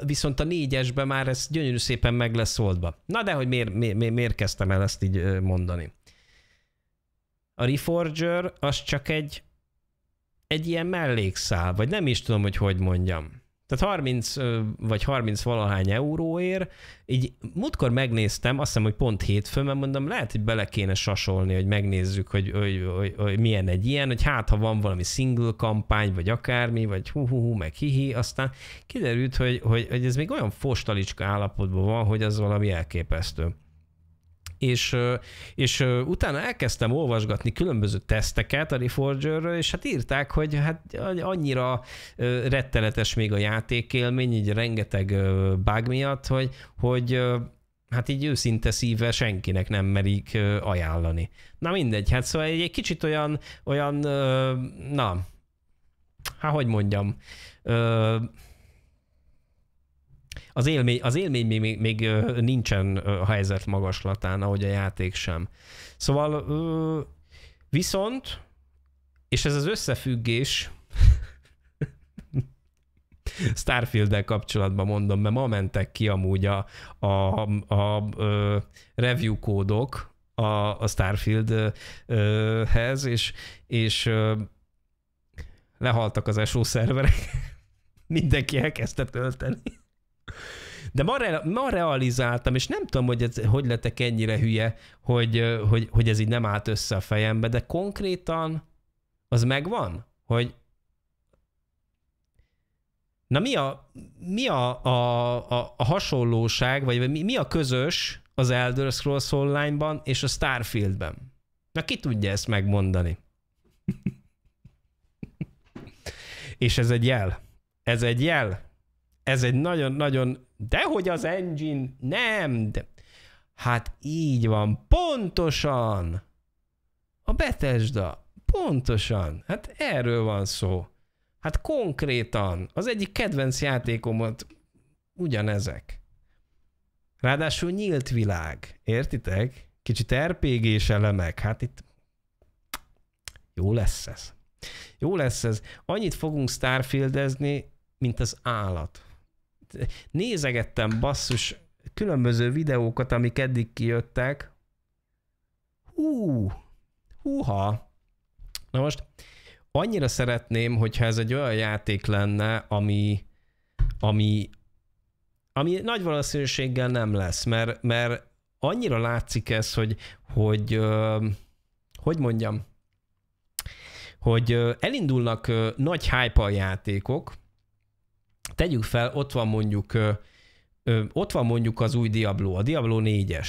viszont a négyesben már ez gyönyörű szépen meg lesz oldva. Na de, hogy miért, miért, miért kezdtem el ezt így mondani? A Reforger az csak egy, egy ilyen mellékszál, vagy nem is tudom, hogy hogy mondjam tehát 30 vagy 30 valahány euróért, így múltkor megnéztem, azt hiszem, hogy pont hétfőn, mert mondom, lehet, hogy bele kéne sasolni, hogy megnézzük, hogy, hogy, hogy, hogy milyen egy ilyen, hogy hát, ha van valami single kampány, vagy akármi, vagy hú, hú, hú meg hihi, aztán kiderült, hogy, hogy, hogy ez még olyan fostalicska állapotban van, hogy az valami elképesztő és, és utána elkezdtem olvasgatni különböző teszteket a Reforgerről, és hát írták, hogy hát annyira rettenetes még a játékélmény, így rengeteg bug miatt, hogy, hogy hát így őszinte szívvel senkinek nem merik ajánlani. Na mindegy, hát szóval egy, egy kicsit olyan, olyan, na, hát hogy mondjam, az élmény, az élmény még, még nincsen a helyzet magaslatán, ahogy a játék sem. Szóval viszont, és ez az összefüggés starfield kapcsolatban mondom, mert ma mentek ki amúgy a, a, a, a review kódok a, a Starfield-hez, és, és lehaltak az SO szerverek, mindenki elkezdte tölteni. De ma, re, ma realizáltam, és nem tudom, hogy, ez, hogy letek ennyire hülye, hogy, hogy, hogy ez így nem állt össze a fejembe, de konkrétan az megvan, hogy na mi a, mi a, a, a, a hasonlóság, vagy mi, mi a közös az Elder Scrolls Online-ban és a Starfieldben? Na ki tudja ezt megmondani? és ez egy jel. Ez egy jel, ez egy nagyon-nagyon, dehogy az engine, nem, de... Hát így van, pontosan. A Bethesda, pontosan. Hát erről van szó. Hát konkrétan, az egyik kedvenc játékomat ugyanezek. Ráadásul nyílt világ, értitek? Kicsit rpg er elemek, hát itt jó lesz ez. Jó lesz ez. Annyit fogunk starfieldezni, mint az állat. Hát, nézegettem basszus különböző videókat, amik eddig kijöttek. Hú, húha. Na most annyira szeretném, hogyha ez egy olyan játék lenne, ami, ami, ami nagy valószínűséggel nem lesz, mert, mert annyira látszik ez, hogy, hogy, hogy, mondjam, hogy elindulnak nagy hype játékok, tegyük fel, ott van mondjuk, ö, ö, ott van mondjuk az új Diablo, a Diablo 4-es.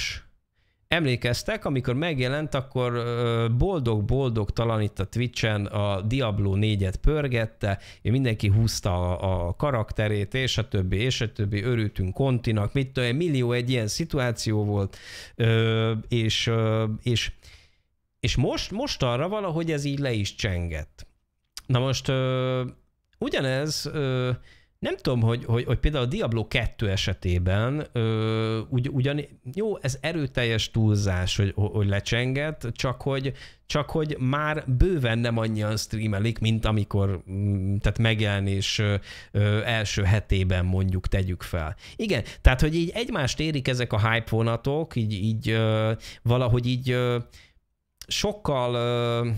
Emlékeztek, amikor megjelent, akkor boldog talán itt a Twitch-en a Diablo 4-et pörgette, mindenki húzta a, a karakterét, és a többi, és a többi, örültünk kontinak, mit tudom, millió egy ilyen szituáció volt, ö, és, ö, és, és most, most arra valahogy ez így le is csengett. Na most ö, ugyanez ö, nem tudom, hogy, hogy, hogy például a Diablo 2 esetében ö, ugy, ugyan, jó, ez erőteljes túlzás, hogy, hogy lecsenget, csak hogy, csak hogy már bőven nem annyian streamelik, mint amikor mm, tehát megjelenés ö, első hetében mondjuk tegyük fel. Igen, tehát hogy így egymást érik ezek a hype vonatok, így, így ö, valahogy így ö, sokkal ö,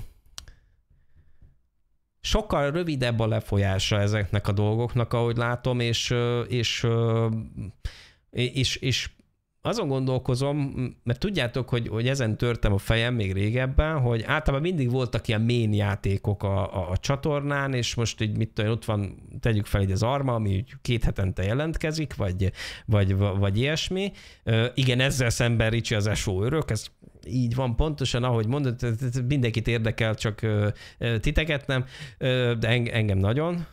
sokkal rövidebb a lefolyása ezeknek a dolgoknak, ahogy látom, és, és, és, és azon gondolkozom, mert tudjátok, hogy, hogy ezen törtem a fejem még régebben, hogy általában mindig voltak ilyen main játékok a, a, a csatornán, és most így mit tudom, ott van, tegyük fel egy az Arma, ami két hetente jelentkezik, vagy, vagy, vagy ilyesmi. Ö, igen, ezzel szemben Ricsi az SO örök, ezt így van, pontosan, ahogy mondod, mindenkit érdekel, csak titeket nem, de engem nagyon,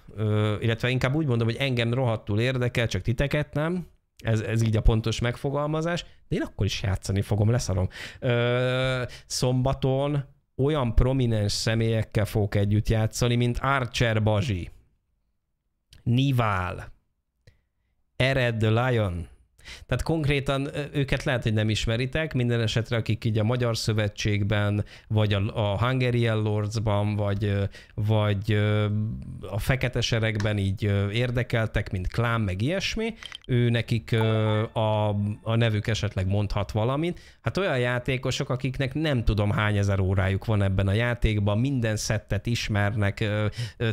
illetve inkább úgy mondom, hogy engem rohadtul érdekel, csak titeket nem, ez, ez így a pontos megfogalmazás, de én akkor is játszani fogom, leszarom. szombaton olyan prominens személyekkel fogok együtt játszani, mint Archer Bazsi, Nivál, Ered the Lion, tehát konkrétan őket lehet, hogy nem ismeritek, minden esetre akik így a Magyar Szövetségben, vagy a, a Hungarian Lordsban, vagy, vagy a Fekete Seregben így érdekeltek, mint klán, meg ilyesmi, ő nekik a, a nevük esetleg mondhat valamit. Hát olyan játékosok, akiknek nem tudom hány ezer órájuk van ebben a játékban, minden szettet ismernek,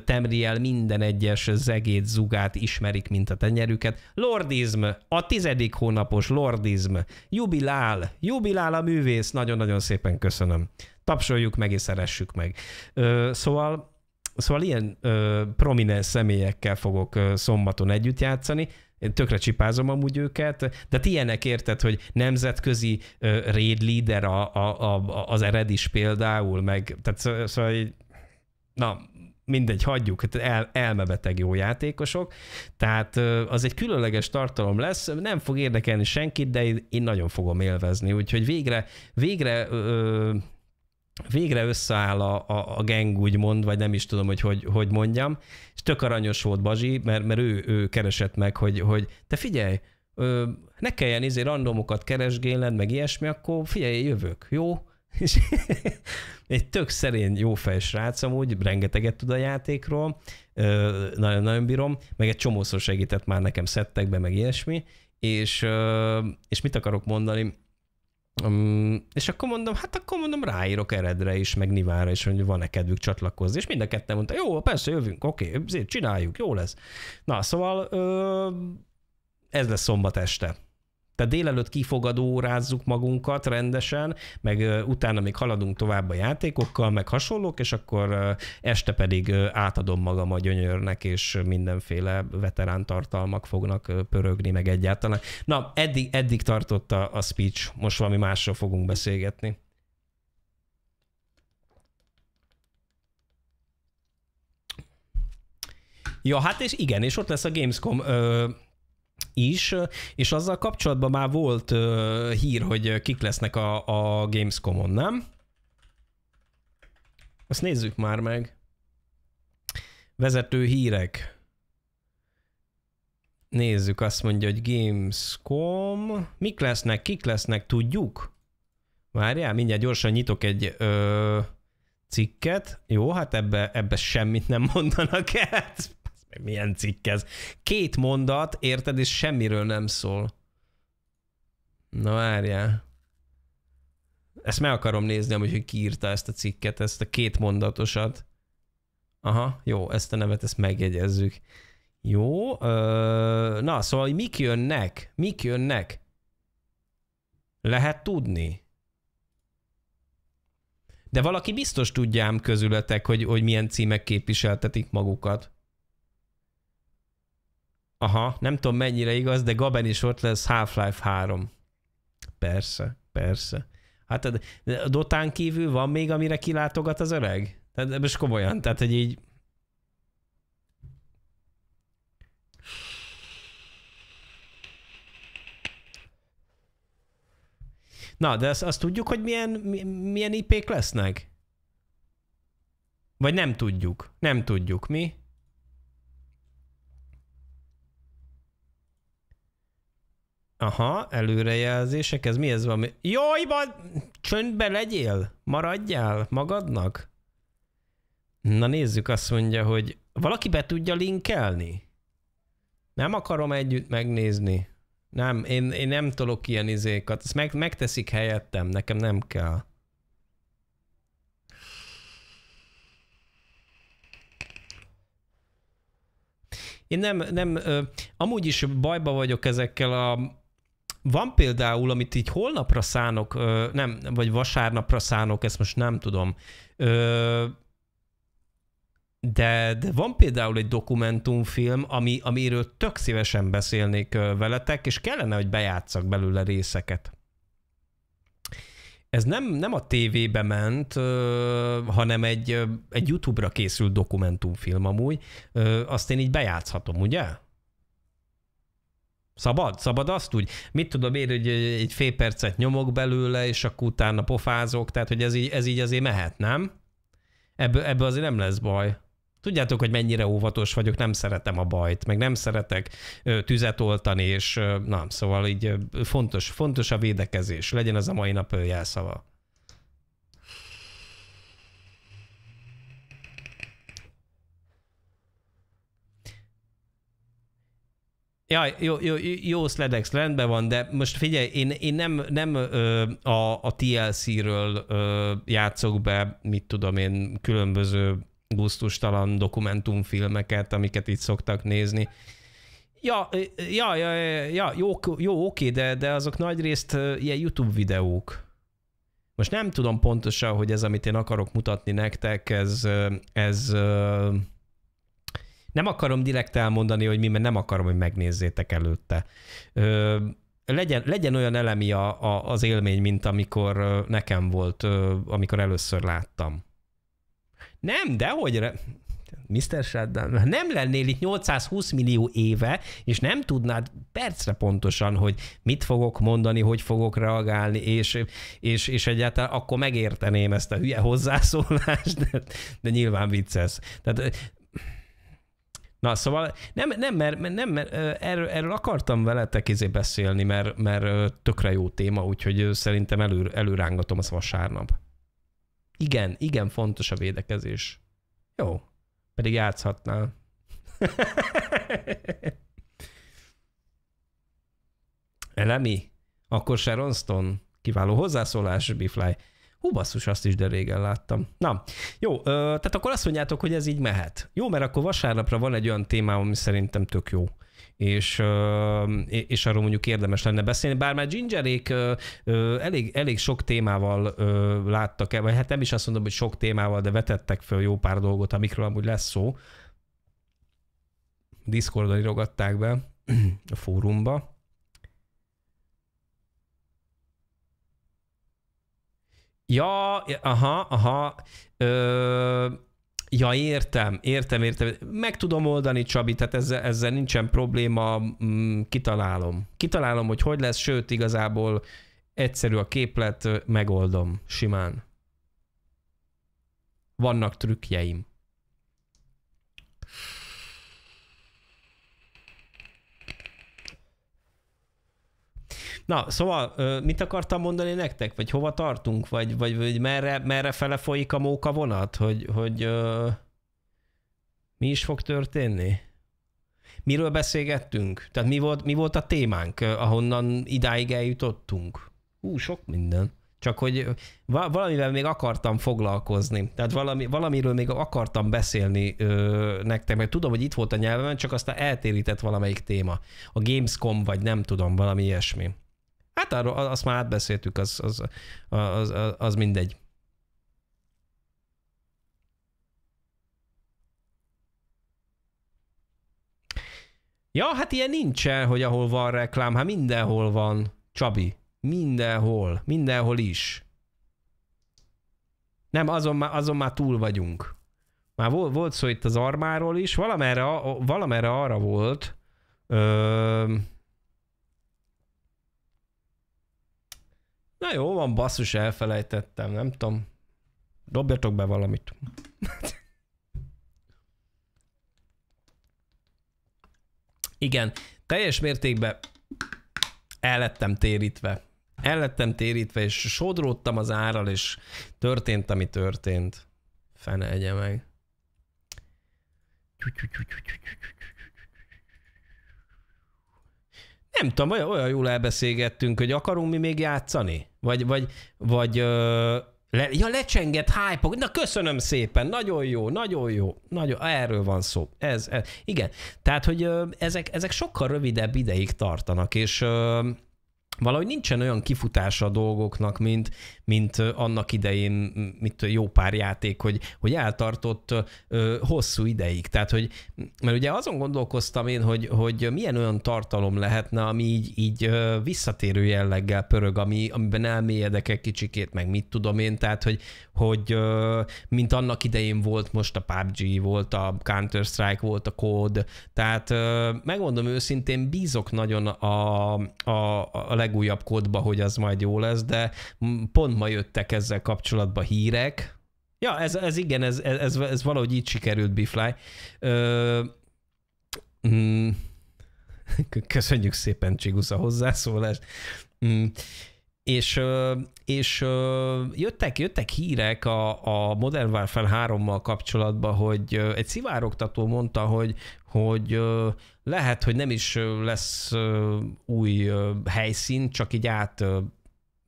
Temriel minden egyes zegét, zugát ismerik, mint a tenyerüket. Lordizm, a tizedik negyedik hónapos lordizm. Jubilál, jubilál a művész, nagyon-nagyon szépen köszönöm. Tapsoljuk meg és szeressük meg. Ö, szóval, szóval ilyen ö, prominens személyekkel fogok ö, szombaton együtt játszani, én tökre csipázom amúgy őket, de ilyenek érted, hogy nemzetközi ö, raid leader a, a, a, az eredis például, meg tehát szóval, szóval na, mindegy, hagyjuk, hát el, elmebeteg jó játékosok, tehát az egy különleges tartalom lesz, nem fog érdekelni senkit, de én nagyon fogom élvezni, úgyhogy végre, végre ö, végre összeáll a, a, a geng, úgymond, vagy nem is tudom, hogy hogy, hogy mondjam, és tök aranyos volt Bazsi, mert, mert ő, ő keresett meg, hogy, hogy te figyelj, ö, ne kelljen izé randomokat keresgélned, meg ilyesmi, akkor figyelj, jövök, jó? És egy tök szerény jófej srác amúgy, rengeteget tud a játékról, nagyon-nagyon bírom, meg egy csomószor segített már nekem szettekbe, meg ilyesmi, és, és mit akarok mondani, Um, és akkor mondom, hát akkor mondom, ráírok eredre is, meg Nivára is, hogy van-e kedvük csatlakozni. És mind a ketten mondta, jó, persze, jövünk, oké, okay, csináljuk, jó lesz. Na, szóval ö, ez lesz szombat este. Tehát délelőtt kifogadórázzuk magunkat rendesen, meg utána még haladunk tovább a játékokkal, meg hasonlók, és akkor este pedig átadom magam a gyönyörnek, és mindenféle veterán tartalmak fognak pörögni, meg egyáltalán. Na, eddig, eddig tartott a, a speech, most valami másról fogunk beszélgetni. Ja, hát és igen, és ott lesz a Gamescom ö- is, és azzal kapcsolatban már volt uh, hír, hogy kik lesznek a, a Gamescom-on, nem? Azt nézzük már meg. Vezető hírek. Nézzük, azt mondja, hogy Gamescom. Mik lesznek, kik lesznek, tudjuk? Várjál, mindjárt gyorsan nyitok egy ö, cikket. Jó, hát ebbe, ebbe semmit nem mondanak el milyen cikk ez. Két mondat, érted, és semmiről nem szól. Na várjál. Ezt meg akarom nézni, amúgy, hogy kiírta ezt a cikket, ezt a két mondatosat. Aha, jó, ezt a nevet, ezt megjegyezzük. Jó, ö, na, szóval hogy mik jönnek? Mik jönnek? Lehet tudni? De valaki biztos tudjám közületek, hogy, hogy milyen címek képviseltetik magukat. Aha, nem tudom mennyire igaz, de Gaben is ott lesz Half-Life 3. Persze, persze. Hát a Dotán kívül van még, amire kilátogat az öreg? Tehát most komolyan, tehát hogy így... Na, de azt, azt tudjuk, hogy milyen, milyen IP-k lesznek? Vagy nem tudjuk? Nem tudjuk, mi? Aha, előrejelzések, ez mi ez valami? Jaj, bad, csöndbe legyél, maradjál magadnak. Na nézzük, azt mondja, hogy valaki be tudja linkelni? Nem akarom együtt megnézni. Nem, én, én nem tolok ilyen izékat. Ezt meg, megteszik helyettem, nekem nem kell. Én nem, nem, ö, amúgy is bajba vagyok ezekkel a van például, amit így holnapra szánok, nem, vagy vasárnapra szánok, ezt most nem tudom, de, de van például egy dokumentumfilm, ami, amiről tök szívesen beszélnék veletek, és kellene, hogy bejátszak belőle részeket. Ez nem, nem a tévébe ment, hanem egy, egy YouTube-ra készült dokumentumfilm amúgy. Azt én így bejátszhatom, ugye? Szabad? Szabad azt úgy? Mit tudom én, hogy egy fél percet nyomok belőle, és akkor utána pofázok, tehát hogy ez így, ez így azért mehet, nem? Ebből, ebből azért nem lesz baj. Tudjátok, hogy mennyire óvatos vagyok, nem szeretem a bajt, meg nem szeretek tüzet oltani, és nem, szóval így fontos, fontos a védekezés, legyen ez a mai nap jelszava. Ja, jó, jó, jó Sledex, rendben van, de most figyelj, én, én nem, nem ö, a, a TLC-ről ö, játszok be, mit tudom én, különböző gusztustalan dokumentumfilmeket, amiket itt szoktak nézni. Ja, ja, ja, ja jó, jó, oké, de, de azok nagyrészt ilyen YouTube videók. Most nem tudom pontosan, hogy ez, amit én akarok mutatni nektek, ez, ez nem akarom direkt elmondani, hogy mi, mert nem akarom, hogy megnézzétek előtte. Ö, legyen, legyen olyan elemi a, a, az élmény, mint amikor nekem volt, amikor először láttam. Nem, hogy. Re... Mr. Shaddan, nem lennél itt 820 millió éve, és nem tudnád percre pontosan, hogy mit fogok mondani, hogy fogok reagálni, és, és, és egyáltalán akkor megérteném ezt a hülye hozzászólást, de, de nyilván vicces. Tehát Na, szóval nem, nem, mert, nem, mert erről, erről akartam veletek izé beszélni, mert, mert tökre jó téma, úgyhogy szerintem elő, előrángatom az vasárnap. Igen, igen, fontos a védekezés. Jó, pedig játszhatnál. Elemi, akkor Sharon Stone. Kiváló hozzászólás, Bifly. Hú, basszus, azt is de régen láttam. Na, jó, tehát akkor azt mondjátok, hogy ez így mehet. Jó, mert akkor vasárnapra van egy olyan témám, ami szerintem tök jó és, és arról mondjuk érdemes lenne beszélni, bár már Gingerék elég, elég sok témával láttak el, vagy hát nem is azt mondom, hogy sok témával, de vetettek föl jó pár dolgot, amikről amúgy lesz szó. Discordon irogatták be a fórumba. Ja, aha, aha. Ö, ja, értem, értem, értem. Meg tudom oldani, Csabi, tehát ezzel, ezzel nincsen probléma, mm, kitalálom. Kitalálom, hogy hogy lesz, sőt, igazából egyszerű a képlet, megoldom simán. Vannak trükkjeim. Na, szóval mit akartam mondani nektek? Vagy hova tartunk? Vagy, vagy, vagy merre, merre fele folyik a móka vonat? Hogy, hogy mi is fog történni? Miről beszélgettünk? Tehát mi volt, mi volt a témánk, ahonnan idáig eljutottunk? Hú, sok minden. Csak hogy valamivel még akartam foglalkozni, tehát valami, valamiről még akartam beszélni ö, nektek, mert tudom, hogy itt volt a nyelvemen, csak aztán eltérített valamelyik téma. A Gamescom, vagy nem tudom, valami ilyesmi. Hát arról, azt már átbeszéltük, az, az, az, az, az mindegy. Ja, hát ilyen nincsen, hogy ahol van reklám, hát mindenhol van, Csabi. Mindenhol, mindenhol is. Nem, azon már, azon már túl vagyunk. Már volt, volt szó itt az armáról is, valamerre, valamerre arra volt, ö, Na jó, van basszus, elfelejtettem, nem tudom. Dobjatok be valamit. Igen, teljes mértékben el lettem térítve. El lettem térítve, és sodródtam az árral, és történt, ami történt. Fene egye meg. Csú, csú, csú, csú, csú, csú. nem tudom, olyan, olyan jól elbeszélgettünk, hogy akarunk mi még játszani? Vagy, vagy, vagy ö, le, ja, lecsengett hype na köszönöm szépen, nagyon jó, nagyon jó, nagyon, erről van szó. Ez, ez igen, tehát, hogy ö, ezek, ezek sokkal rövidebb ideig tartanak, és ö, valahogy nincsen olyan kifutása a dolgoknak, mint, mint annak idején, mint jó pár játék, hogy, hogy eltartott ö, hosszú ideig. Tehát, hogy, mert ugye azon gondolkoztam én, hogy, hogy milyen olyan tartalom lehetne, ami így, így ö, visszatérő jelleggel pörög, ami, amiben elmélyedek egy kicsikét, meg mit tudom én, tehát, hogy, hogy ö, mint annak idején volt most a PUBG, volt a Counter-Strike, volt a Code, tehát ö, megmondom őszintén, bízok nagyon a, a, a legújabb kódba, hogy az majd jó lesz, de pont ma jöttek ezzel kapcsolatban hírek. Ja, ez, ez igen, ez, ez, ez valahogy így sikerült, Bifly. Ö, mm, köszönjük szépen, Csigusz, a hozzászólást. Mm, és, és jöttek, jöttek hírek a, a Modern Warfare 3-mal kapcsolatban, hogy egy szivárogtató mondta, hogy, hogy lehet, hogy nem is lesz új helyszín, csak így át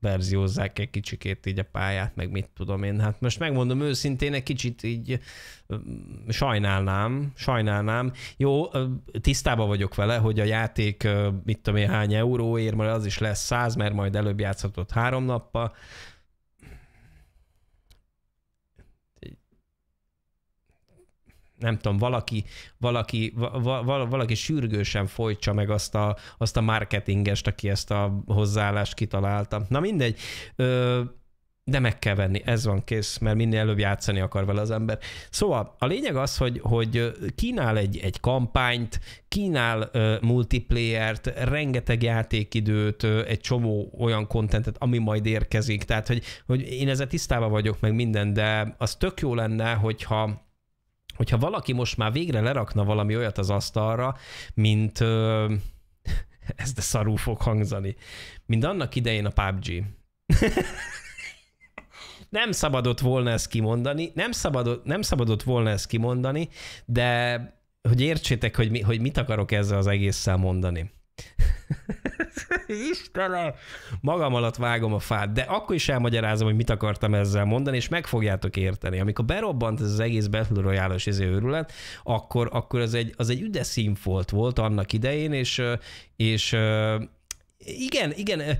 verziózzák egy kicsikét így a pályát, meg mit tudom én. Hát most megmondom őszintén, egy kicsit így sajnálnám, sajnálnám. Jó, tisztában vagyok vele, hogy a játék mit tudom én hány euróért, mert az is lesz száz, mert majd előbb játszhatott három nappal, nem tudom, valaki, valaki, va, va, valaki sürgősen folytsa meg azt a, azt a marketingest, aki ezt a hozzáállást kitalálta. Na mindegy, ö, de meg kell venni, ez van kész, mert minél előbb játszani akar vele az ember. Szóval a lényeg az, hogy, hogy kínál egy, egy kampányt, kínál uh, multiplayer-t, rengeteg játékidőt, uh, egy csomó olyan kontentet, ami majd érkezik. Tehát, hogy, hogy én ezzel tisztában vagyok meg minden, de az tök jó lenne, hogyha hogyha valaki most már végre lerakna valami olyat az asztalra, mint ö, ez de szarú fog hangzani, mint annak idején a PUBG. nem szabadott volna ezt kimondani, nem szabadott, nem szabadott volna ezt kimondani, de hogy értsétek, hogy, mi, hogy mit akarok ezzel az egésszel mondani. Istenem! Magam alatt vágom a fát, de akkor is elmagyarázom, hogy mit akartam ezzel mondani, és meg fogjátok érteni. Amikor berobbant ez az egész Battle Royale-os őrület, akkor, akkor az egy, az egy üde színfolt volt annak idején, és, és igen, igen,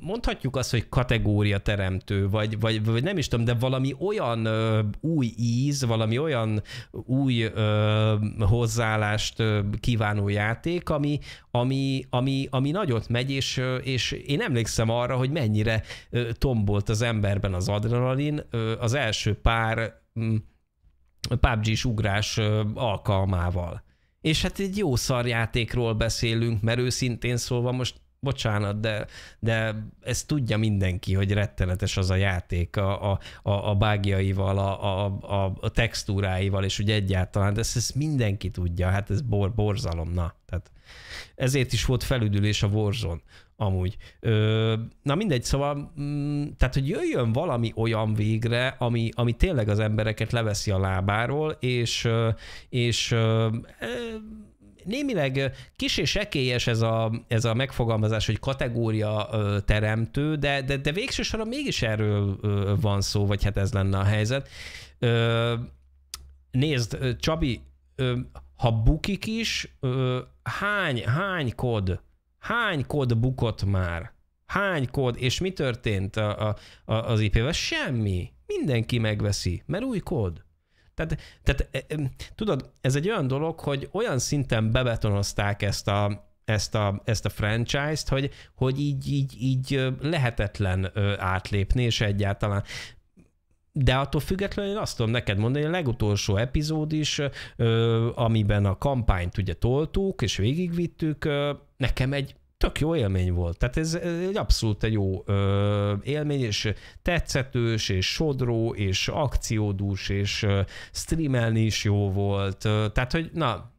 mondhatjuk azt, hogy kategória teremtő, vagy, vagy, vagy nem is tudom, de valami olyan ö, új íz, valami olyan új ö, hozzáállást ö, kívánó játék, ami, ami, ami, ami nagyot megy, és, és én emlékszem arra, hogy mennyire ö, tombolt az emberben az adrenalin. Ö, az első pár mm, PUBG-s ugrás ö, alkalmával. És hát egy jó szarjátékról beszélünk, mert őszintén szólva most bocsánat, de, de ezt tudja mindenki, hogy rettenetes az a játék a, a, a, a bágjaival, a, a, a textúráival, és úgy egyáltalán, de ezt, ezt mindenki tudja, hát ez bor, borzalom, na. Tehát ezért is volt felüdülés a Warzone, amúgy. Ö, na mindegy, szóval, m- mm, tehát hogy jöjjön valami olyan végre, ami, ami tényleg az embereket leveszi a lábáról, és, és ö, ö, némileg kis és ekélyes ez a, ez a megfogalmazás, hogy kategória teremtő, de, de, de végső soron mégis erről van szó, vagy hát ez lenne a helyzet. Nézd, Csabi, ha bukik is, hány, hány kod, hány kod bukott már? Hány kod, és mi történt a, a, a, az IP-vel? Semmi. Mindenki megveszi, mert új kód. Tehát, tehát e, e, tudod, ez egy olyan dolog, hogy olyan szinten bebetonozták ezt a, ezt a, ezt a franchise-t, hogy, hogy így, így, így lehetetlen átlépni, és egyáltalán de attól függetlenül én azt tudom neked mondani, hogy a legutolsó epizód is, amiben a kampányt ugye toltuk, és végigvittük, nekem egy tök jó élmény volt. Tehát ez egy abszolút egy jó ö, élmény, és tetszetős, és sodró, és akciódús, és ö, streamelni is jó volt. Ö, tehát, hogy na,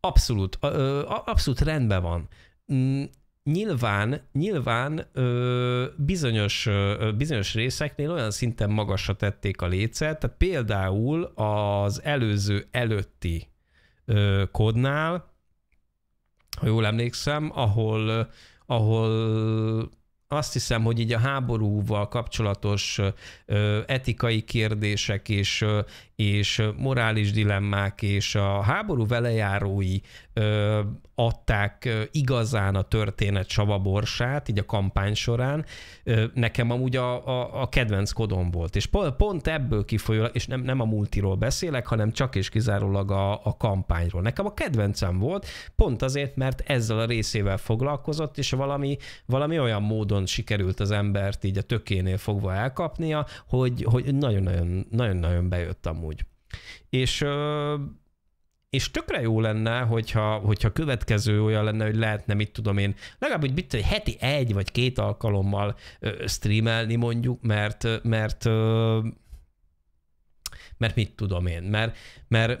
abszolút, ö, abszolút rendben van. Mm, nyilván, nyilván ö, bizonyos, ö, bizonyos részeknél olyan szinten magasra tették a lécet, tehát például az előző előtti ö, kodnál, ha jól emlékszem, ahol, ahol azt hiszem, hogy így a háborúval kapcsolatos etikai kérdések és, és morális dilemmák, és a háború velejárói ö, adták igazán a történet savaborsát, így a kampány során, ö, nekem amúgy a, a, a kedvenc kodom volt. És pont, ebből kifolyólag, és nem, nem a multiról beszélek, hanem csak és kizárólag a, a kampányról. Nekem a kedvencem volt, pont azért, mert ezzel a részével foglalkozott, és valami, valami olyan módon sikerült az embert így a tökénél fogva elkapnia, hogy, hogy nagyon-nagyon, nagyon-nagyon bejött amúgy. És és tökre jó lenne, hogyha, hogyha következő olyan lenne, hogy lehetne, mit tudom én, legalább, hogy mit tudom, heti egy vagy két alkalommal streamelni mondjuk, mert, mert mert mit tudom én, mert, mert,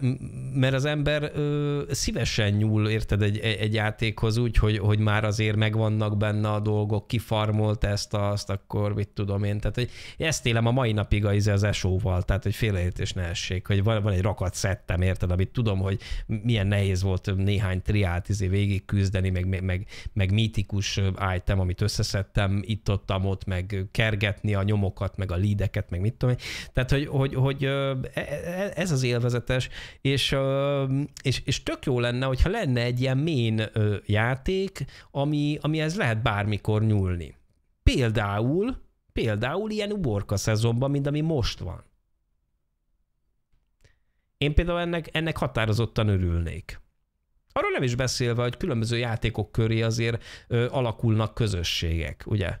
mert az ember ö, szívesen nyúl, érted, egy, egy játékhoz úgy, hogy, hogy már azért megvannak benne a dolgok, kifarmolt ezt, azt, akkor mit tudom én. Tehát hogy ezt élem a mai napig az, izé az esóval, tehát hogy félreértés ne essék, hogy van, van egy rakat szettem, érted, amit tudom, hogy milyen nehéz volt néhány triát izé végig küzdeni, meg, meg, meg, meg mítikus item, amit összeszedtem, itt ott, ott, meg kergetni a nyomokat, meg a lideket, meg mit tudom én. Tehát, hogy, hogy, hogy E, e, e, ez az élvezetes, és, és, és tök jó lenne, hogyha lenne egy ilyen main játék, ami, ami ez lehet bármikor nyúlni. Például, például ilyen uborka szezonban, mint ami most van. Én például ennek, ennek határozottan örülnék. Arról nem is beszélve, hogy különböző játékok köré azért ö, alakulnak közösségek, ugye?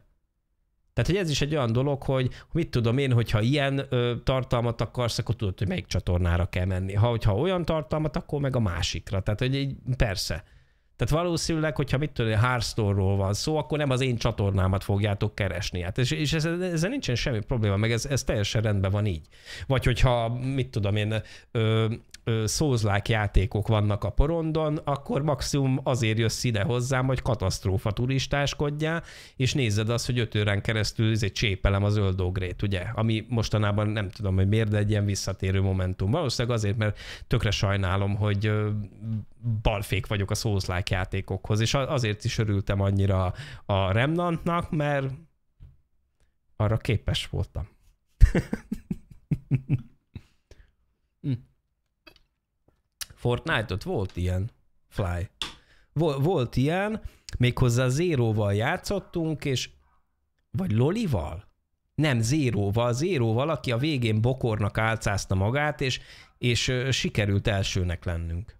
Tehát, hogy ez is egy olyan dolog, hogy mit tudom én, hogyha ilyen ö, tartalmat akarsz, akkor tudod, hogy melyik csatornára kell menni. Ha hogyha olyan tartalmat, akkor meg a másikra. Tehát, hogy így persze. Tehát valószínűleg, hogyha mit tudom, Hearthstone-ról van szó, akkor nem az én csatornámat fogjátok keresni. Hát és, és ezzel, ezzel nincsen semmi probléma, meg ez, ez teljesen rendben van így. Vagy hogyha, mit tudom én, ö, szózlák játékok vannak a porondon, akkor maximum azért jössz ide hozzám, hogy katasztrófa turistáskodjál, és nézed azt, hogy öt órán keresztül egy csépelem az öldógrét, ugye? Ami mostanában nem tudom, hogy miért, de egy ilyen visszatérő momentum. Valószínűleg azért, mert tökre sajnálom, hogy balfék vagyok a szózlák játékokhoz, és azért is örültem annyira a Remnantnak, mert arra képes voltam. mm. Fortnite-ot? Volt ilyen. Fly. Vol, volt ilyen, méghozzá zéróval játszottunk, és vagy lolival? Nem, zéróval, zéróval, aki a végén bokornak álcázta magát, és, és sikerült elsőnek lennünk.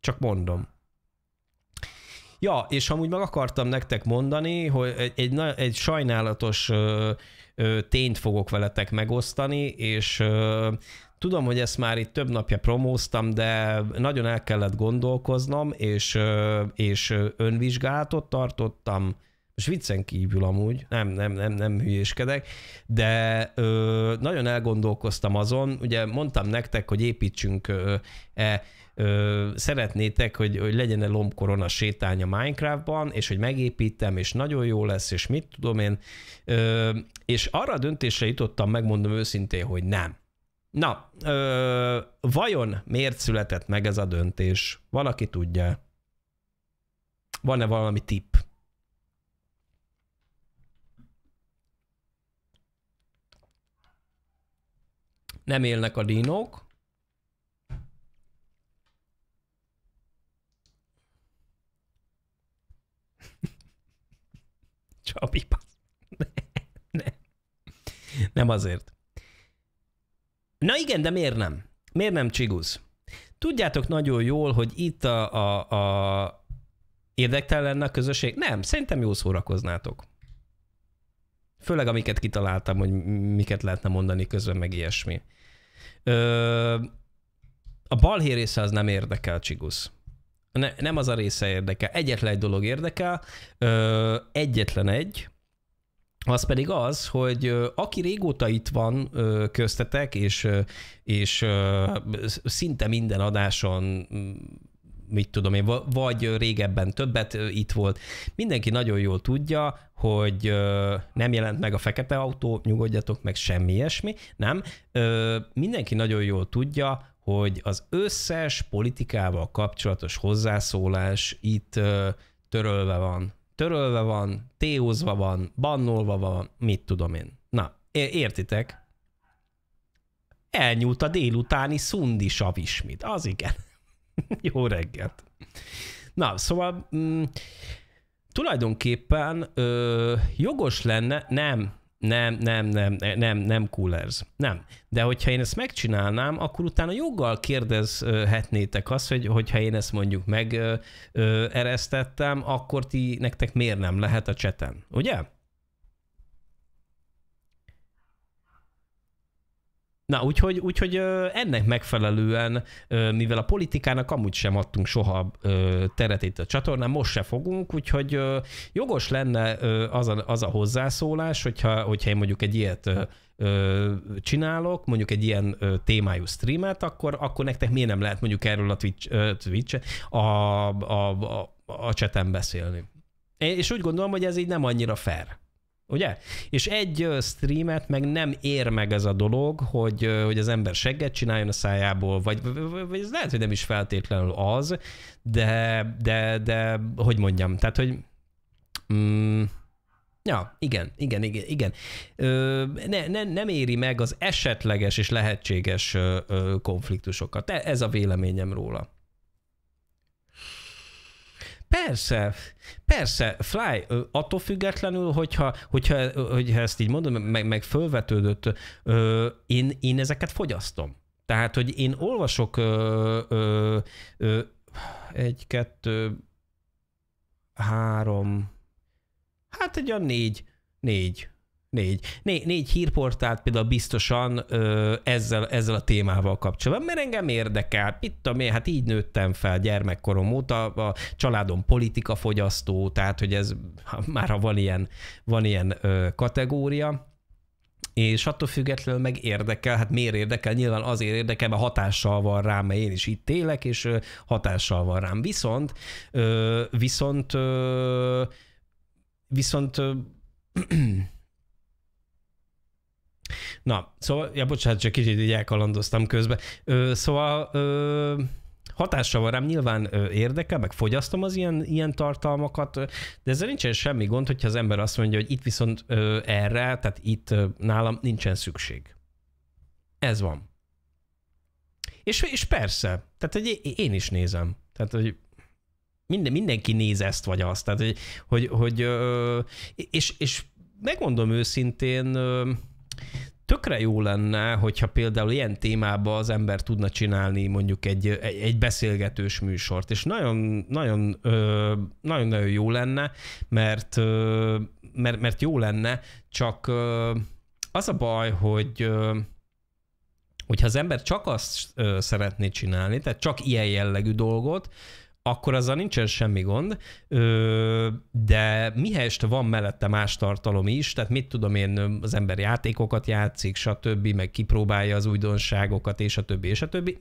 Csak mondom. Ja, és amúgy meg akartam nektek mondani, hogy egy, egy, egy sajnálatos ö, ö, tényt fogok veletek megosztani, és ö, Tudom, hogy ezt már itt több napja promóztam, de nagyon el kellett gondolkoznom, és, és önvizsgálatot tartottam, most viccen kívül amúgy, nem, nem, nem, nem hülyéskedek, de ö, nagyon elgondolkoztam azon, ugye mondtam nektek, hogy építsünk, ö, e, ö, szeretnétek, hogy, hogy legyen-e lombkorona sétány a Minecraftban, és hogy megépítem, és nagyon jó lesz, és mit tudom én, ö, és arra a döntésre jutottam, megmondom őszintén, hogy nem. Na, ö, vajon miért született meg ez a döntés? Van, aki tudja. Van-e valami tipp? Nem élnek a dinók. Csabi, ne, ne. Nem azért. Na igen, de miért nem? Miért nem csiguz? Tudjátok nagyon jól, hogy itt a, a, a érdektelen lenne a közösség? Nem, szerintem jó szórakoznátok. Főleg amiket kitaláltam, hogy miket lehetne mondani közben, meg ilyesmi. Ö, a balhé része az nem érdekel, Csigusz. Ne, nem az a része érdekel. Egyetlen egy dolog érdekel, ö, egyetlen egy, az pedig az, hogy aki régóta itt van köztetek, és, és szinte minden adáson mit tudom én, vagy régebben többet itt volt. Mindenki nagyon jól tudja, hogy nem jelent meg a fekete autó, nyugodjatok meg, semmi ilyesmi, nem. Mindenki nagyon jól tudja, hogy az összes politikával kapcsolatos hozzászólás itt törölve van törölve van, téhozva van, bannolva van, mit tudom én. Na, értitek? Elnyúlt a délutáni szundi savismit. Az igen. Jó reggelt. Na, szóval mm, tulajdonképpen ö, jogos lenne, nem, nem, nem, nem, nem, nem ez. Nem. De hogyha én ezt megcsinálnám, akkor utána joggal kérdezhetnétek azt, hogy hogyha én ezt mondjuk megeresztettem, akkor ti, nektek miért nem lehet a cseten, ugye? Na, úgyhogy, úgyhogy ennek megfelelően, mivel a politikának amúgy sem adtunk soha teret itt a csatornán, most se fogunk, úgyhogy jogos lenne az a, az a hozzászólás, hogyha, hogyha én mondjuk egy ilyet csinálok, mondjuk egy ilyen témájú streamet, akkor, akkor nektek miért nem lehet mondjuk erről a Twitch, Twitch a, a, a, a cseten beszélni? És úgy gondolom, hogy ez így nem annyira fair. Ugye? És egy streamet meg nem ér meg ez a dolog, hogy, hogy az ember segget csináljon a szájából, vagy, vagy ez lehet, hogy nem is feltétlenül az, de, de, de hogy mondjam, tehát, hogy mm, Ja, igen, igen, igen, igen. Ö, ne, ne, nem éri meg az esetleges és lehetséges ö, ö, konfliktusokat. E, ez a véleményem róla. Persze, persze, Fly, attól függetlenül, hogyha, hogyha, hogyha ezt így mondom, meg, meg fölvetődött, én, én ezeket fogyasztom. Tehát, hogy én olvasok ö, ö, ö, egy, kettő, három, hát egy olyan négy, négy Négy. Né- négy hírportált például biztosan ö, ezzel, ezzel a témával kapcsolatban, mert engem érdekel, mit tudom én, hát így nőttem fel gyermekkorom óta, a családom politika fogyasztó, tehát hogy ez már ha van ilyen, van ilyen ö, kategória, és attól függetlenül meg érdekel, hát miért érdekel? Nyilván azért érdekel, mert hatással van rám, mert én is itt élek, és hatással van rám. Viszont, ö, viszont, ö, viszont ö, Na, szóval, ja bocsánat, csak kicsit így elkalandoztam közben. Ö, szóval ö, hatással van rám, nyilván ö, érdekel, meg fogyasztom az ilyen, ilyen tartalmakat, de ezzel nincsen semmi gond, hogyha az ember azt mondja, hogy itt viszont ö, erre, tehát itt ö, nálam nincsen szükség. Ez van. És, és persze, tehát hogy én is nézem. Tehát, hogy minden, mindenki néz ezt vagy azt. Tehát, hogy, hogy, hogy ö, és, és megmondom őszintén, ö, tökre jó lenne, hogyha például ilyen témába az ember tudna csinálni mondjuk egy, egy, egy beszélgetős műsort, és nagyon, nagyon, nagyon, nagyon jó lenne, mert, mert, mert jó lenne, csak az a baj, hogy hogyha az ember csak azt szeretné csinálni, tehát csak ilyen jellegű dolgot, akkor azzal nincsen semmi gond, de mihelyest van mellette más tartalom is, tehát mit tudom én, az ember játékokat játszik, stb., meg kipróbálja az újdonságokat, és a többi, és a többi,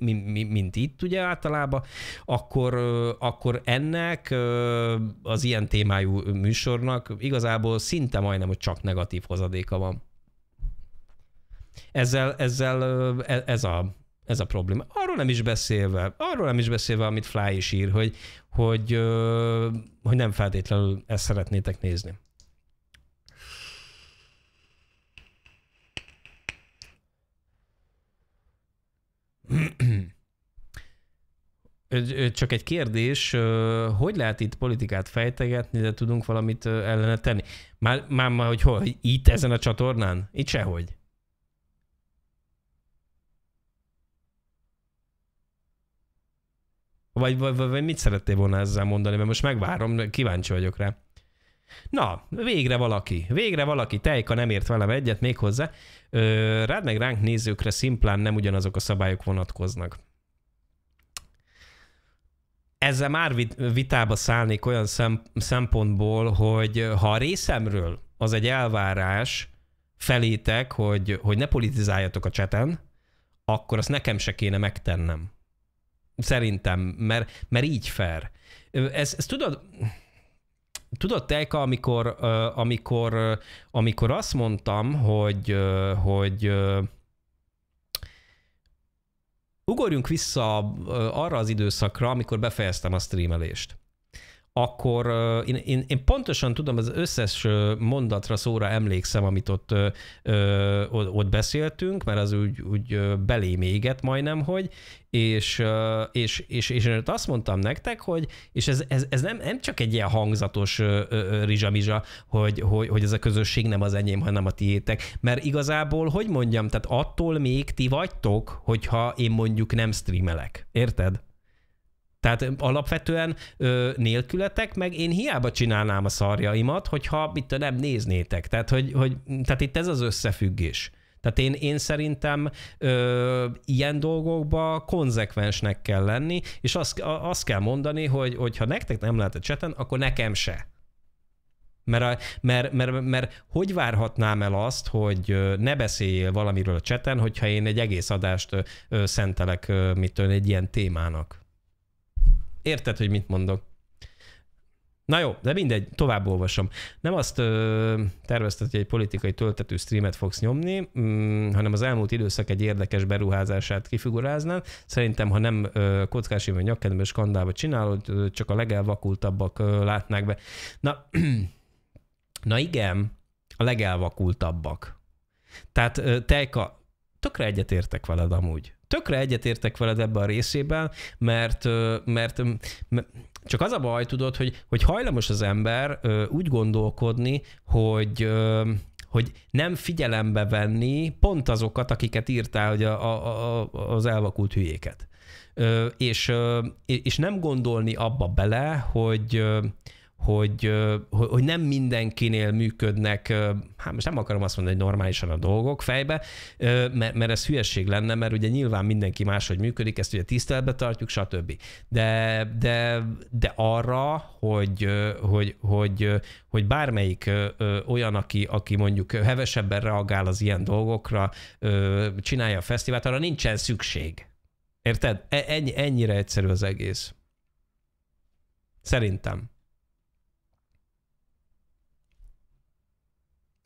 mint itt ugye általában, akkor, akkor ennek az ilyen témájú műsornak igazából szinte majdnem, hogy csak negatív hozadéka van. Ezzel, ezzel e, ez a ez a probléma. Arról nem is beszélve, arról nem is beszélve, amit Fly is ír, hogy, hogy, hogy nem feltétlenül ezt szeretnétek nézni. Csak egy kérdés, hogy lehet itt politikát fejtegetni, de tudunk valamit ellene tenni? Már, már, hogy hol? Itt ezen a csatornán? Itt sehogy. Vagy, vagy, vagy mit szerettél volna ezzel mondani, mert most megvárom, kíváncsi vagyok rá. Na, végre valaki, végre valaki, Tejka nem ért velem egyet még hozzá. Ö, rád meg ránk nézőkre szimplán nem ugyanazok a szabályok vonatkoznak. Ezzel már vitába szállnék olyan szempontból, hogy ha a részemről az egy elvárás felétek, hogy, hogy ne politizáljatok a cseten, akkor azt nekem se kéne megtennem. Szerintem, mert, mert így fair. Ez, ez tudod, tudod, Telka, amikor, amikor, amikor azt mondtam, hogy, hogy ugorjunk vissza arra az időszakra, amikor befejeztem a streamelést akkor én, én, én pontosan tudom, az összes mondatra, szóra emlékszem, amit ott, ott beszéltünk, mert az úgy, úgy belém éget majdnem, hogy, és, és, és, és én azt mondtam nektek, hogy, és ez, ez, ez nem, nem csak egy ilyen hangzatos rizsamizsa, hogy, hogy, hogy ez a közösség nem az enyém, hanem a tiétek, mert igazából, hogy mondjam, tehát attól még ti vagytok, hogyha én mondjuk nem streamelek. Érted? Tehát alapvetően ö, nélkületek, meg én hiába csinálnám a szarjaimat, hogyha itt nem néznétek. Tehát, hogy, hogy, tehát itt ez az összefüggés. Tehát én, én szerintem ö, ilyen dolgokba konzekvensnek kell lenni, és azt, azt kell mondani, hogy, hogy ha nektek nem lehet a cseten, akkor nekem se. Mert, a, mert, mert, mert hogy várhatnám el azt, hogy ne beszéljél valamiről a cseten, hogyha én egy egész adást szentelek mitől egy ilyen témának? Érted, hogy mit mondok? Na jó, de mindegy, tovább olvasom. Nem azt ö, tervezted, hogy egy politikai töltetű streamet fogsz nyomni, mm, hanem az elmúlt időszak egy érdekes beruházását kifiguráznál. Szerintem, ha nem ö, kockási vagy nyakkendőben skandálba csinálod, ö, csak a legelvakultabbak ö, látnák be. Na, na igen, a legelvakultabbak. Tehát ö, Tejka, tökre egyetértek veled amúgy tökre egyetértek veled ebben a részében, mert, mert, mert csak az a baj, tudod, hogy, hogy hajlamos az ember úgy gondolkodni, hogy hogy nem figyelembe venni pont azokat, akiket írtál, hogy a, a, a, az elvakult hülyéket. Ö, és, és nem gondolni abba bele, hogy, hogy, hogy nem mindenkinél működnek, hát most nem akarom azt mondani, hogy normálisan a dolgok fejbe, mert, mert ez hülyeség lenne, mert ugye nyilván mindenki máshogy működik, ezt ugye tiszteletbe tartjuk, stb. De, de, de arra, hogy, hogy, hogy, hogy bármelyik olyan, aki, aki mondjuk hevesebben reagál az ilyen dolgokra, csinálja a fesztivált, arra nincsen szükség. Érted? E-, ennyi, ennyire egyszerű az egész. Szerintem.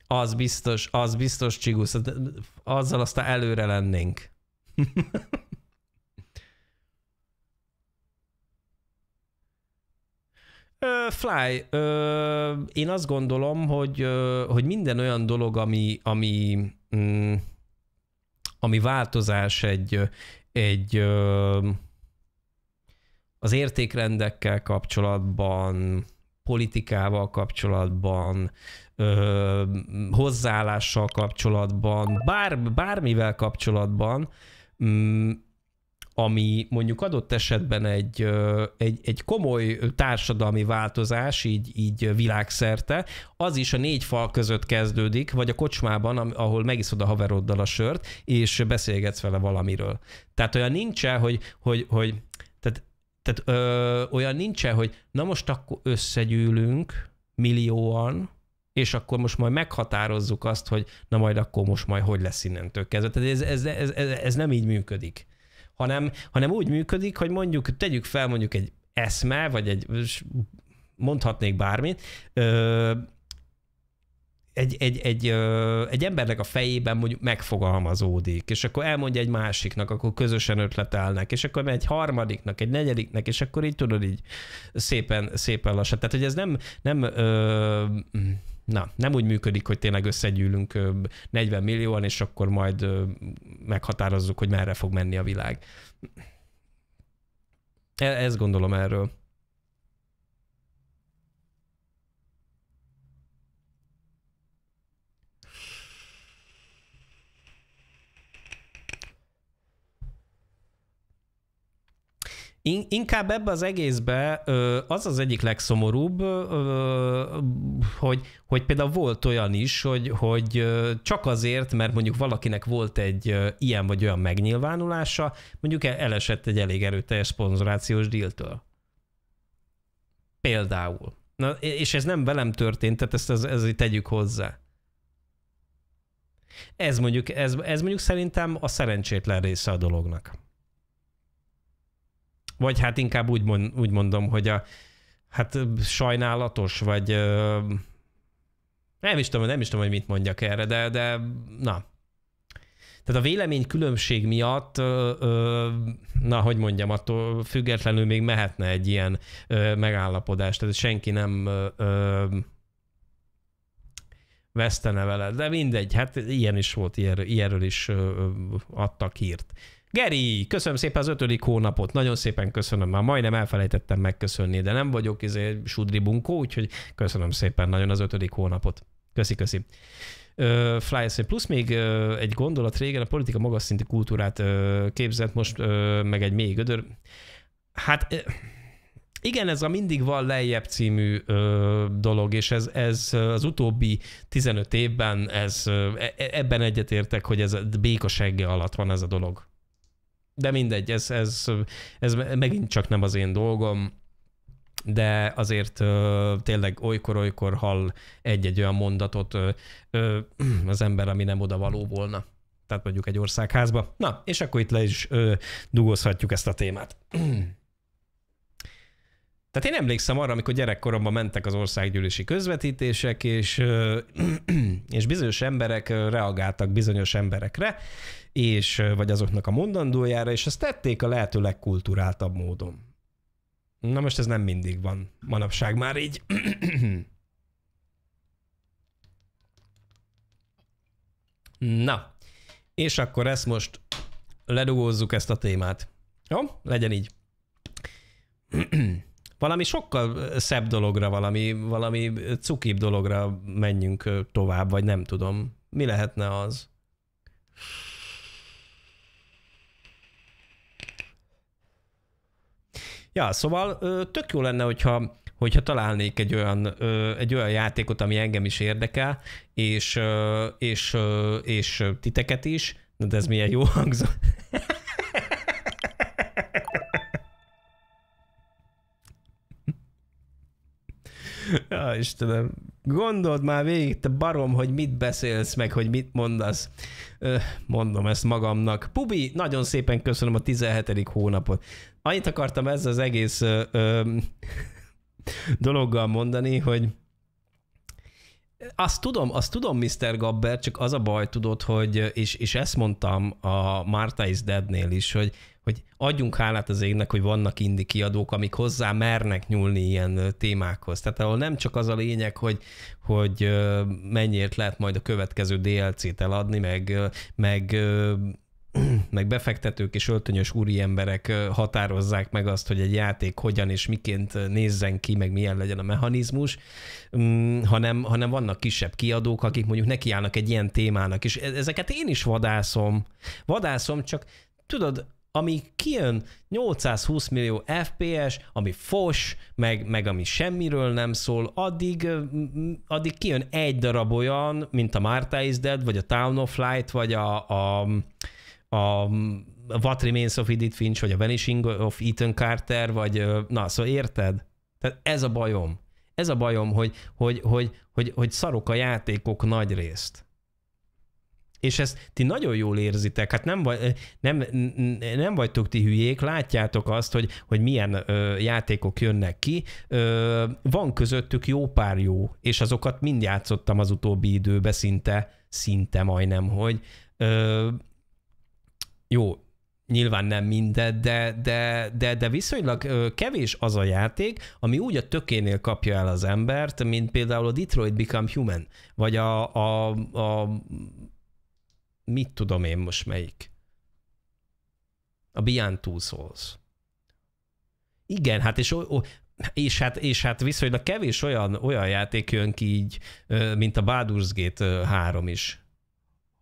Az biztos, az biztos, Csigusz, azzal aztán előre lennénk. Fly, én azt gondolom, hogy, hogy minden olyan dolog, ami, ami, mm, ami változás egy, egy az értékrendekkel kapcsolatban, politikával kapcsolatban, ö, hozzáállással kapcsolatban, bár, bármivel kapcsolatban, mm, ami mondjuk adott esetben egy, egy, egy komoly társadalmi változás, így, így világszerte, az is a négy fal között kezdődik, vagy a kocsmában, ahol megiszod a haveroddal a sört, és beszélgetsz vele valamiről. Tehát olyan nincs hogy, hogy, hogy tehát tehát ö, olyan nincsen, hogy na most akkor összegyűlünk millióan, és akkor most majd meghatározzuk azt, hogy na majd akkor most majd hogy lesz innentől kezdve. Tehát ez, ez, ez, ez, ez nem így működik. Hanem, hanem úgy működik, hogy mondjuk tegyük fel mondjuk egy eszme, vagy egy, mondhatnék bármit, ö, egy, egy, egy, egy embernek a fejében mondjuk megfogalmazódik, és akkor elmondja egy másiknak, akkor közösen ötletelnek, és akkor egy harmadiknak, egy negyediknek, és akkor így tudod így szépen, szépen lassan. Tehát, hogy ez nem, nem ö, na, nem úgy működik, hogy tényleg összegyűlünk 40 millióan, és akkor majd meghatározzuk, hogy merre fog menni a világ. E, ezt gondolom erről. In, inkább ebbe az egészbe az az egyik legszomorúbb, hogy, hogy például volt olyan is, hogy, hogy csak azért, mert mondjuk valakinek volt egy ilyen vagy olyan megnyilvánulása, mondjuk e, elesett egy elég erőteljes szponzorációs díltől. Például. Na, és ez nem velem történt, tehát ezt ezt tegyük hozzá. Ez mondjuk, ez, ez mondjuk szerintem a szerencsétlen része a dolognak. Vagy hát inkább úgy, mond, úgy mondom, hogy a, hát sajnálatos, vagy nem is tudom, nem is tudom, hogy mit mondjak erre, de, de na. Tehát a vélemény különbség miatt, na, hogy mondjam, attól függetlenül még mehetne egy ilyen megállapodás. Tehát senki nem vesztene vele. De mindegy, hát ilyen is volt, ilyenről, ilyenről is adtak hírt. Geri, köszönöm szépen az ötödik hónapot, nagyon szépen köszönöm, már majdnem elfelejtettem megköszönni, de nem vagyok izé sudri bunkó, úgyhogy köszönöm szépen nagyon az ötödik hónapot. Köszi, köszi. Flyers plusz még egy gondolat régen a politika magas szintű kultúrát képzett, most meg egy még ödör. Hát igen, ez a Mindig van lejjebb című ö, dolog, és ez, ez az utóbbi 15 évben, ez, e, e, ebben egyetértek, hogy ez békasegge alatt van ez a dolog de mindegy, ez, ez, ez megint csak nem az én dolgom, de azért ö, tényleg olykor-olykor hall egy-egy olyan mondatot ö, ö, az ember, ami nem oda való volna. Tehát mondjuk egy országházba. Na, és akkor itt le is ö, dugozhatjuk ezt a témát. Tehát én emlékszem arra, amikor gyerekkoromban mentek az országgyűlési közvetítések, és, és bizonyos emberek reagáltak bizonyos emberekre, és vagy azoknak a mondandójára, és ezt tették a lehető legkulturáltabb módon. Na most ez nem mindig van manapság már így. Na, és akkor ezt most ledugózzuk ezt a témát. Jó? Legyen így. valami sokkal szebb dologra, valami, valami cukibb dologra menjünk tovább, vagy nem tudom. Mi lehetne az? Ja, szóval tök jó lenne, hogyha hogyha találnék egy olyan, egy olyan játékot, ami engem is érdekel, és, és, és titeket is, de ez milyen jó hangzó. Ja, Istenem. Gondold már végig, te barom, hogy mit beszélsz, meg hogy mit mondasz. mondom ezt magamnak. Pubi, nagyon szépen köszönöm a 17. hónapot. Annyit akartam ezzel az egész ö, ö, dologgal mondani, hogy azt tudom, azt tudom, Mr. Gabber, csak az a baj, tudod, hogy, és, és ezt mondtam a Marta is Deadnél is, hogy, hogy adjunk hálát az égnek, hogy vannak indi kiadók, amik hozzá mernek nyúlni ilyen témákhoz. Tehát ahol nem csak az a lényeg, hogy, hogy mennyiért lehet majd a következő DLC-t eladni, meg, meg meg befektetők és öltönyös úri emberek határozzák meg azt, hogy egy játék hogyan és miként nézzen ki, meg milyen legyen a mechanizmus, mm, hanem, hanem vannak kisebb kiadók, akik mondjuk nekiállnak egy ilyen témának, és e- ezeket én is vadászom. Vadászom, csak tudod, ami kijön 820 millió FPS, ami fos, meg, meg ami semmiről nem szól, addig, addig kijön egy darab olyan, mint a Marta is Dead, vagy a Town of Light, vagy a, a a What Remains of Edith Finch, vagy a Vanishing of Ethan Carter, vagy na, szóval érted? Tehát ez a bajom. Ez a bajom, hogy, hogy, hogy, hogy, hogy szarok a játékok nagy részt. És ezt ti nagyon jól érzitek, hát nem, vagy, nem, nem vagytok ti hülyék, látjátok azt, hogy, hogy milyen ö, játékok jönnek ki. Ö, van közöttük jó pár jó, és azokat mind játszottam az utóbbi időben szinte, szinte majdnem, hogy. Ö, jó, nyilván nem mindet, de, de, de, de viszonylag kevés az a játék, ami úgy a tökénél kapja el az embert, mint például a Detroit Become Human, vagy a, a, a mit tudom én most melyik? A Beyond Two Souls. Igen, hát és, és hát, és hát viszonylag kevés olyan, olyan játék jön ki így, mint a Baldur's Gate 3 is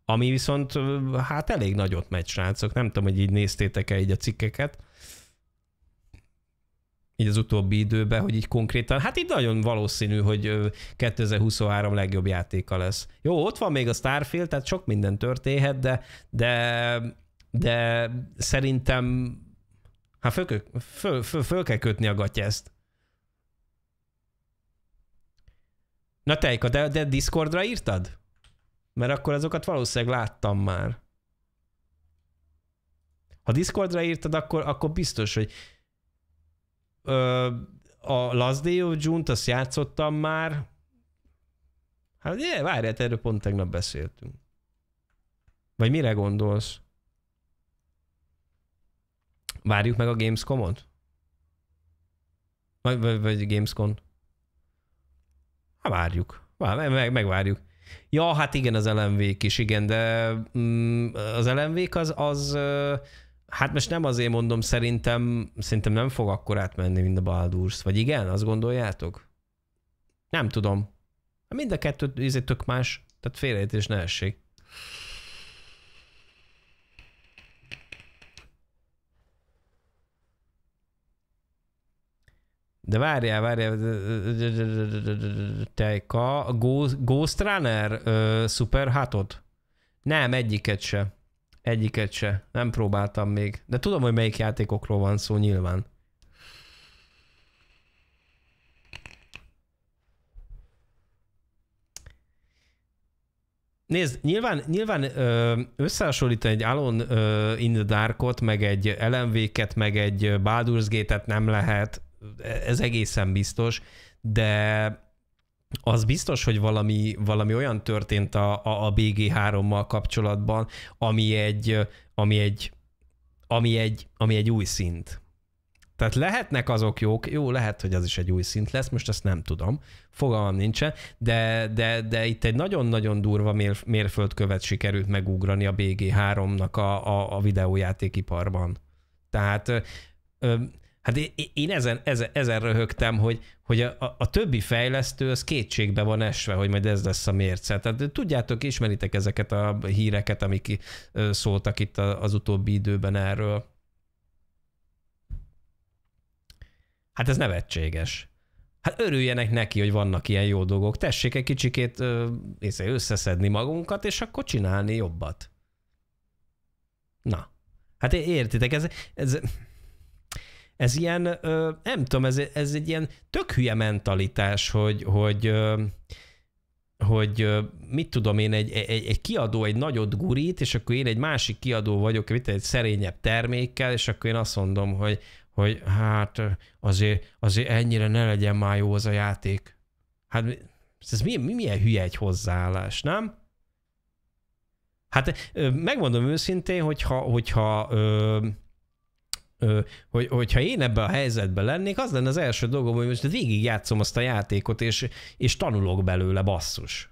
ami viszont hát elég nagyot megy, srácok. Nem tudom, hogy így néztétek-e így a cikkeket így az utóbbi időben, hogy így konkrétan, hát itt nagyon valószínű, hogy 2023 legjobb játéka lesz. Jó, ott van még a Starfield, tehát sok minden történhet, de, de, de szerintem hát föl, föl, föl, föl kell kötni a gatyázt. Na Tejka, de, de Discordra írtad? Mert akkor azokat valószínűleg láttam már. Ha Discordra írtad, akkor, akkor biztos, hogy ö, a Last Day of June-t azt játszottam már. Hát ugye, várj, hát erről pont tegnap beszéltünk. Vagy mire gondolsz? Várjuk meg a Gamescom-ot? Vagy, vagy, vagy Gamescom? Hát várjuk. Vár, meg, megvárjuk. Ja, hát igen, az lmv is, igen, de mm, az lmv az, az, hát most nem azért mondom, szerintem, szerintem nem fog akkor átmenni, mint a Baldur's, vagy igen, azt gondoljátok? Nem tudom. Mind a kettő tök más, tehát félreértés ne essék. De várjál, várjál, Tejka, Ghost Runner super szuper hátod? Nem, egyiket se. Egyiket se. Nem próbáltam még. De tudom, hogy melyik játékokról van szó nyilván. Nézd, nyilván, nyilván összehasonlítani egy Alone in the Dark-ot, meg egy LMV-ket, meg egy Baldur's Gate-et nem lehet, ez egészen biztos, de az biztos, hogy valami, valami olyan történt a, a, a BG3-mal kapcsolatban, ami egy, ami egy, ami egy, ami egy új szint. Tehát lehetnek azok jók, jó, lehet, hogy az is egy új szint lesz, most ezt nem tudom, fogalmam nincsen, de, de, de itt egy nagyon-nagyon durva mérföldkövet sikerült megugrani a BG3-nak a, a, a videójátékiparban. Tehát ö, Hát én, én ezen, ezen, ezen röhögtem, hogy, hogy a, a, a többi fejlesztő az kétségbe van esve, hogy majd ez lesz a mérce. Tehát tudjátok, ismeritek ezeket a híreket, amik szóltak itt az utóbbi időben erről. Hát ez nevetséges. Hát örüljenek neki, hogy vannak ilyen jó dolgok. Tessék egy kicsikét összeszedni magunkat, és akkor csinálni jobbat. Na. Hát értitek, ez, ez ez ilyen, ö, nem tudom, ez, ez egy ilyen tök hülye mentalitás, hogy, hogy ö, hogy mit tudom én, egy, egy, egy kiadó egy nagyot gurít, és akkor én egy másik kiadó vagyok, mit egy szerényebb termékkel, és akkor én azt mondom, hogy, hogy hát azért, azért ennyire ne legyen már jó az a játék. Hát ez milyen, milyen hülye egy hozzáállás, nem? Hát megmondom őszintén, hogyha, hogyha ö, hogy, hogyha én ebbe a helyzetben lennék, az lenne az első dolgom, hogy most végig játszom azt a játékot, és, és tanulok belőle basszus.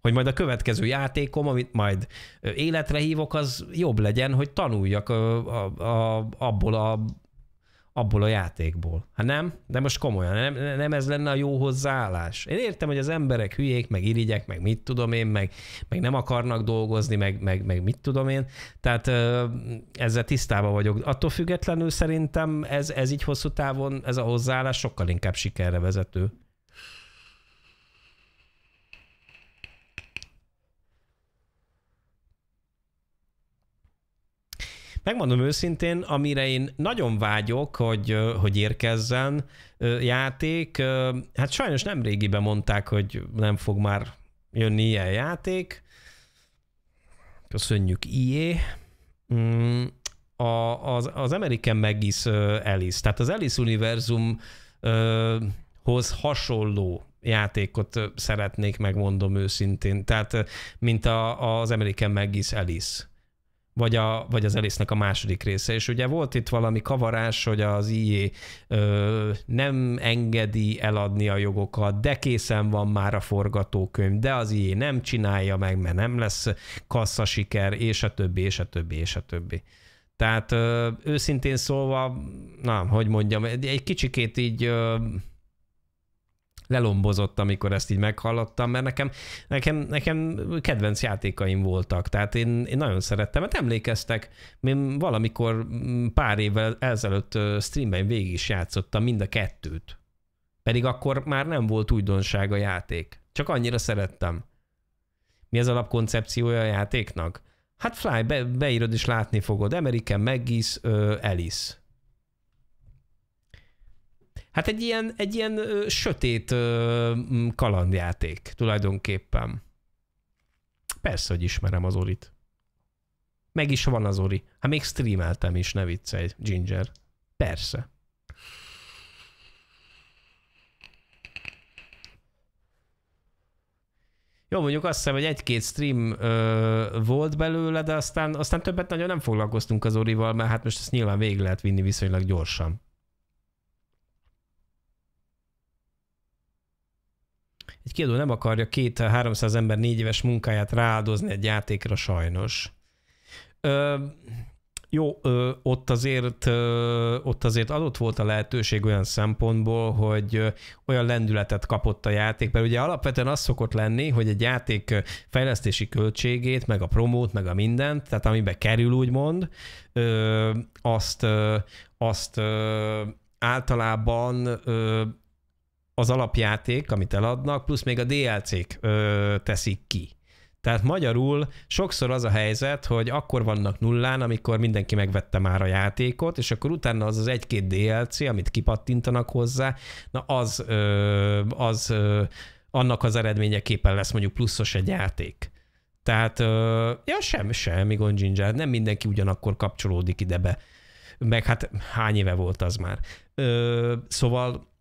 Hogy majd a következő játékom, amit majd életre hívok, az jobb legyen, hogy tanuljak a, a, a, abból a abból a játékból. Hát nem? De most komolyan, nem, nem ez lenne a jó hozzáállás. Én értem, hogy az emberek hülyék, meg irigyek, meg mit tudom én, meg, meg nem akarnak dolgozni, meg, meg, meg mit tudom én. Tehát ezzel tisztában vagyok. Attól függetlenül szerintem ez, ez így hosszú távon, ez a hozzáállás sokkal inkább sikerre vezető. megmondom őszintén, amire én nagyon vágyok, hogy, hogy érkezzen játék, hát sajnos nem régiben mondták, hogy nem fog már jönni ilyen játék. Köszönjük ié. Mm, a, az, az American Megis Alice, tehát az Alice univerzumhoz hasonló játékot szeretnék, megmondom őszintén, tehát mint a, az American Megis Alice vagy, a, vagy az alice a második része. És ugye volt itt valami kavarás, hogy az IE ö, nem engedi eladni a jogokat, de készen van már a forgatókönyv, de az IE nem csinálja meg, mert nem lesz siker, és a többi, és a többi, és a többi. Tehát ö, őszintén szólva, na, hogy mondjam, egy kicsikét így ö, lelombozott, amikor ezt így meghallottam, mert nekem, nekem, nekem kedvenc játékaim voltak, tehát én, én nagyon szerettem, mert hát emlékeztek, én valamikor mm, pár évvel ezelőtt streamben végig is játszottam mind a kettőt, pedig akkor már nem volt újdonság a játék, csak annyira szerettem. Mi az alapkoncepciója a játéknak? Hát Fly, be, beírod és látni fogod, American, Megis, Alice Hát egy ilyen, egy ilyen ö, sötét ö, kalandjáték tulajdonképpen. Persze, hogy ismerem az Orit. Meg is van az Ori. Hát még streameltem is, ne viccelj, Ginger. Persze. Jó, mondjuk azt hiszem, hogy egy-két stream ö, volt belőle, de aztán, aztán többet nagyon nem foglalkoztunk az Orival, mert hát most ezt nyilván végig lehet vinni viszonylag gyorsan. Egy kiadó nem akarja két 300 ember négy éves munkáját rááldozni egy játékra sajnos. Ö, jó, ö, ott azért ö, ott azért adott volt a lehetőség olyan szempontból, hogy ö, olyan lendületet kapott a játék, mert ugye alapvetően az szokott lenni, hogy egy játék fejlesztési költségét, meg a promót, meg a mindent, tehát amibe kerül úgymond, ö, azt, ö, azt ö, általában ö, az alapjáték, amit eladnak, plusz még a DLC-k ö, teszik ki. Tehát magyarul sokszor az a helyzet, hogy akkor vannak nullán, amikor mindenki megvette már a játékot, és akkor utána az az egy-két DLC, amit kipattintanak hozzá, na az, ö, az ö, annak az eredményeképpen lesz mondjuk pluszos egy játék. Tehát, ö, ja, sem, semmi gond Ginger, nem mindenki ugyanakkor kapcsolódik idebe, Meg hát hány éve volt az már. Ö, szóval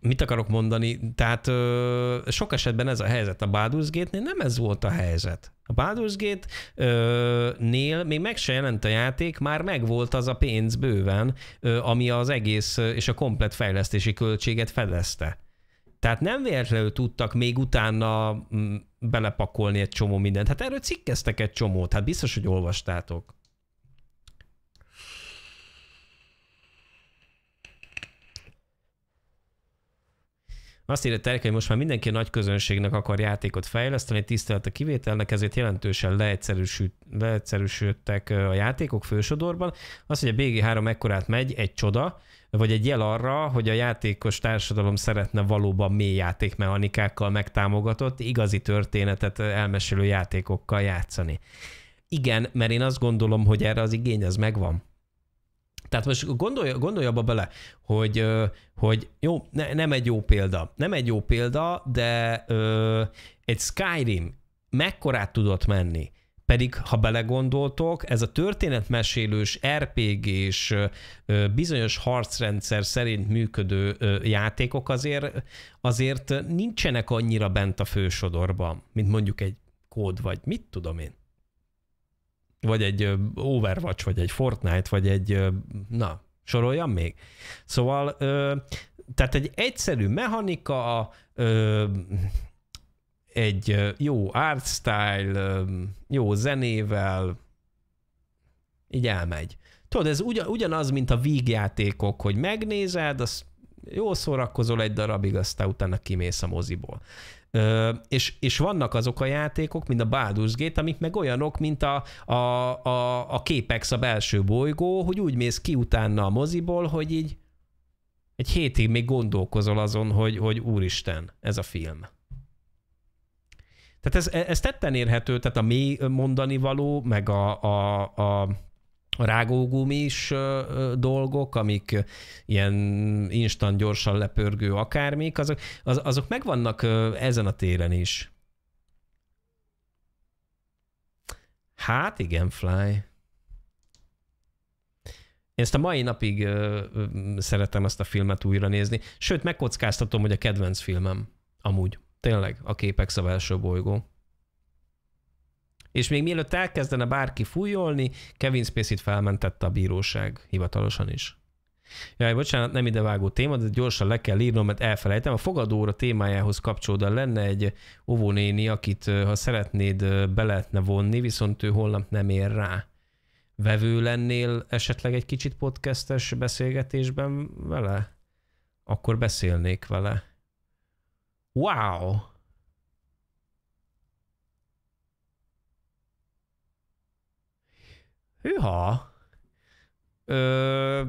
mit akarok mondani? Tehát ö, sok esetben ez a helyzet a Baldur's Gate-nél, nem ez volt a helyzet. A Baldur's Gate-nél még meg se jelent a játék, már megvolt az a pénz bőven, ö, ami az egész ö, és a komplet fejlesztési költséget fedezte. Tehát nem véletlenül tudtak még utána mm, belepakolni egy csomó mindent. Hát erről cikkeztek egy csomót, hát biztos, hogy olvastátok. Azt írja Terika, hogy most már mindenki nagy közönségnek akar játékot fejleszteni, tisztelt a kivételnek, ezért jelentősen leegyszerűsödtek a játékok fősodorban. Az, hogy a BG3 ekkorát megy, egy csoda, vagy egy jel arra, hogy a játékos társadalom szeretne valóban mély játékmechanikákkal megtámogatott, igazi történetet elmesélő játékokkal játszani. Igen, mert én azt gondolom, hogy erre az igény az megvan. Tehát most gondolj, gondolj abba bele, hogy, hogy jó, ne, nem egy jó példa. Nem egy jó példa, de ö, egy Skyrim mekkorát tudott menni. Pedig, ha belegondoltok, ez a történetmesélős, RPG-s, er bizonyos harcrendszer szerint működő játékok azért, azért nincsenek annyira bent a fősodorban, mint mondjuk egy kód, vagy mit tudom én vagy egy Overwatch, vagy egy Fortnite, vagy egy, na, soroljam még. Szóval, tehát egy egyszerű mechanika, egy jó art style, jó zenével, így elmegy. Tudod, ez ugyan, ugyanaz, mint a vígjátékok, hogy megnézed, azt jó szórakozol egy darabig, aztán utána kimész a moziból. Ö, és, és vannak azok a játékok, mint a Baldur's Gate, amik meg olyanok, mint a, a, a, a képex a belső bolygó, hogy úgy mész ki utána a moziból, hogy így egy hétig még gondolkozol azon, hogy, hogy úristen, ez a film. Tehát ez, ez tetten érhető, tehát a mi mondani való, meg a, a, a rágógumis dolgok, amik ilyen instant gyorsan lepörgő akármik, azok, az, azok megvannak ezen a téren is. Hát igen, Fly. Én ezt a mai napig ö, ö, szeretem ezt a filmet újra nézni. Sőt, megkockáztatom, hogy a kedvenc filmem. Amúgy. Tényleg, a képek a belső bolygó és még mielőtt elkezdene bárki fújolni, Kevin Spacey-t felmentette a bíróság hivatalosan is. Jaj, bocsánat, nem idevágó téma, de gyorsan le kell írnom, mert elfelejtem. A fogadóra témájához kapcsolódóan lenne egy óvónéni, akit, ha szeretnéd, be lehetne vonni, viszont ő holnap nem ér rá. Vevő lennél esetleg egy kicsit podcastes beszélgetésben vele? Akkor beszélnék vele. Wow! Hűha! Ö...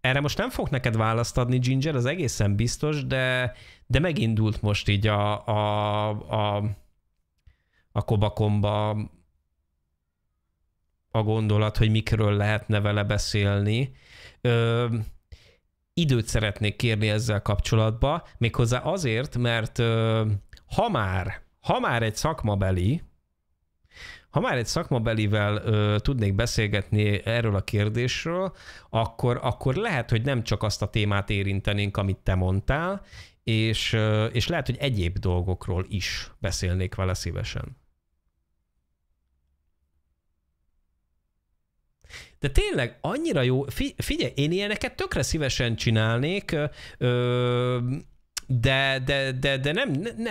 Erre most nem fog neked választ adni, Ginger, az egészen biztos, de, de megindult most így a, a, a, a kobakomba a gondolat, hogy mikről lehetne vele beszélni. Ö, időt szeretnék kérni ezzel kapcsolatba, méghozzá azért, mert ö, ha már, ha már egy szakmabeli, ha már egy szakmabelivel ö, tudnék beszélgetni erről a kérdésről, akkor, akkor lehet, hogy nem csak azt a témát érintenénk, amit te mondtál, és, ö, és lehet, hogy egyéb dolgokról is beszélnék vele szívesen. De tényleg annyira jó, figyelj, én ilyeneket tökre szívesen csinálnék, ö, de, de, de, de nem,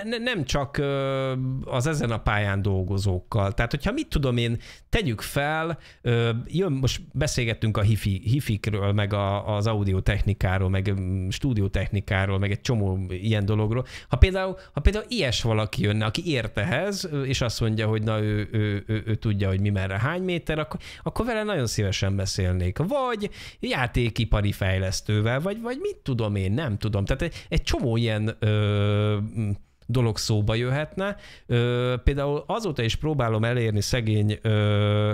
ne, nem csak az ezen a pályán dolgozókkal. Tehát, hogyha mit tudom én, Tegyük fel, jön, most beszélgettünk a hifi, hifikről, meg a, az audio technikáról, meg mm, technikáról, meg egy csomó ilyen dologról. Ha például, ha például ilyes valaki jönne, aki értehez, és azt mondja, hogy na ő, ő, ő, ő tudja, hogy mi merre hány méter, akkor, akkor vele nagyon szívesen beszélnék. Vagy játékipari fejlesztővel, vagy, vagy mit tudom én, nem tudom. Tehát egy, egy csomó ilyen ö, dolog szóba jöhetne. Ö, például azóta is próbálom elérni szegény ö,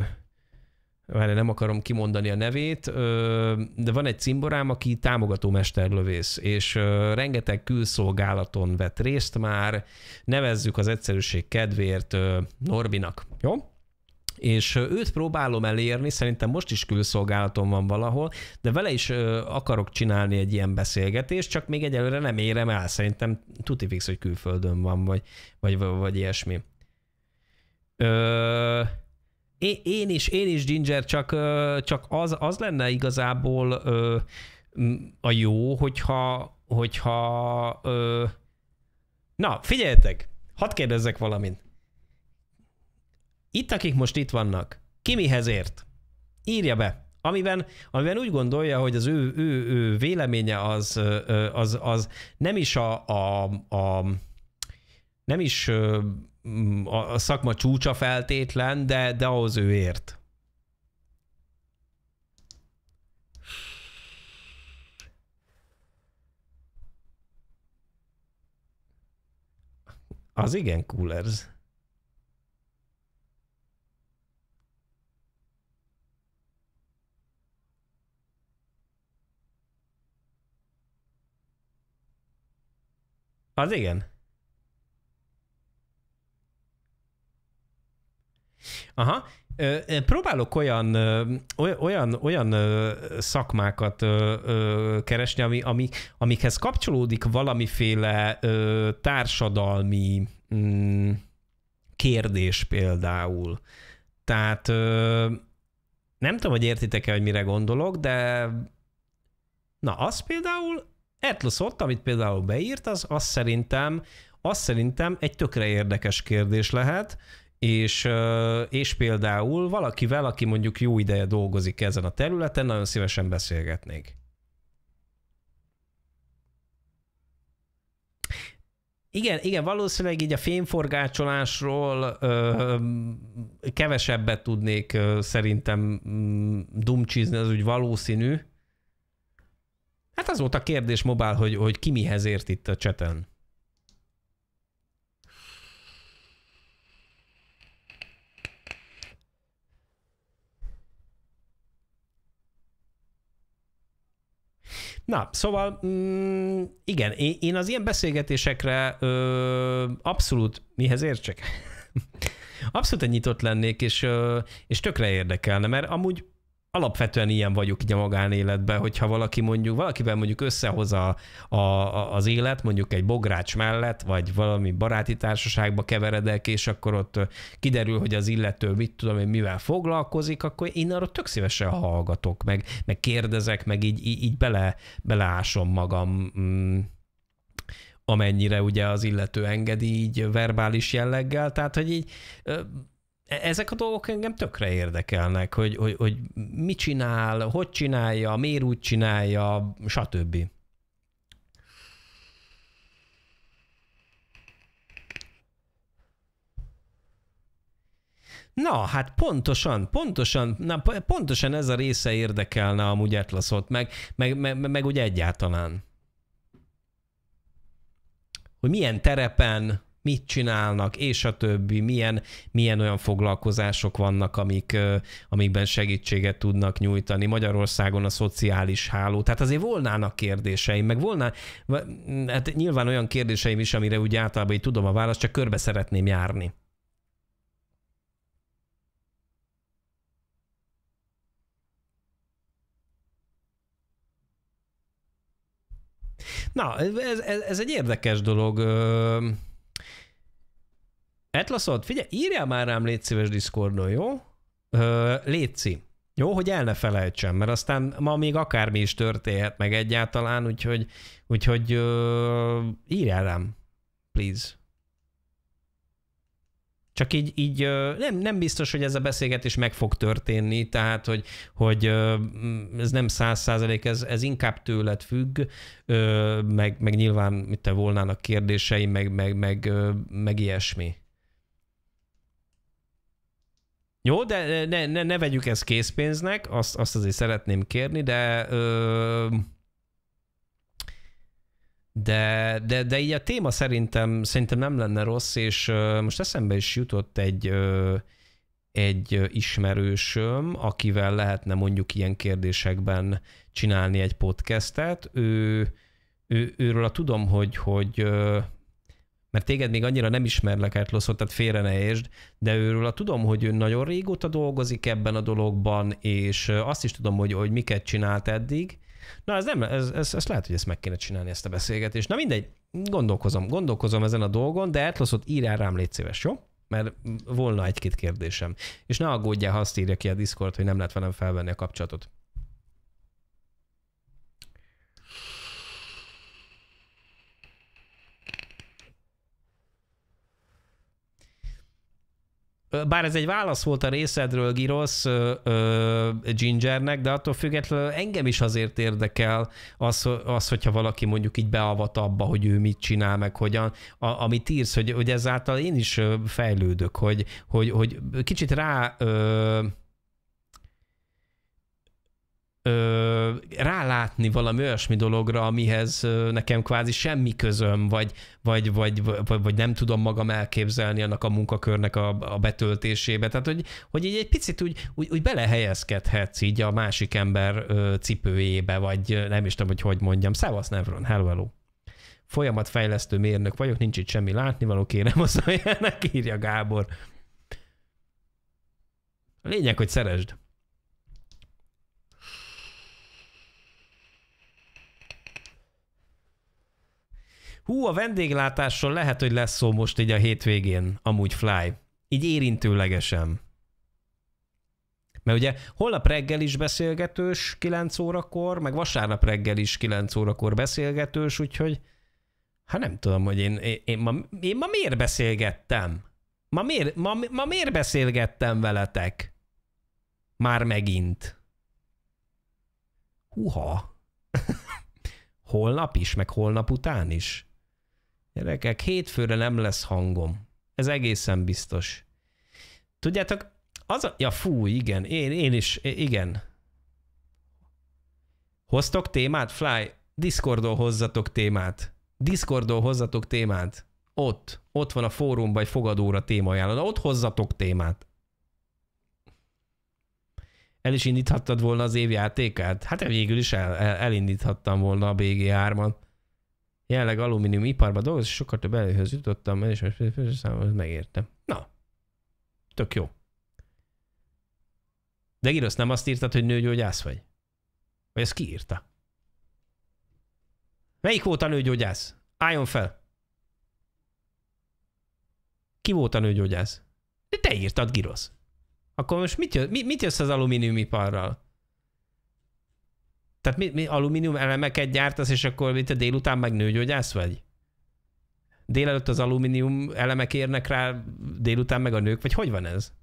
nem akarom kimondani a nevét, de van egy cimborám, aki támogató mesterlövész, és rengeteg külszolgálaton vett részt már, nevezzük az egyszerűség kedvéért Norbinak, jó? és őt próbálom elérni, szerintem most is külszolgálatom van valahol, de vele is akarok csinálni egy ilyen beszélgetést, csak még egyelőre nem érem el, szerintem tuti fix, hogy külföldön van, vagy, vagy, vagy, vagy ilyesmi. Ö, én is, én is Ginger, csak, csak az, az lenne igazából a jó, hogyha, hogyha na, figyeljetek, hadd kérdezzek valamit. Itt, akik most itt vannak, ki mihez ért? Írja be, amiben, amiben úgy gondolja, hogy az ő, ő, ő véleménye az, az, az nem is a, a, a nem is a szakma csúcsa feltétlen, de, de ahhoz ő ért. Az igen, ez. Az igen. Aha. Próbálok olyan, olyan, olyan szakmákat keresni, ami, ami, amikhez kapcsolódik valamiféle társadalmi mm, kérdés például. Tehát nem tudom, hogy értitek-e, hogy mire gondolok, de na, az például Etluszot, amit például beírt, az, az szerintem, az szerintem egy tökre érdekes kérdés lehet, és, és például valakivel, aki mondjuk jó ideje dolgozik ezen a területen, nagyon szívesen beszélgetnék. Igen, igen, valószínűleg így a fémforgácsolásról ö, kevesebbet tudnék ö, szerintem mm, dumcsizni, az úgy valószínű, Hát az volt a kérdés Mobál, hogy, hogy ki mihez ért itt a cseten. Na, szóval mm, igen, én, én az ilyen beszélgetésekre ö, abszolút mihez értsek? abszolút nyitott lennék, és, ö, és tökre érdekelne, mert amúgy alapvetően ilyen vagyok így a magánéletben, hogyha valaki mondjuk, valakivel mondjuk összehoz a, a, a, az élet, mondjuk egy bogrács mellett, vagy valami baráti társaságba keveredek, és akkor ott kiderül, hogy az illető mit tudom én, mivel foglalkozik, akkor én arra tök szívesen hallgatok, meg, meg kérdezek, meg így, így, így bele, beleásom magam mm, amennyire ugye az illető engedi így verbális jelleggel, tehát hogy így E, ezek a dolgok engem tökre érdekelnek, hogy, hogy, hogy mit csinál, hogy csinálja, miért úgy csinálja, stb. Na, hát pontosan, pontosan, na, pontosan ez a része érdekelne amúgy Atlasot, meg, meg, meg, meg úgy egyáltalán. Hogy milyen terepen, mit csinálnak, és a többi, milyen, milyen olyan foglalkozások vannak, amik, amikben segítséget tudnak nyújtani. Magyarországon a szociális háló. Tehát azért volnának kérdéseim, meg volna, hát nyilván olyan kérdéseim is, amire úgy általában így tudom a választ, csak körbe szeretném járni. Na, ez, ez, ez egy érdekes dolog. Etlaszod, figyelj, írjál már rám légy szíves Discordon, jó? Ö, létszi. Jó, hogy el ne felejtsem, mert aztán ma még akármi is történhet meg egyáltalán, úgyhogy, úgyhogy ö, írjál rám, please. Csak így, így nem, nem biztos, hogy ez a beszélgetés meg fog történni, tehát, hogy, hogy ez nem száz százalék, ez, ez inkább tőled függ, meg, meg nyilván te volnának kérdéseim, meg, meg, meg, meg ilyesmi. Jó, de ne, ne, ne vegyük ezt készpénznek, azt, azt azért szeretném kérni, de ö, de, de, de így a téma szerintem, szerintem nem lenne rossz, és ö, most eszembe is jutott egy, ö, egy ismerősöm, akivel lehetne mondjuk ilyen kérdésekben csinálni egy podcastet. Ő, ő, őről a tudom, hogy, hogy mert téged még annyira nem ismerlek, Ertloszon, tehát félre ne értsd, de őről a tudom, hogy ő nagyon régóta dolgozik ebben a dologban, és azt is tudom, hogy, hogy miket csinált eddig. Na, ez nem, ez, ez, ez lehet, hogy ezt meg kéne csinálni, ezt a beszélgetést. Na mindegy, gondolkozom, gondolkozom ezen a dolgon, de ír írjál rám, légy szíves, jó? mert volna egy-két kérdésem. És ne aggódjál, ha azt írja ki a Discord, hogy nem lehet velem felvenni a kapcsolatot. bár ez egy válasz volt a részedről, Girosz Gingernek, de attól függetlenül engem is azért érdekel az, az, hogyha valaki mondjuk így beavat abba, hogy ő mit csinál, meg hogyan, a, amit írsz, hogy, hogy ezáltal én is fejlődök, hogy, hogy, hogy kicsit rá... Ö, ö, rálátni valami olyasmi dologra, amihez ö, nekem kvázi semmi közöm, vagy, vagy, vagy, vagy, vagy nem tudom magam elképzelni annak a munkakörnek a, a betöltésébe. Tehát, hogy, hogy így egy picit úgy, úgy, úgy belehelyezkedhetsz így a másik ember ö, cipőjébe, vagy nem is tudom, hogy hogy mondjam. Szevasz, Nevron, hello, hello. Folyamatfejlesztő mérnök vagyok, nincs itt semmi látnivaló, kérem azt, hogy írja Gábor. A lényeg, hogy szeresd. Hú, a vendéglátásról lehet, hogy lesz szó most így a hétvégén, amúgy fly. Így érintőlegesen. Mert ugye holnap reggel is beszélgetős 9 órakor, meg vasárnap reggel is 9 órakor beszélgetős, úgyhogy hát nem tudom, hogy én, én, én, ma, én ma miért beszélgettem? Ma miért, ma, ma miért beszélgettem veletek? Már megint. Huha. holnap is, meg holnap után is. Gyerekek, hétfőre nem lesz hangom. Ez egészen biztos. Tudjátok, az a... Ja, fú, igen, én, én is, igen. Hoztok témát, Fly? Discordon hozzatok témát. Discordon hozzatok témát. Ott, ott van a fórum vagy fogadóra témajánlat. Ott hozzatok témát. El is indíthattad volna az évjátékát? Hát végül is el, el, elindíthattam volna a BG3-at jelenleg alumínium iparban dolgoz, és sokkal több előhöz jutottam, és most megértem. Na, tök jó. De Girosz, nem azt írtad, hogy nőgyógyász vagy? Vagy ezt kiírta? Melyik volt a nőgyógyász? Álljon fel! Ki volt a nőgyógyász? De te írtad, Girosz. Akkor most mit, jössz, mit, mit jössz az alumíniumiparral? Tehát mi, mi alumínium elemeket gyártasz, és akkor mit a délután meg nőgyógyász vagy? Délelőtt az alumínium elemek érnek rá, délután meg a nők, vagy hogy van ez?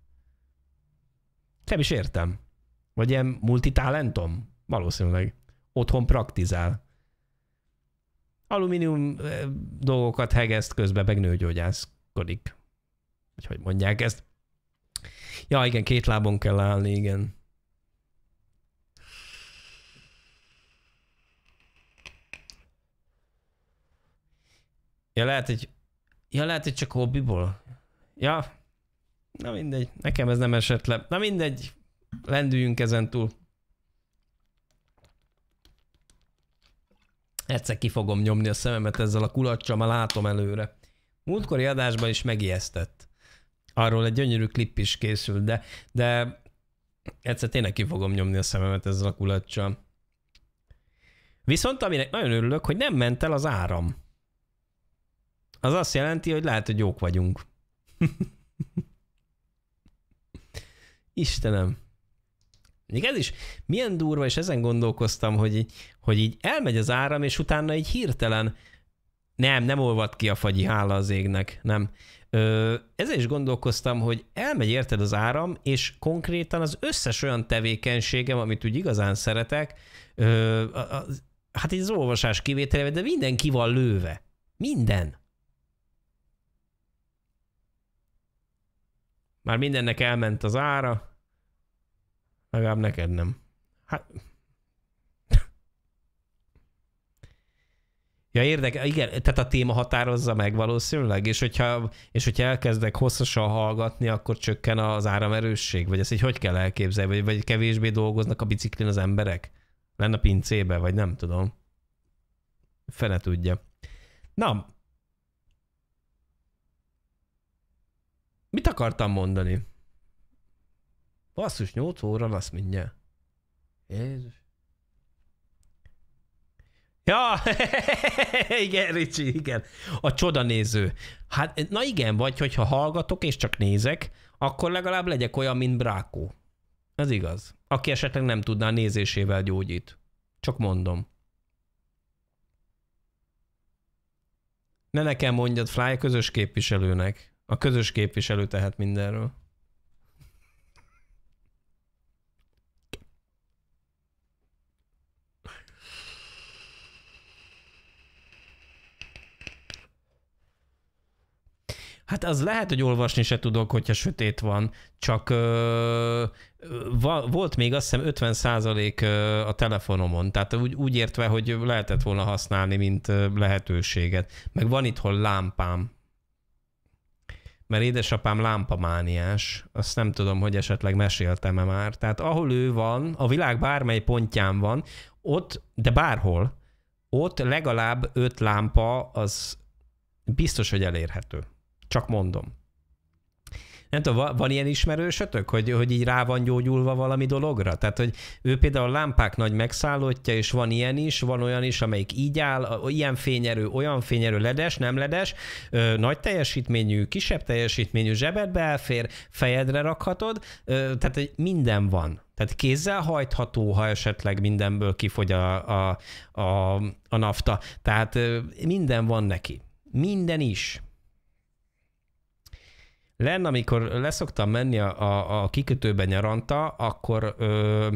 Nem is értem. Vagy ilyen multitalentom? Valószínűleg. Otthon praktizál. Alumínium dolgokat hegeszt, közben meg nőgyógyászkodik. Vagy hogy mondják ezt? Ja, igen, két lábon kell állni, igen. Ja, lehet, hogy, ja, lehet, hogy csak hobbiból. Ja, na mindegy, nekem ez nem esett le. Na mindegy, lendüljünk ezen túl. Egyszer ki fogom nyomni a szememet ezzel a kulacsal, már látom előre. Múltkori adásban is megijesztett. Arról egy gyönyörű klip is készült, de, de egyszer tényleg ki fogom nyomni a szememet ezzel a kulacsal. Viszont aminek nagyon örülök, hogy nem ment el az áram az azt jelenti, hogy lehet, hogy jók vagyunk. Istenem. Még ez is milyen durva, és ezen gondolkoztam, hogy így, hogy így elmegy az áram, és utána így hirtelen nem, nem olvad ki a fagyi, hála az égnek, nem. Ö, ezzel is gondolkoztam, hogy elmegy érted az áram, és konkrétan az összes olyan tevékenységem, amit úgy igazán szeretek, ö, a, a, hát így az olvasás kivételével, de minden ki van lőve. Minden. Már mindennek elment az ára. Legalább neked nem. Hát... Ja, érdekes, igen, tehát a téma határozza meg valószínűleg, és hogyha, és hogyha elkezdek hosszasan hallgatni, akkor csökken az áramerősség, vagy ezt így hogy kell elképzelni, vagy, vagy kevésbé dolgoznak a biciklin az emberek? Lenne a pincébe, vagy nem tudom. Fene tudja. Na, Mit akartam mondani? Basszus, 8 óra lesz mindjárt. Jézus. Ja, igen, Ricsi, igen. A csodanéző. Hát, na igen, vagy hogyha hallgatok és csak nézek, akkor legalább legyek olyan, mint Brákó. Ez igaz. Aki esetleg nem tudná, nézésével gyógyít. Csak mondom. Ne nekem mondjad Fly közös képviselőnek. A közös képviselő tehet mindenről. Hát az lehet, hogy olvasni se tudok, hogyha sötét van, csak ö, va, volt még azt hiszem 50 százalék a telefonomon, tehát úgy, úgy értve, hogy lehetett volna használni, mint lehetőséget. Meg van itthon lámpám, mert édesapám lámpamániás, azt nem tudom, hogy esetleg meséltem-e már. Tehát ahol ő van, a világ bármely pontján van, ott, de bárhol, ott legalább öt lámpa az biztos, hogy elérhető. Csak mondom. Nem tudom, van ilyen ismerősötök, hogy, hogy így rá van gyógyulva valami dologra? Tehát, hogy ő például a lámpák nagy megszállottja, és van ilyen is, van olyan is, amelyik így áll, ilyen fényerő, olyan fényerő, ledes, nem ledes, ö, nagy teljesítményű, kisebb teljesítményű zsebedbe elfér, fejedre rakhatod, ö, tehát hogy minden van. Tehát kézzel hajtható, ha esetleg mindenből kifogy a, a, a, a nafta. Tehát minden van neki. Minden is. Len, amikor leszoktam menni a, a, a kikötőben nyaranta, akkor ö,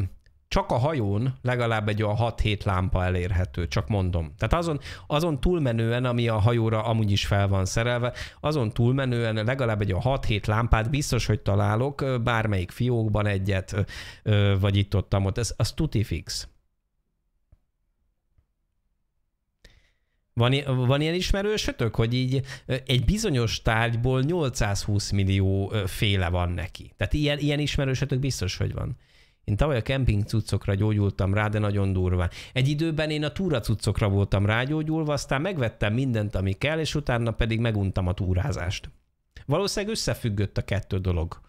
csak a hajón legalább egy olyan 6-7 lámpa elérhető, csak mondom. Tehát azon, azon túlmenően, ami a hajóra amúgy is fel van szerelve, azon túlmenően legalább egy olyan 6-7 lámpát biztos, hogy találok bármelyik fiókban egyet, vagy itt ott, ott. Ez, az tuti fix. Van, van ilyen ismerősötök, hogy így egy bizonyos tárgyból 820 millió féle van neki? Tehát ilyen, ilyen ismerősötök biztos, hogy van. Én tavaly a kemping cuccokra gyógyultam rá, de nagyon durván. Egy időben én a túra cuccokra voltam rágyógyulva, aztán megvettem mindent, ami kell, és utána pedig meguntam a túrázást. Valószínűleg összefüggött a kettő dolog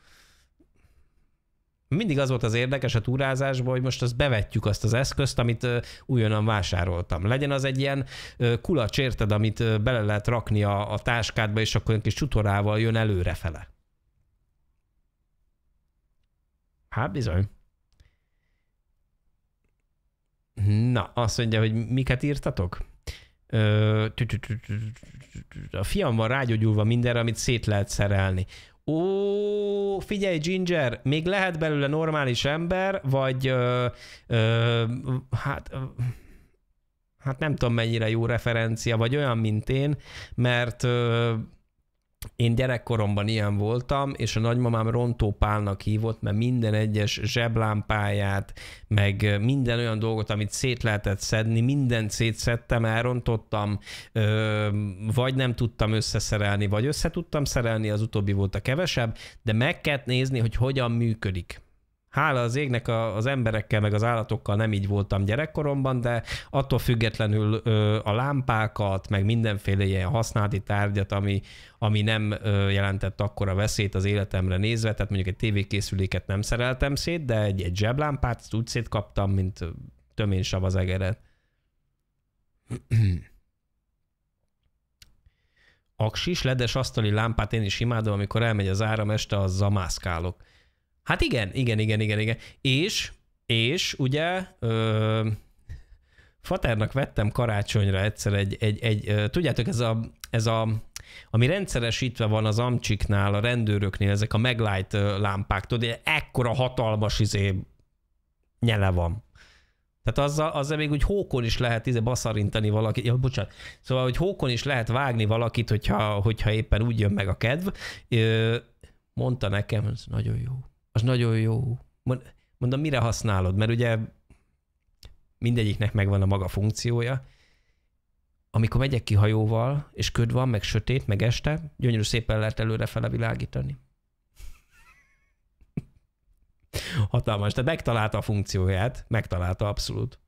mindig az volt az érdekes a túrázásban, hogy most azt bevetjük azt az eszközt, amit újonnan vásároltam. Legyen az egy ilyen kulacs, érted, amit bele lehet rakni a, a táskádba, és akkor egy kis csutorával jön előrefele. Hát bizony. Na, azt mondja, hogy miket írtatok? A fiam van rágyógyulva mindenre, amit szét lehet szerelni. Ó, figyelj Ginger, még lehet belőle normális ember, vagy ö, ö, hát ö, hát nem tudom mennyire jó referencia, vagy olyan, mint én, mert ö, én gyerekkoromban ilyen voltam, és a nagymamám rontópálnak hívott, mert minden egyes zseblámpáját, meg minden olyan dolgot, amit szét lehetett szedni, mindent szétszedtem, elrontottam, vagy nem tudtam összeszerelni, vagy összetudtam szerelni, az utóbbi volt a kevesebb, de meg kell nézni, hogy hogyan működik. Hála az égnek a, az emberekkel, meg az állatokkal nem így voltam gyerekkoromban, de attól függetlenül ö, a lámpákat, meg mindenféle ilyen használati tárgyat, ami, ami nem ö, jelentett akkora veszélyt az életemre nézve, tehát mondjuk egy tévékészüléket nem szereltem szét, de egy, egy zseblámpát ezt úgy szétkaptam, mint tömén sav az egeret. Aksis, ledes asztali lámpát én is imádom, amikor elmegy az áram este, az zamászkálok. Hát igen, igen, igen, igen, igen. És, és ugye ö, Faternak vettem karácsonyra egyszer egy, egy, egy ö, tudjátok, ez a, ez a ami rendszeresítve van az amcsiknál, a rendőröknél, ezek a meglight lámpák, tudod, ekkora hatalmas izé nyele van. Tehát azzal, azzal még úgy hókon is lehet izé baszarintani valakit, ja, bocsánat, szóval, hogy hókon is lehet vágni valakit, hogyha, hogyha éppen úgy jön meg a kedv. Mondta nekem, ez nagyon jó az nagyon jó. Mondom, mire használod? Mert ugye mindegyiknek megvan a maga funkciója. Amikor megyek ki hajóval, és köd van, meg sötét, meg este, gyönyörű szépen lehet fele világítani. Hatalmas. Tehát megtalálta a funkcióját, megtalálta abszolút.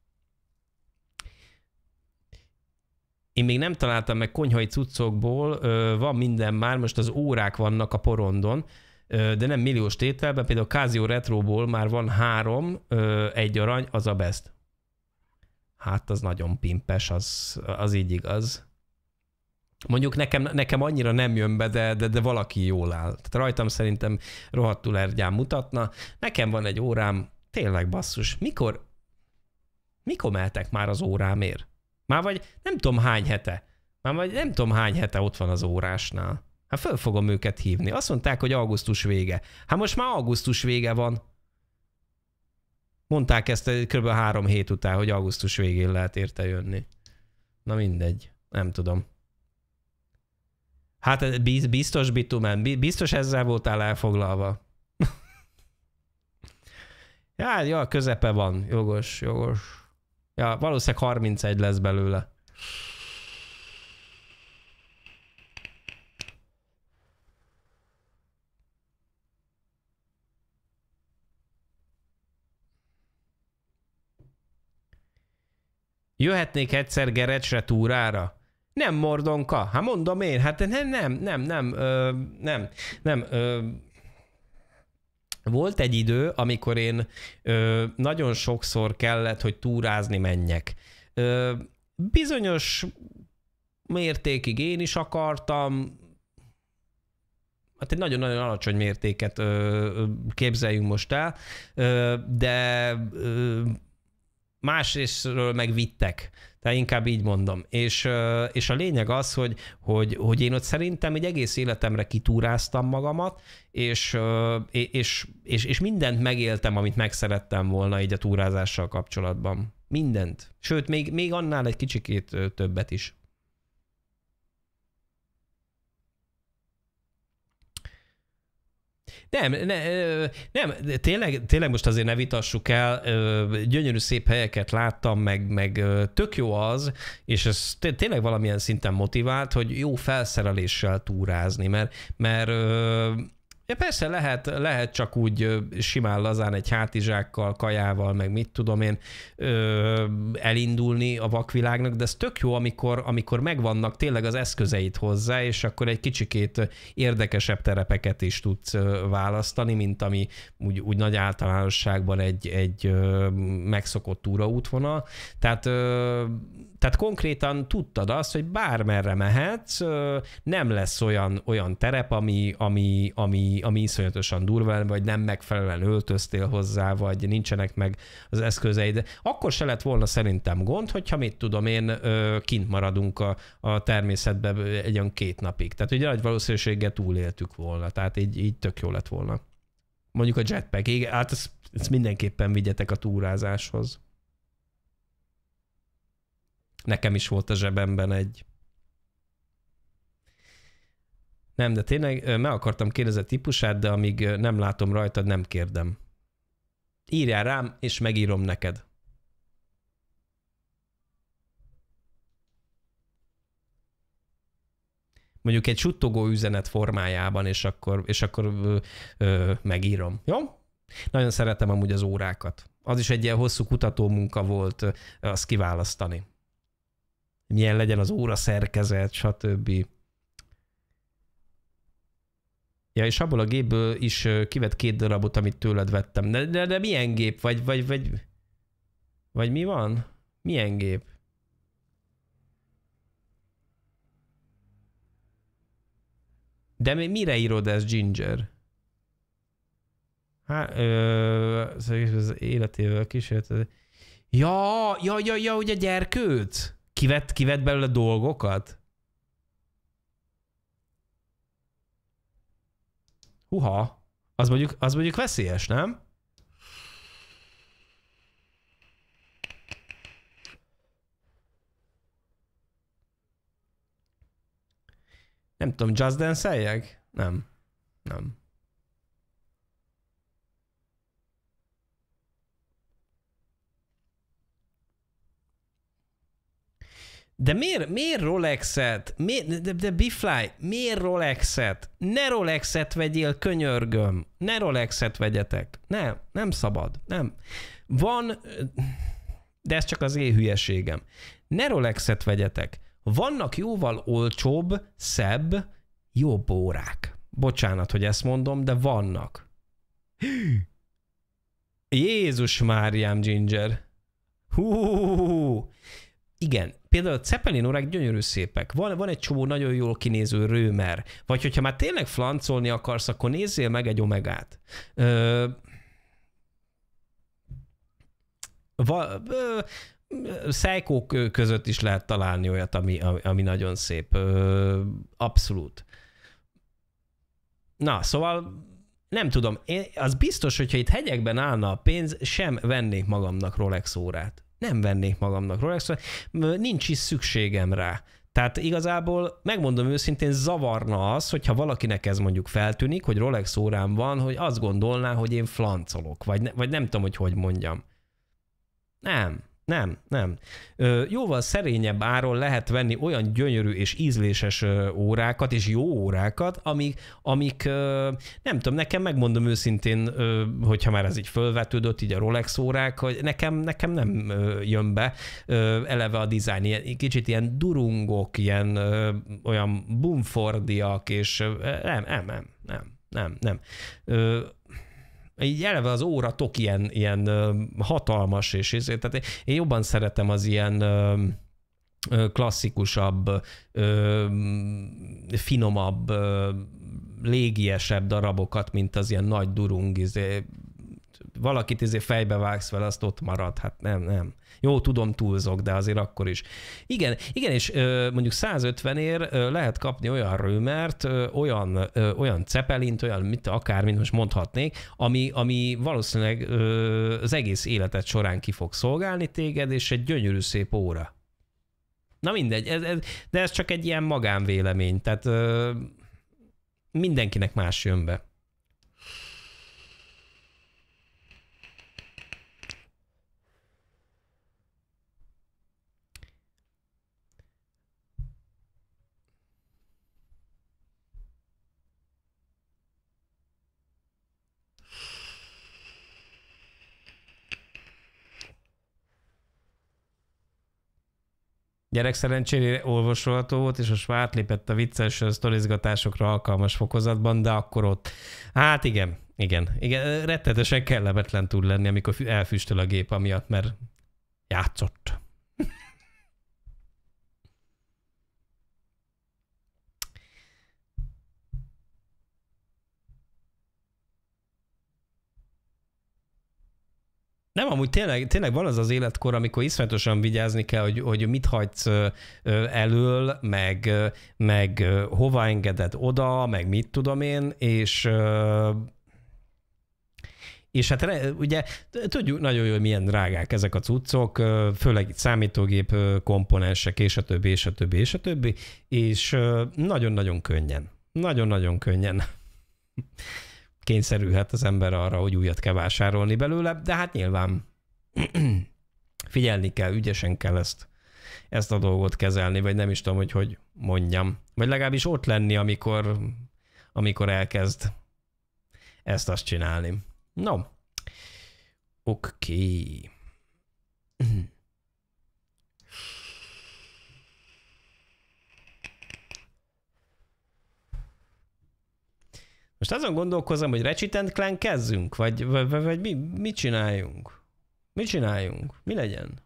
Én még nem találtam meg konyhai cuccokból, van minden már, most az órák vannak a porondon, de nem milliós tételben, például Casio Retroból már van három, egy arany, az a best. Hát az nagyon pimpes, az, az így igaz. Mondjuk nekem, nekem annyira nem jön be, de, de, de valaki jól áll. Tehát rajtam szerintem rohadtul ergyám mutatna. Nekem van egy órám, tényleg basszus, mikor, mikor mehetek már az órámért? Már vagy nem tudom hány hete. Már vagy nem tudom hány hete ott van az órásnál. Hát föl fogom őket hívni. Azt mondták, hogy augusztus vége. Hát most már augusztus vége van. Mondták ezt kb. három hét után, hogy augusztus végén lehet érte jönni. Na mindegy, nem tudom. Hát eh, biztos bitumen, biztos ezzel voltál elfoglalva. ja, ja, közepe van, jogos, jogos. Ja, valószínűleg 31 lesz belőle. Jöhetnék egyszer Gerecsre túrára? Nem Mordonka, hát mondom én, hát nem, nem, nem, nem, ö, nem, nem, ö, volt egy idő, amikor én ö, nagyon sokszor kellett, hogy túrázni menjek. Ö, bizonyos mértékig én is akartam, hát egy nagyon-nagyon alacsony mértéket ö, képzeljünk most el, ö, de ö, másrésztről megvittek. Tehát inkább így mondom. És, és a lényeg az, hogy, hogy, hogy én ott szerintem egy egész életemre kitúráztam magamat, és, és, és, és mindent megéltem, amit megszerettem volna így a túrázással kapcsolatban. Mindent. Sőt, még, még annál egy kicsikét többet is. Nem, ne, nem tényleg, tényleg most azért ne vitassuk el, gyönyörű szép helyeket láttam, meg, meg tök jó az, és ez tényleg valamilyen szinten motivált, hogy jó felszereléssel túrázni, mert, mert Ja persze lehet, lehet csak úgy simán lazán egy hátizsákkal, kajával, meg mit tudom én ö, elindulni a vakvilágnak, de ez tök jó, amikor, amikor megvannak tényleg az eszközeit hozzá, és akkor egy kicsikét érdekesebb terepeket is tudsz választani, mint ami úgy, úgy nagy általánosságban egy, egy megszokott túraútvonal. Tehát ö, tehát konkrétan tudtad azt, hogy bármerre mehetsz, nem lesz olyan, olyan terep, ami, ami, ami, ami iszonyatosan durva, vagy nem megfelelően öltöztél hozzá, vagy nincsenek meg az eszközeid. Akkor se lett volna szerintem gond, hogyha mit tudom én, kint maradunk a, a természetbe egy olyan két napig. Tehát ugye nagy valószínűséggel túléltük volna, tehát így, így tök jó lett volna. Mondjuk a jetpack, igen, hát ezt, ezt mindenképpen vigyetek a túrázáshoz. Nekem is volt a zsebemben egy. Nem, de tényleg meg akartam kérdezni a típusát, de amíg nem látom rajtad, nem kérdem. Írjál rám, és megírom neked. Mondjuk egy suttogó üzenet formájában, és akkor, és akkor ö, ö, megírom. Jó? Nagyon szeretem amúgy az órákat. Az is egy ilyen hosszú kutatómunka volt azt kiválasztani milyen legyen az óra szerkezet, stb. Ja, és abból a gépből is kivett két darabot, amit tőled vettem. De, de, de milyen gép? Vagy, vagy, vagy, vagy mi van? Milyen gép? De mire írod ez Ginger? Hát, ö, az életével kísért. Ja, ja, ja, ja, ugye gyerkőt? Kivett, kivett belőle dolgokat? Huha, az mondjuk, az mondjuk veszélyes, nem? Nem tudom, Just dance eljek Nem. Nem. De miért, miért Rolexet? Miért, de, de Bifly, miért Rolexet? Ne Rolexet vegyél, könyörgöm. Ne Rolexet vegyetek. Nem, nem szabad. Nem. Van, de ez csak az én hülyeségem. Ne Rolexet vegyetek. Vannak jóval olcsóbb, szebb, jobb órák. Bocsánat, hogy ezt mondom, de vannak. Jézus Máriám Ginger. Hú, igen, például a Cepelin órák gyönyörű szépek. Van, van egy csomó nagyon jól kinéző rőmer. Vagy hogyha már tényleg flancolni akarsz, akkor nézzél meg egy omegát. Ö, va, ö, szájkók között is lehet találni olyat, ami, ami nagyon szép. Ö, abszolút. Na, szóval nem tudom, én, az biztos, hogyha itt hegyekben állna a pénz, sem vennék magamnak Rolex órát nem vennék magamnak Rolexet, nincs is szükségem rá. Tehát igazából megmondom őszintén, zavarna az, hogyha valakinek ez mondjuk feltűnik, hogy Rolex órám van, hogy azt gondolná, hogy én flancolok, vagy, ne, vagy nem tudom, hogy hogy mondjam. Nem, nem, nem. Ö, jóval szerényebb áron lehet venni olyan gyönyörű és ízléses ö, órákat, és jó órákat, amik, amik ö, nem tudom, nekem megmondom őszintén, ö, hogyha már ez így fölvetődött, így a Rolex órák, hogy nekem, nekem nem ö, jön be ö, eleve a dizájn, ilyen, kicsit ilyen durungok, ilyen ö, olyan bumfordiak, és ö, nem, nem, nem, nem, nem, Ö, így eleve az tok ilyen, ilyen hatalmas, és ezért, tehát én jobban szeretem az ilyen klasszikusabb, finomabb, légiesebb darabokat, mint az ilyen nagy durung, izé, valakit izé fejbe vágsz fel, azt ott marad. Hát nem, nem. Jó, tudom, túlzok, de azért akkor is. Igen, igen és ö, mondjuk 150 ér ö, lehet kapni olyan rőmert, ö, olyan, ö, olyan cepelint, olyan mit, akármint most mondhatnék, ami, ami valószínűleg ö, az egész életed során ki fog szolgálni téged, és egy gyönyörű szép óra. Na mindegy, ez, ez, de ez csak egy ilyen magánvélemény, tehát ö, mindenkinek más jön be. gyerek szerencsére olvasolható volt, és most már átlépett a vicces sztorizgatásokra alkalmas fokozatban, de akkor ott. Hát igen, igen, igen, rettetesen kellemetlen tud lenni, amikor elfüstöl a gép amiatt, mert játszott. nem, amúgy tényleg, tényleg van az az életkor, amikor iszonyatosan vigyázni kell, hogy, hogy mit hagysz elől, meg, meg hova engeded oda, meg mit tudom én, és és hát ugye tudjuk nagyon jól, milyen drágák ezek a cuccok, főleg itt számítógép komponensek, és a többi, és a többi, és a többi, és nagyon-nagyon könnyen. Nagyon-nagyon könnyen kényszerülhet az ember arra, hogy újat kell vásárolni belőle, de hát nyilván figyelni kell, ügyesen kell ezt, ezt a dolgot kezelni, vagy nem is tudom, hogy hogy mondjam. Vagy legalábbis ott lenni, amikor, amikor elkezd ezt azt csinálni. No. Oké. Okay. Most azon gondolkozom, hogy Ratchet Clank kezdünk, vagy, vagy, vagy, vagy mi, mit csináljunk? Mit csináljunk? Mi legyen?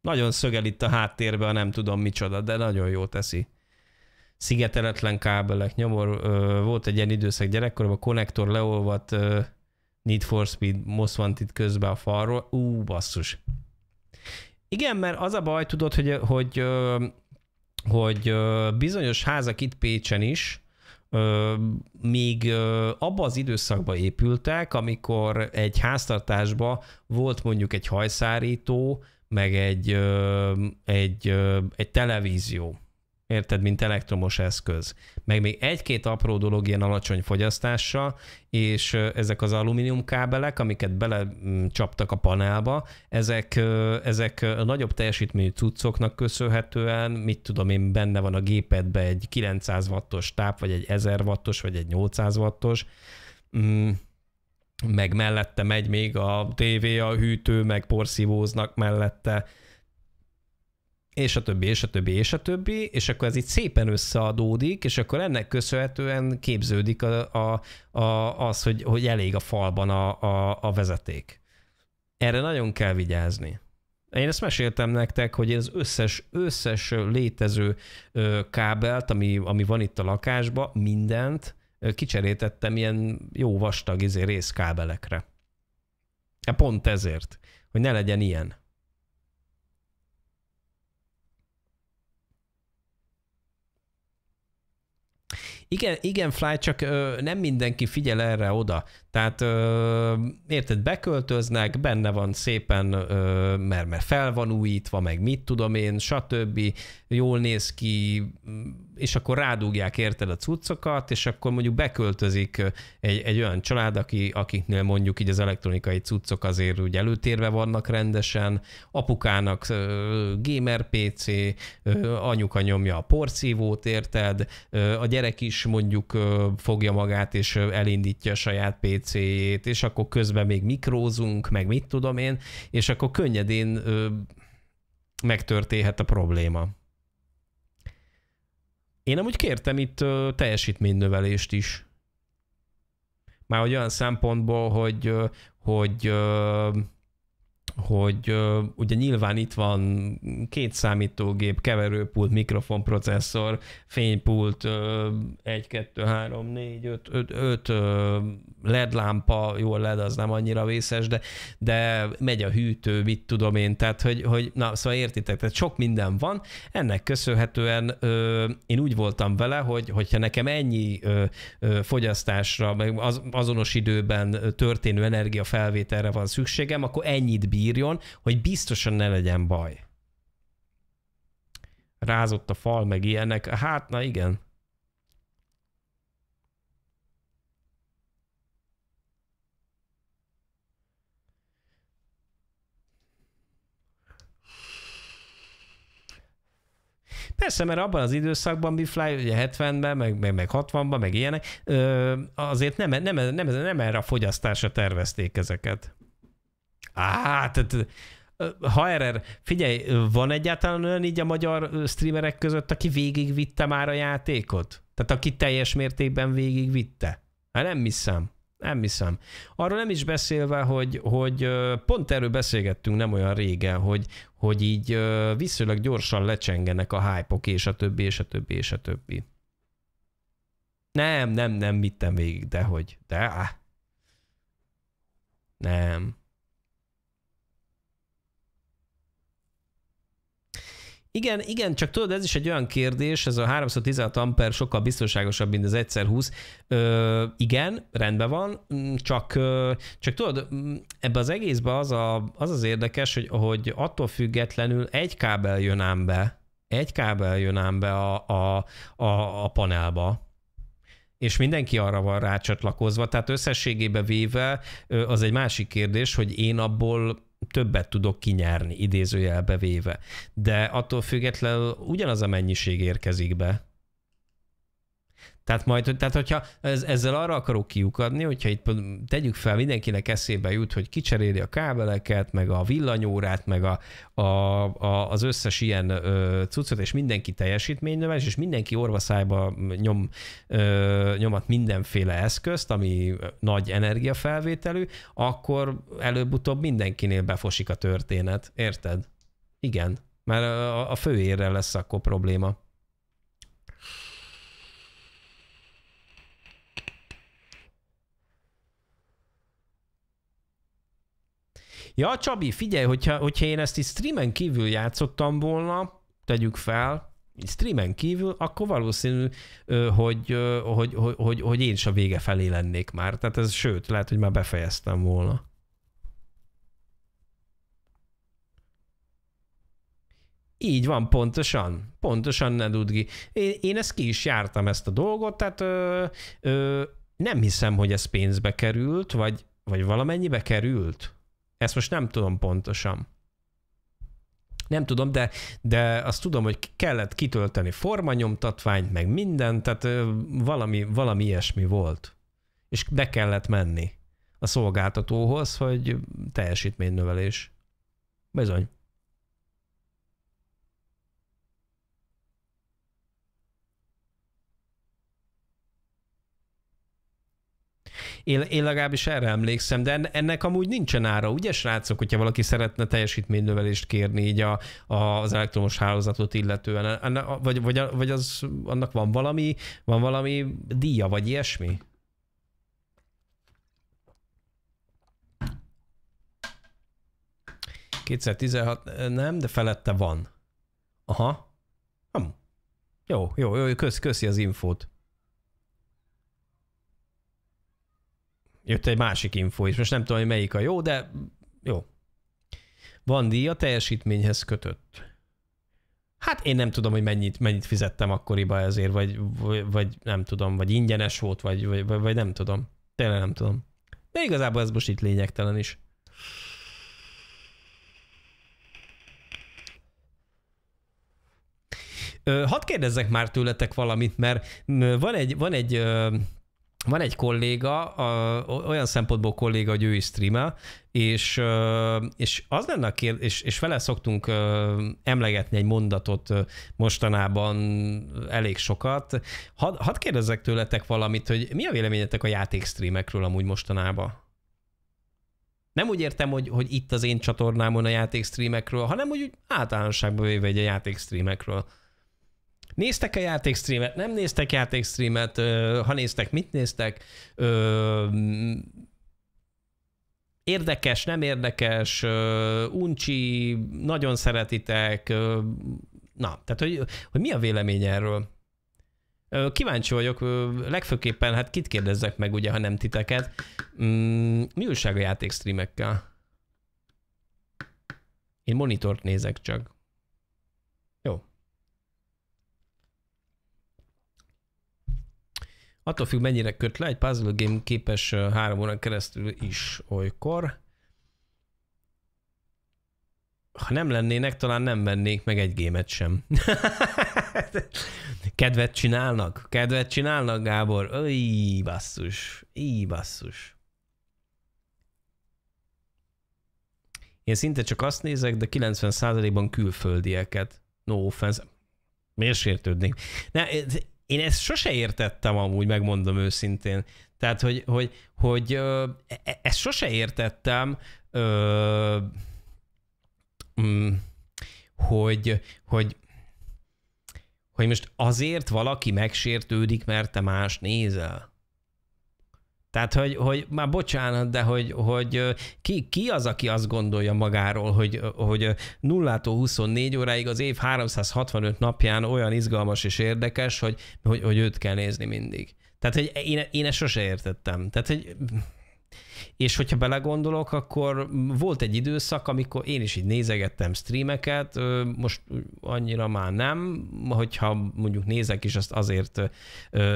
Nagyon szögel itt a háttérbe a nem tudom micsoda, de nagyon jó teszi. Szigeteletlen kábelek, nyomor, ö, volt egy ilyen időszak gyerekkorban, a konnektor leolvadt, ö, Need for Speed, Most Wanted közben a falról. Ú, basszus. Igen, mert az a baj, tudod, hogy, hogy ö, hogy bizonyos házak itt Pécsen is még ö, abba az időszakba épültek, amikor egy háztartásba volt mondjuk egy hajszárító, meg egy, egy, egy televízió érted, mint elektromos eszköz. Meg még egy-két apró dolog ilyen alacsony fogyasztással, és ezek az alumínium kábelek, amiket belecsaptak mm, a panelba, ezek, ezek nagyobb teljesítményű cuccoknak köszönhetően, mit tudom én, benne van a gépedbe egy 900 wattos táp, vagy egy 1000 wattos, vagy egy 800 wattos, mm meg mellette megy még a tévé, a hűtő, meg porszívóznak mellette, és a többi, és a többi, és a többi, és akkor ez itt szépen összeadódik, és akkor ennek köszönhetően képződik a, a, a, az, hogy, hogy elég a falban a, a, a vezeték. Erre nagyon kell vigyázni. Én ezt meséltem nektek, hogy az összes, összes létező kábelt, ami, ami van itt a lakásban, mindent kicseréltettem ilyen jó vastag izé részkábelekre. Hát pont ezért, hogy ne legyen ilyen. Igen, igen Fly, csak ö, nem mindenki figyel erre oda. Tehát ö, érted, beköltöznek, benne van szépen, ö, mert, mert fel van újítva, meg mit tudom én, stb. Jól néz ki, és akkor rádugják érted a cuccokat, és akkor mondjuk beköltözik egy, egy olyan család, aki, akiknél mondjuk így az elektronikai cuccok azért úgy előtérve vannak rendesen, apukának uh, gamer PC, uh, anyuka nyomja a porcívót, érted, uh, a gyerek is mondjuk uh, fogja magát és elindítja a saját PC-jét, és akkor közben még mikrózunk, meg mit tudom én, és akkor könnyedén uh, megtörténhet a probléma. Én amúgy kértem itt ö, teljesítménynövelést is. Már olyan szempontból, hogy, ö, hogy ö, hogy ugye nyilván itt van két számítógép, keverőpult, mikrofon, processzor, fénypult, ö, 1, 2, 3, 4, 5, 5, 5 LED lámpa, jó LED az nem annyira vészes, de, de megy a hűtő, mit tudom én, tehát hogy, hogy na, szóval értitek, tehát sok minden van, ennek köszönhetően ö, én úgy voltam vele, hogy hogyha nekem ennyi ö, ö, fogyasztásra, meg az, azonos időben történő energiafelvételre van szükségem, akkor ennyit bír írjon, hogy biztosan ne legyen baj. Rázott a fal, meg ilyenek. Hát, na igen. Persze, mert abban az időszakban Bifly, ugye 70-ben, meg, meg, meg 60-ban, meg ilyenek, azért nem, nem, nem, nem erre a fogyasztásra tervezték ezeket. Á, tehát ha erre, figyelj, van egyáltalán olyan így a magyar streamerek között, aki végigvitte már a játékot? Tehát aki teljes mértékben végigvitte? Hát nem hiszem. Nem hiszem. Arról nem is beszélve, hogy, hogy pont erről beszélgettünk nem olyan régen, hogy, hogy így viszonylag gyorsan lecsengenek a hype -ok, és a többi, és a többi, és a többi. Nem, nem, nem mittem végig, de hogy, De, Nem. Igen, igen, csak tudod, ez is egy olyan kérdés, ez a 316 amper sokkal biztonságosabb, mint az 1x20. Ö, igen, rendben van, mm, csak, csak tudod, mm, ebbe az egészben az, a, az az érdekes, hogy, hogy attól függetlenül egy kábel jön ám be, egy kábel jön ám be a, a, a, a panelba, és mindenki arra van rácsatlakozva, tehát összességébe véve az egy másik kérdés, hogy én abból többet tudok kinyerni, idézőjelbe véve. De attól függetlenül ugyanaz a mennyiség érkezik be, tehát majd, tehát hogyha ez, ezzel arra akarok kiukadni, hogyha itt tegyük fel, mindenkinek eszébe jut, hogy kicseréli a kábeleket, meg a villanyórát, meg a, a, a, az összes ilyen ö, cuccot, és mindenki teljesítménynövelés, és mindenki orvaszájba nyom, ö, nyomat mindenféle eszközt, ami nagy energiafelvételű, akkor előbb-utóbb mindenkinél befosik a történet. Érted? Igen. Mert a, a főérrel lesz akkor probléma. Ja, Csabi, figyelj, hogyha, hogyha én ezt is streamen kívül játszottam volna, tegyük fel, streamen kívül, akkor valószínű, hogy, hogy, hogy, hogy, hogy én is a vége felé lennék már. Tehát ez, sőt, lehet, hogy már befejeztem volna. Így van, pontosan. Pontosan, Nedudgi. Én, én ezt ki is jártam, ezt a dolgot, tehát ö, ö, nem hiszem, hogy ez pénzbe került, vagy, vagy valamennyibe került. Ezt most nem tudom pontosan. Nem tudom, de, de azt tudom, hogy kellett kitölteni formanyomtatványt, meg mindent, tehát valami, valami ilyesmi volt. És be kellett menni a szolgáltatóhoz, hogy teljesítménynövelés. Bizony. Én, én legalábbis erre emlékszem, de ennek amúgy nincsen ára, ugye srácok, hogyha valaki szeretne teljesítménynövelést kérni így a, a, az elektromos hálózatot illetően, ennek, vagy, vagy, vagy az, annak van valami, van valami díja, vagy ilyesmi? Kétszer 16, nem, de felette van. Aha. Nem. Hm. Jó, jó, jó, kösz, köszi az infót. jött egy másik info is, most nem tudom, hogy melyik a jó, de jó. Van díja, teljesítményhez kötött. Hát én nem tudom, hogy mennyit, mennyit fizettem akkoriba ezért, vagy, vagy, vagy nem tudom, vagy ingyenes volt, vagy, vagy, vagy nem tudom. Tényleg nem tudom. De igazából ez most itt lényegtelen is. Hadd kérdezzek már tőletek valamit, mert van egy, van egy van egy kolléga, a, olyan szempontból kolléga, hogy ő is streamer, és, és az lenne a kérdés, és, és vele szoktunk emlegetni egy mondatot mostanában elég sokat. Had, hadd kérdezzek tőletek valamit, hogy mi a véleményetek a játék streamekről amúgy mostanában? Nem úgy értem, hogy, hogy itt az én csatornámon a játék streamekről, hanem úgy általánosságban véve egy a streamekről néztek a játékstreamet? Nem néztek játékstreamet? Ha néztek, mit néztek? Érdekes, nem érdekes, uncsi, nagyon szeretitek, na, tehát hogy, hogy mi a vélemény erről? Kíváncsi vagyok, legfőképpen hát kit kérdezzek meg, ugye, ha nem titeket. Mm, mi újság a streamekkel? Én monitort nézek csak. Attól függ, mennyire köt le, egy puzzle game képes három órán keresztül is olykor. Ha nem lennének, talán nem vennék meg egy gémet sem. kedvet csinálnak? Kedvet csinálnak, Gábor? Új, basszus. Új, basszus. Én szinte csak azt nézek, de 90%-ban külföldieket. No offense. Miért sértődnék? Ne, én ezt sose értettem amúgy, megmondom őszintén. Tehát, hogy, hogy, hogy ö, e, e ezt sose értettem, ö, mm, hogy, hogy, hogy most azért valaki megsértődik, mert te más nézel. Tehát, hogy, hogy már bocsánat, de hogy, hogy ki, ki az, aki azt gondolja magáról, hogy, hogy 0-tól 24 óráig az év 365 napján olyan izgalmas és érdekes, hogy, hogy, hogy őt kell nézni mindig. Tehát, hogy én, én ezt sose értettem. Tehát, hogy és hogyha belegondolok, akkor volt egy időszak, amikor én is így nézegettem streameket, most annyira már nem, hogyha mondjuk nézek is, azt azért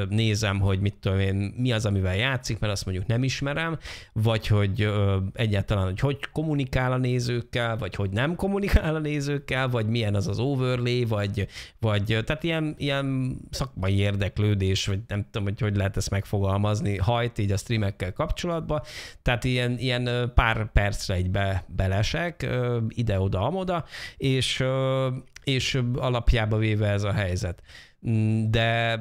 nézem, hogy mit tudom én, mi az, amivel játszik, mert azt mondjuk nem ismerem, vagy hogy egyáltalán, hogy hogy kommunikál a nézőkkel, vagy hogy nem kommunikál a nézőkkel, vagy milyen az az overlay, vagy, vagy tehát ilyen, ilyen szakmai érdeklődés, vagy nem tudom, hogy hogy lehet ezt megfogalmazni, hajt így a streamekkel kapcsolatban, tehát tehát ilyen, ilyen pár percre egy be, belesek, ide-oda, amoda, és, és alapjába véve ez a helyzet. Mm, de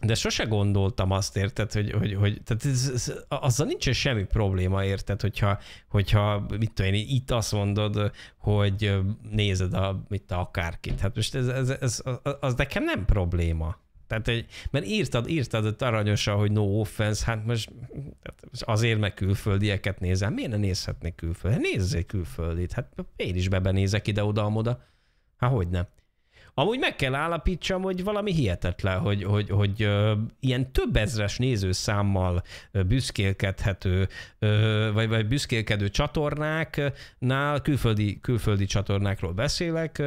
de sose gondoltam azt, érted, hogy, hogy, hogy tehát ez, ez, azzal nincsen semmi probléma, érted, hogyha, hogyha mit tudom én, itt azt mondod, hogy nézed a, mit a akárkit. Hát most ez, ez, ez az, az nekem nem probléma. Tehát, hogy, mert írtad, írtad aranyosan, hogy no offense, hát most azért meg külföldieket nézem, Miért ne nézhetnék külföldit? Hát Nézzél külföldit. Hát én is bebenézek ide-oda-amoda. Hát hogy nem. Amúgy meg kell állapítsam, hogy valami hihetetlen, hogy, hogy, hogy ö, ilyen több ezres nézőszámmal büszkélkedhető, ö, vagy, vagy büszkélkedő csatornáknál, külföldi, külföldi csatornákról beszélek,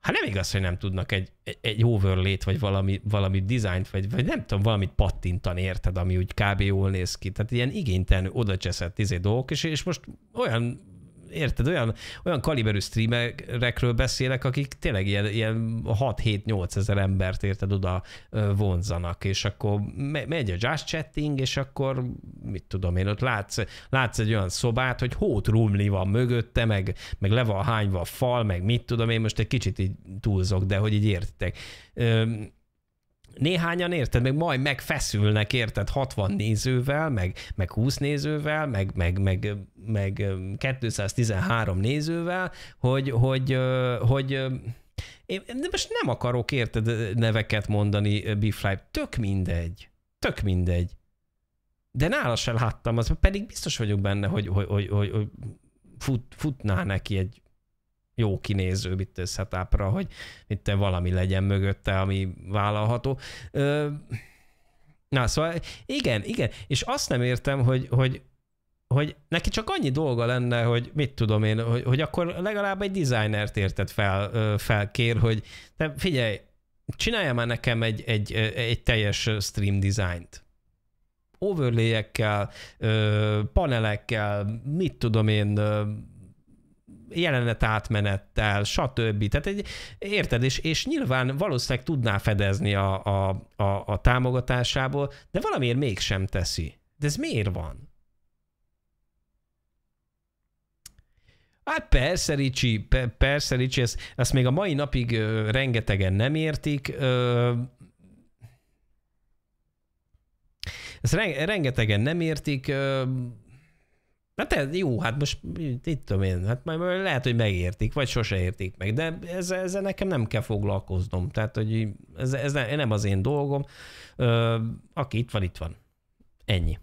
Hát nem igaz, hogy nem tudnak egy, egy overlay-t, vagy valami, valami dizájnt, vagy, vagy nem tudom, valamit pattintani, érted, ami úgy kb. jól néz ki. Tehát ilyen igénytelenül oda cseszett izé dolgok, és, és most olyan érted, olyan, olyan kaliberű streamerekről beszélek, akik tényleg ilyen, ilyen 6-7-8 ezer embert érted oda vonzanak, és akkor megy a just chatting, és akkor mit tudom én, ott látsz, látsz egy olyan szobát, hogy hót rumli van mögötte, meg, meg le van hányva a fal, meg mit tudom én, most egy kicsit így túlzok, de hogy így értitek néhányan, érted, meg majd megfeszülnek, érted, 60 nézővel, meg, meg 20 nézővel, meg, meg, meg, meg 213 nézővel, hogy, hogy, hogy, én most nem akarok, érted, neveket mondani, Biflife, tök mindegy, tök mindegy. De nála se láttam, az pedig biztos vagyok benne, hogy, hogy, hogy, hogy, hogy fut, futná neki egy jó kinéző mit setupra, hogy itt valami legyen mögötte, ami vállalható. Ö, na, szóval igen, igen, és azt nem értem, hogy, hogy hogy neki csak annyi dolga lenne, hogy mit tudom én, hogy, hogy akkor legalább egy designert érted fel, felkér, hogy te figyelj, csinálja már nekem egy, egy, egy teljes stream designt. Overlay-ekkel, panelekkel, mit tudom én, jelenet átmenettel, stb. Tehát egy, érted, és, és nyilván valószínűleg tudná fedezni a, a, a, a támogatásából, de valamiért mégsem teszi. De ez miért van? Hát persze, Ricsi, persze, Ricsi, ezt, ezt még a mai napig ö, rengetegen nem értik. Ö, ezt rengetegen nem értik. Ö, Na te, jó, hát most itt tudom én, hát majd lehet, hogy megértik, vagy sose értik meg, de ezzel, ezzel nekem nem kell foglalkoznom, tehát hogy ez, ez nem az én dolgom, Ö, aki itt van, itt van. Ennyi.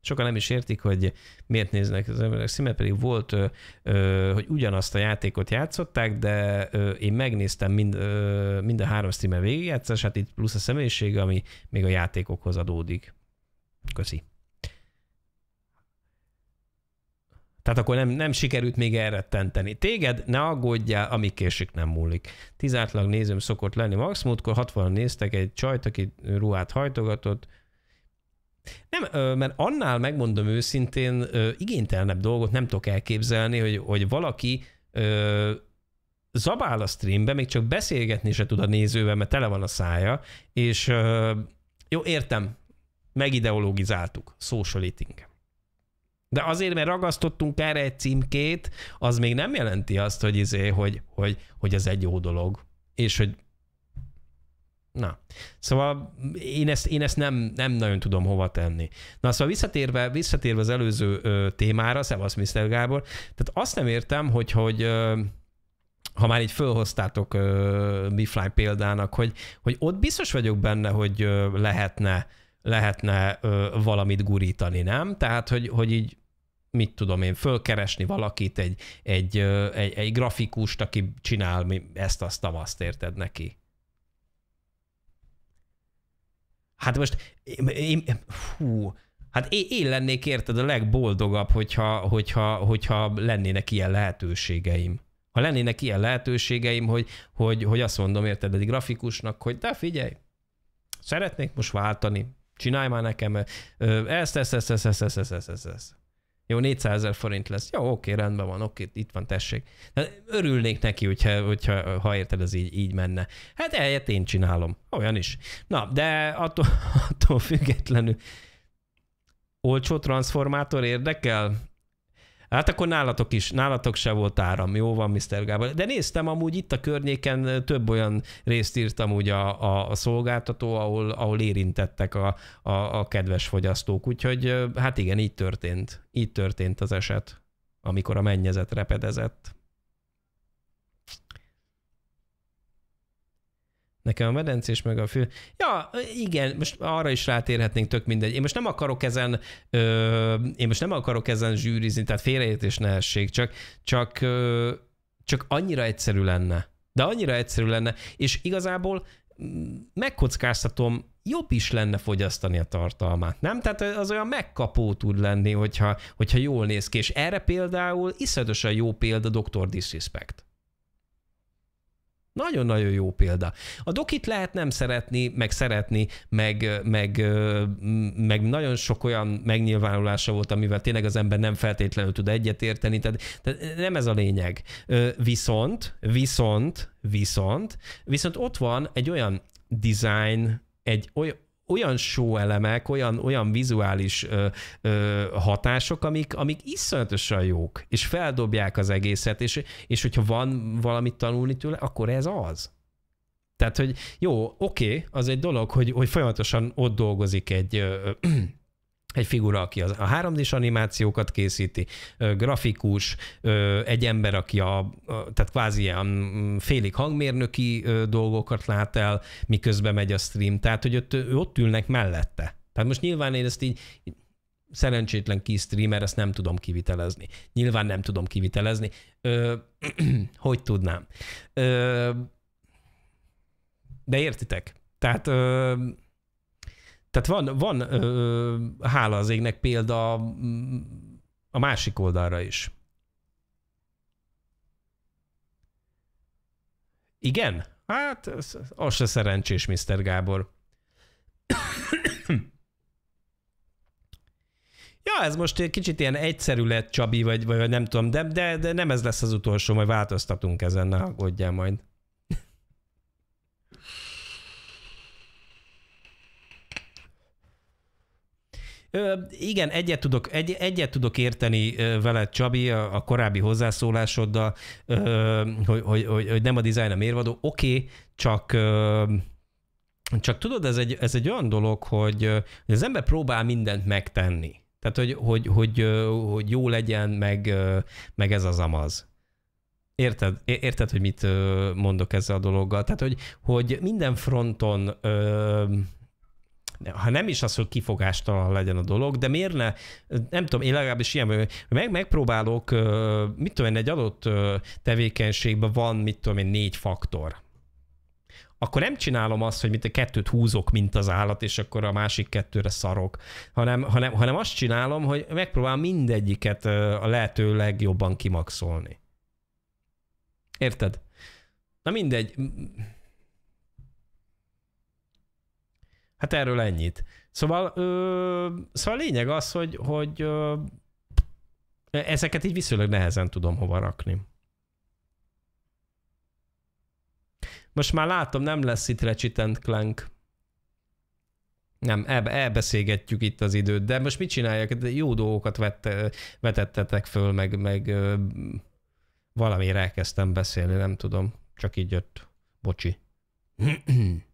Sokan nem is értik, hogy miért néznek az emberek szíme, pedig volt, ö, ö, hogy ugyanazt a játékot játszották, de ö, én megnéztem mind, ö, mind a három streamer végigjátszását, itt plusz a személyisége, ami még a játékokhoz adódik. Köszi. Tehát akkor nem, nem sikerült még tenteni. Téged ne aggódjál, ami késik nem múlik. Tizátlag nézőm szokott lenni. Max múltkor 60 néztek egy csajt, aki ruhát hajtogatott. Nem, mert annál megmondom őszintén, igénytelenebb dolgot nem tudok elképzelni, hogy, hogy valaki zabál a streambe, még csak beszélgetni se tud a nézővel, mert tele van a szája, és jó, értem, megideologizáltuk, social eating. De azért, mert ragasztottunk erre egy címkét, az még nem jelenti azt, hogy, izé, hogy, hogy, hogy ez egy jó dolog. És hogy Na, szóval én ezt, én ezt nem, nem nagyon tudom hova tenni. Na, szóval visszatérve, visszatérve az előző ö, témára, Szevasz Mr. Gábor, tehát azt nem értem, hogy, hogy ö, ha már így fölhoztátok ö, Mifly példának, hogy, hogy ott biztos vagyok benne, hogy ö, lehetne, lehetne ö, valamit gurítani, nem? Tehát, hogy, hogy így mit tudom én, fölkeresni valakit, egy, egy, egy, egy grafikust, aki csinál ezt, azt, azt érted neki. Hát most, én, én, hú, hát én, én lennék érted a legboldogabb, hogyha, hogyha, hogyha lennének ilyen lehetőségeim. Ha lennének ilyen lehetőségeim, hogy, hogy, hogy azt mondom, érted, egy grafikusnak, hogy de figyelj, szeretnék most váltani, csinálj már nekem ezt, ezt, ezt, ezt, ezt, ezt, ezt, ezt, ezt. Jó, 400 ezer forint lesz. Jó, oké, rendben van, oké, itt van, tessék. Hát örülnék neki, hogyha, hogyha ha érted, ez így, így menne. Hát eljött én csinálom, olyan is. Na, de attól, attól függetlenül olcsó transformátor érdekel? Hát akkor nálatok is, nálatok se volt áram, jó van, Mr. Gábor. De néztem amúgy itt a környéken több olyan részt írtam úgy a, a, a szolgáltató, ahol, ahol érintettek a, a, a kedves fogyasztók. Úgyhogy hát igen, így történt. Így történt az eset, amikor a mennyezet repedezett. Nekem a medencés meg a fül. Ja, igen, most arra is rátérhetnénk, tök mindegy. Én most nem akarok ezen, ö, én most nem akarok ezen zsűrizni, tehát félreértés ne essék, csak, csak, ö, csak annyira egyszerű lenne. De annyira egyszerű lenne, és igazából mm, megkockáztatom, jobb is lenne fogyasztani a tartalmát, nem? Tehát az olyan megkapó tud lenni, hogyha, hogyha jól néz ki, és erre például iszonyatosan jó példa Dr. Disrespect. Nagyon-nagyon jó példa. A dokit lehet nem szeretni, meg szeretni, meg, meg, meg nagyon sok olyan megnyilvánulása volt, amivel tényleg az ember nem feltétlenül tud egyetérteni, tehát, tehát nem ez a lényeg. Viszont, viszont, viszont, viszont ott van egy olyan design, egy olyan, olyan show elemek, olyan, olyan vizuális ö, ö, hatások, amik, amik iszonyatosan jók, és feldobják az egészet, és, és hogyha van valamit tanulni tőle, akkor ez az. Tehát, hogy jó, oké, okay, az egy dolog, hogy, hogy folyamatosan ott dolgozik egy ö, ö, egy figura, aki a 3 d animációkat készíti, grafikus, egy ember, aki a, tehát kvázi ilyen mm, félig hangmérnöki dolgokat lát el, miközben megy a stream, tehát hogy ott, ott ülnek mellette. Tehát most nyilván én ezt így szerencsétlen kis streamer, ezt nem tudom kivitelezni. Nyilván nem tudom kivitelezni. Ö, hogy tudnám? Ö, de értitek? Tehát ö, tehát van, van ö, hála az égnek példa mm, a másik oldalra is. Igen? Hát, az, az se szerencsés, Mr. Gábor. ja, ez most egy kicsit ilyen egyszerű lett, Csabi, vagy, vagy nem tudom, de, de, de nem ez lesz az utolsó, majd változtatunk ezen, ne aggódjál majd. Ö, igen, egyet tudok, egy, egyet tudok érteni veled, Csabi, a, a korábbi hozzászólásoddal, ö, hogy, hogy, hogy, hogy nem a dizájn a mérvadó. Oké, okay, csak ö, csak tudod, ez egy, ez egy olyan dolog, hogy, hogy az ember próbál mindent megtenni. Tehát, hogy, hogy, hogy, hogy jó legyen, meg, meg ez az amaz. Érted, érted, hogy mit mondok ezzel a dologgal? Tehát, hogy, hogy minden fronton ha nem is az, hogy kifogástalan legyen a dolog, de miért ne, nem tudom, én legalábbis ilyen vagyok, meg, megpróbálok, mit tudom én, egy adott tevékenységben van, mit tudom én, négy faktor akkor nem csinálom azt, hogy mint a kettőt húzok, mint az állat, és akkor a másik kettőre szarok, hanem, hanem, hanem azt csinálom, hogy megpróbálom mindegyiket a lehető legjobban kimaxolni. Érted? Na mindegy, Hát erről ennyit. Szóval, ö, szóval a lényeg az, hogy, hogy ö, ezeket így viszonylag nehezen tudom hova rakni. Most már látom, nem lesz itt Ratchet and Clank. Nem, el, elbeszélgetjük itt az időt, de most mit csináljak? De jó dolgokat vette, vetettetek föl, meg, meg ö, valamire elkezdtem beszélni, nem tudom. Csak így jött. Bocsi.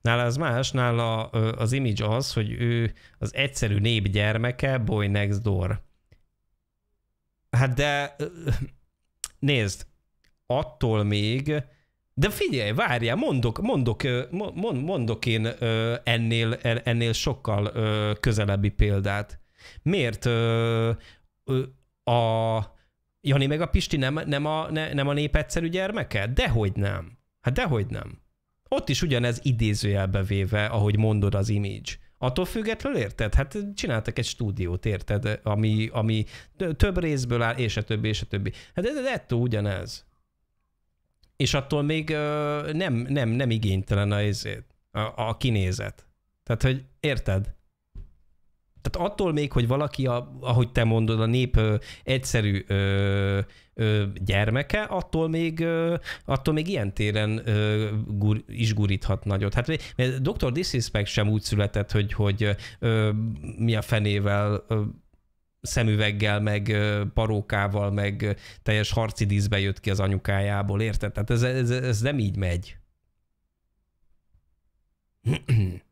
Nála az más, nála az image az, hogy ő az egyszerű nép gyermeke, boy next door. Hát de nézd, attól még, de figyelj, várjál, mondok, mondok, mondok én ennél, ennél sokkal közelebbi példát. Miért a Jani meg a Pisti nem, nem, a, ne, nem a nép egyszerű gyermeke? Dehogy nem. Hát dehogy nem. Ott is ugyanez idézőjelbe véve, ahogy mondod az image. Attól függetlenül érted? Hát csináltak egy stúdiót, érted? Ami, ami több részből áll, és a többi, és a többi. Hát ez ettől ugyanez. És attól még ö, nem, nem, nem igénytelen a, a, a kinézet. Tehát, hogy érted? Tehát attól még, hogy valaki, a, ahogy te mondod, a nép ö, egyszerű ö, ö, gyermeke, attól még, ö, attól még ilyen téren ö, gur, is guríthat nagyot. Hát mert Dr. Disrespect sem úgy született, hogy, hogy ö, mi a fenével ö, szemüveggel, meg parókával, meg teljes harci díszbe jött ki az anyukájából, érted? Tehát ez, ez, ez nem így megy.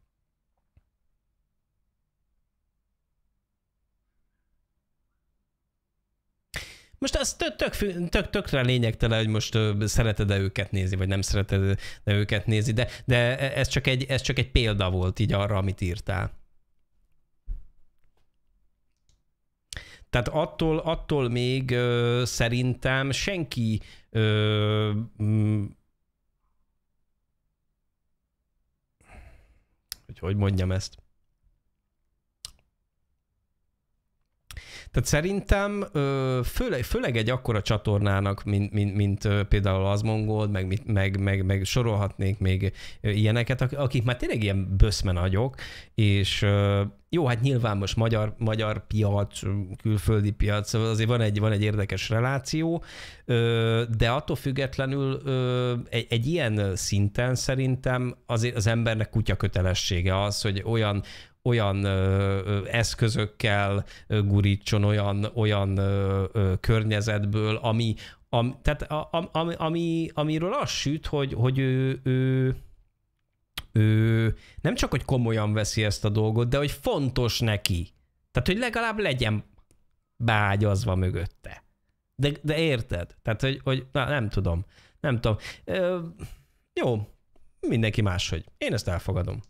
Most az tök, tök, tök, tökre lényegtelen, hogy most szereted-e őket nézni, vagy nem szereted-e őket nézni, de, de ez, csak egy, ez csak egy példa volt így arra, amit írtál. Tehát attól, attól még ö, szerintem senki ö, m- mm, hogy hogy mondjam ezt. Tehát szerintem főleg, főleg egy akkora csatornának, mint, mint, mint például az Mongold, meg, meg, meg, meg sorolhatnék még ilyeneket, akik már tényleg ilyen böszmen agyok, és jó, hát nyilván most magyar, magyar piac, külföldi piac, szóval azért van egy, van egy érdekes reláció, de attól függetlenül egy, egy ilyen szinten szerintem azért az embernek kutya kötelessége az, hogy olyan, olyan ö, eszközökkel gurítson, olyan, olyan ö, ö, környezetből, ami, am, tehát a, a, ami, ami, amiről az süt, hogy, hogy ő, ő, ő nem csak, hogy komolyan veszi ezt a dolgot, de hogy fontos neki. Tehát, hogy legalább legyen beágyazva mögötte. De, de érted? Tehát, hogy, hogy na, nem tudom. Nem tudom. Ö, jó, mindenki máshogy. Én ezt elfogadom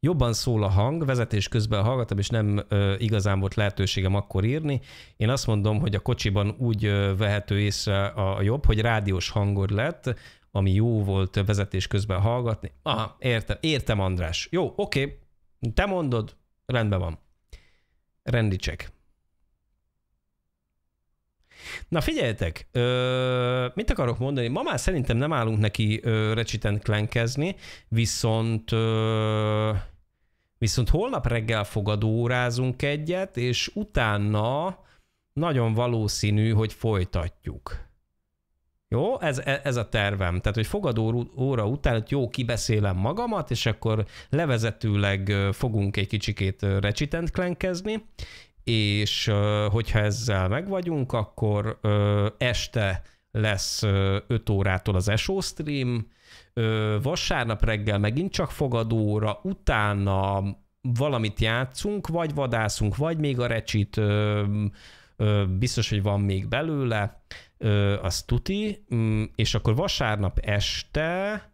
jobban szól a hang, vezetés közben hallgatom, és nem ö, igazán volt lehetőségem akkor írni. Én azt mondom, hogy a kocsiban úgy ö, vehető észre a, a jobb, hogy rádiós hangod lett, ami jó volt vezetés közben hallgatni. Aha, értem, értem András. Jó, oké, te mondod, rendben van. Rendi Na figyeljetek, ö, mit akarok mondani? Ma már szerintem nem állunk neki ö, recsiten klenkezni, viszont ö, viszont holnap reggel fogadórázunk egyet, és utána nagyon valószínű, hogy folytatjuk. Jó, ez, e, ez a tervem. Tehát, hogy fogadó óra után, hogy jó, kibeszélem magamat, és akkor levezetőleg fogunk egy kicsikét recsitent klenkezni, és hogyha ezzel megvagyunk, akkor este lesz 5 órától az SO stream, vasárnap reggel megint csak fogadóra, utána valamit játszunk, vagy vadászunk, vagy még a recsit, biztos, hogy van még belőle, az tuti, mm, és akkor vasárnap este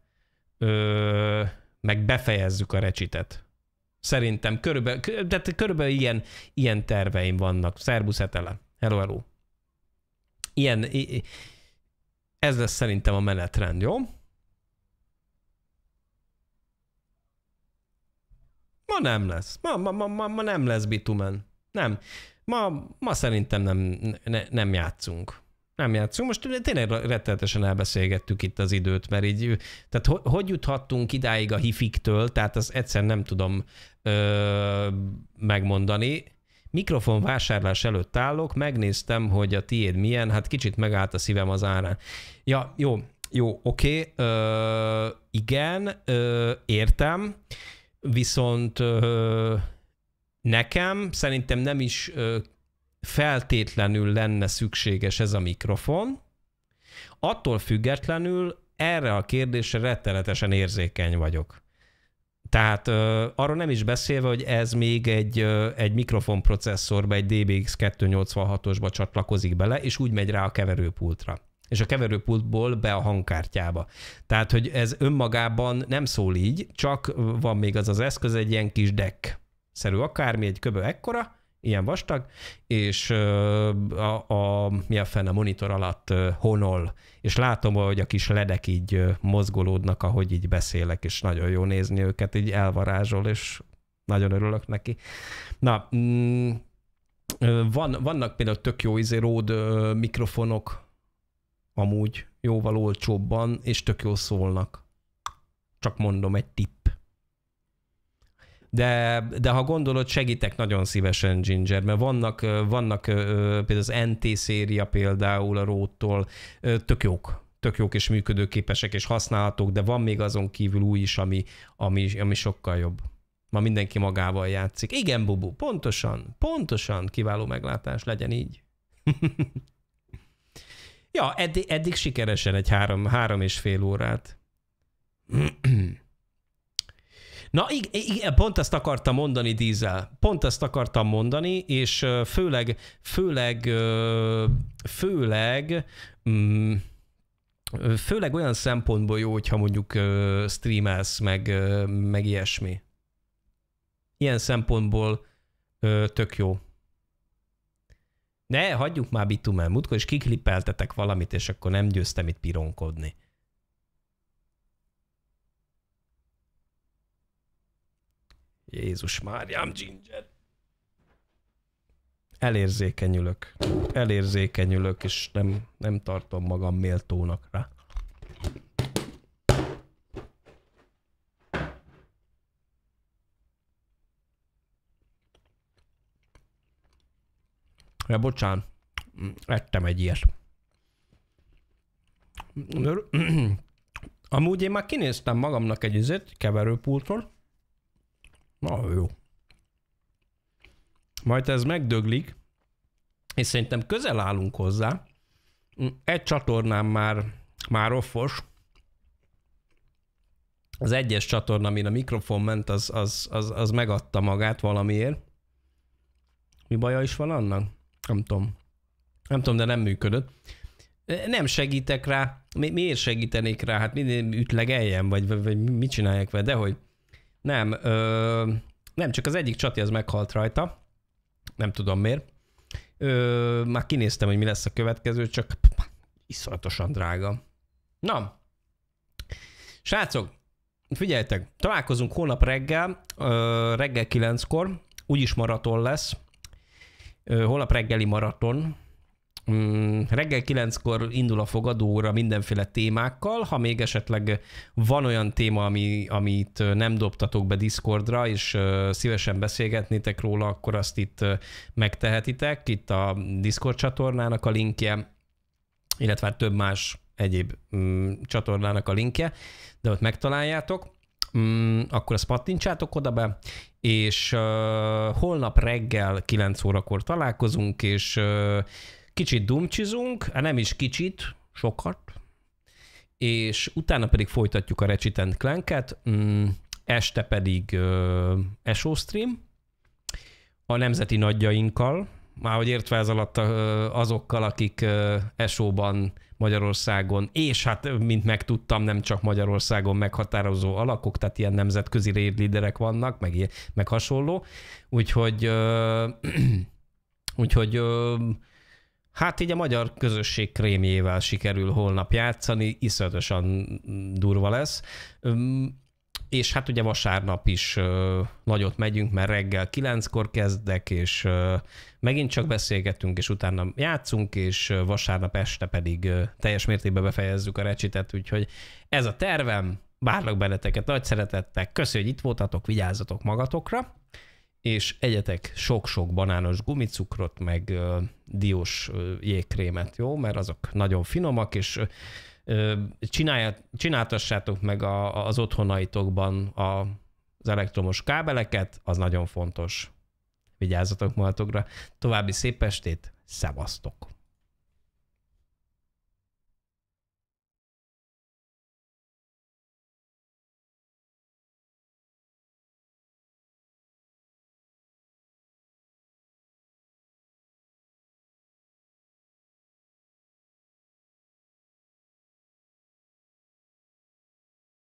meg befejezzük a recsitet. Szerintem körülbelül, tehát körülbelül ilyen, ilyen terveim vannak. Szerbusz Etele. Hello, hello. Ilyen, ez lesz szerintem a menetrend, jó? Ma nem lesz. Ma, ma, ma, ma nem lesz bitumen. Nem. Ma, ma szerintem nem, ne, nem játszunk. Nem játszunk. Most tényleg rettenetesen elbeszélgettük itt az időt, mert így, tehát ho- hogy juthattunk idáig a hifiktől, tehát az egyszer nem tudom ö, megmondani. Mikrofon vásárlás előtt állok, megnéztem, hogy a tiéd milyen, hát kicsit megállt a szívem az árán. Ja, jó, jó, oké, okay. Ö, igen, ö, értem, viszont ö, nekem szerintem nem is feltétlenül lenne szükséges ez a mikrofon, attól függetlenül erre a kérdésre rettenetesen érzékeny vagyok. Tehát ö, arról nem is beszélve, hogy ez még egy, ö, egy mikrofonprocesszorba, egy DBX286-osba csatlakozik bele, és úgy megy rá a keverőpultra és a keverőpultból be a hangkártyába. Tehát, hogy ez önmagában nem szól így, csak van még az az eszköz, egy ilyen kis deck szerű akármi, egy köbö ekkora, ilyen vastag, és a, a, mi a a monitor alatt honol, és látom, hogy a kis ledek így mozgolódnak, ahogy így beszélek, és nagyon jó nézni őket, így elvarázsol, és nagyon örülök neki. Na, mm, van, vannak például tök jó izé ród mikrofonok, amúgy jóval olcsóbban, és tök jó szólnak. Csak mondom egy tipp de, de ha gondolod, segítek nagyon szívesen Ginger, mert vannak, vannak például az NT széria például a róttól, tök jók, tök jók és működőképesek és használhatók, de van még azon kívül új is, ami, ami, ami sokkal jobb. Ma mindenki magával játszik. Igen, Bubu, pontosan, pontosan kiváló meglátás, legyen így. ja, eddig, eddig sikeresen egy három, három és fél órát. Na igen, pont ezt akartam mondani, Dízel. Pont ezt akartam mondani, és főleg, főleg, főleg, mm, főleg olyan szempontból jó, hogyha mondjuk streamelsz, meg, meg ilyesmi. Ilyen szempontból tök jó. Ne, hagyjuk már bitumen. Múltkor is kiklippeltetek valamit, és akkor nem győztem itt pironkodni. Jézus Máriám, Ginger. Elérzékenyülök. Elérzékenyülök, és nem, nem tartom magam méltónak rá. Ja, bocsán, ettem egy ilyet. Amúgy én már kinéztem magamnak egy izét, keverőpultot, Na jó. Majd ez megdöglik, és szerintem közel állunk hozzá. Egy csatornám már, már offos. Az egyes csatorna, amin a mikrofon ment, az, az, az, az megadta magát valamiért. Mi baja is van annak? Nem tudom. Nem tudom, de nem működött. Nem segítek rá. Mi, miért segítenék rá? Hát minél ütlegeljen, vagy, vagy, vagy mit csinálják vele? Dehogy. hogy nem, ö, nem, csak az egyik csati az meghalt rajta, nem tudom miért. Ö, már kinéztem, hogy mi lesz a következő, csak iszonyatosan drága. Na, srácok, figyeljetek, találkozunk holnap reggel, ö, reggel kilenckor, úgyis maraton lesz, ö, holnap reggeli maraton, Mm, reggel kilenckor indul a fogadóra mindenféle témákkal, ha még esetleg van olyan téma, ami, amit nem dobtatok be Discordra, és uh, szívesen beszélgetnétek róla, akkor azt itt uh, megtehetitek, itt a Discord csatornának a linkje, illetve hát több más egyéb mm, csatornának a linkje, de ott megtaláljátok, mm, akkor azt pattintsátok oda be, és uh, holnap reggel 9 órakor találkozunk, és uh, Kicsit dumcsizunk, nem is kicsit, sokat, és utána pedig folytatjuk a Ratchet clank mm, este pedig uh, SO stream a nemzeti nagyjainkkal, már hogy értve ez alatt azokkal, akik so Magyarországon, és hát, mint megtudtam, nem csak Magyarországon meghatározó alakok, tehát ilyen nemzetközi raid vannak, meg, ilyen, meg hasonló. Úgyhogy, ö, úgyhogy ö, Hát így a magyar közösség krémjével sikerül holnap játszani, iszonyatosan durva lesz. És hát ugye vasárnap is nagyot megyünk, mert reggel kilenckor kezdek, és megint csak beszélgetünk, és utána játszunk, és vasárnap este pedig teljes mértékben befejezzük a recsitet, úgyhogy ez a tervem, várlak benneteket nagy szeretettel, köszönjük, hogy itt voltatok, vigyázzatok magatokra, és egyetek sok-sok banános gumicukrot, meg diós jégkrémet, jó? Mert azok nagyon finomak, és csináltassátok meg a, az otthonaitokban a, az elektromos kábeleket, az nagyon fontos. Vigyázzatok magatokra. További szép estét, szevasztok!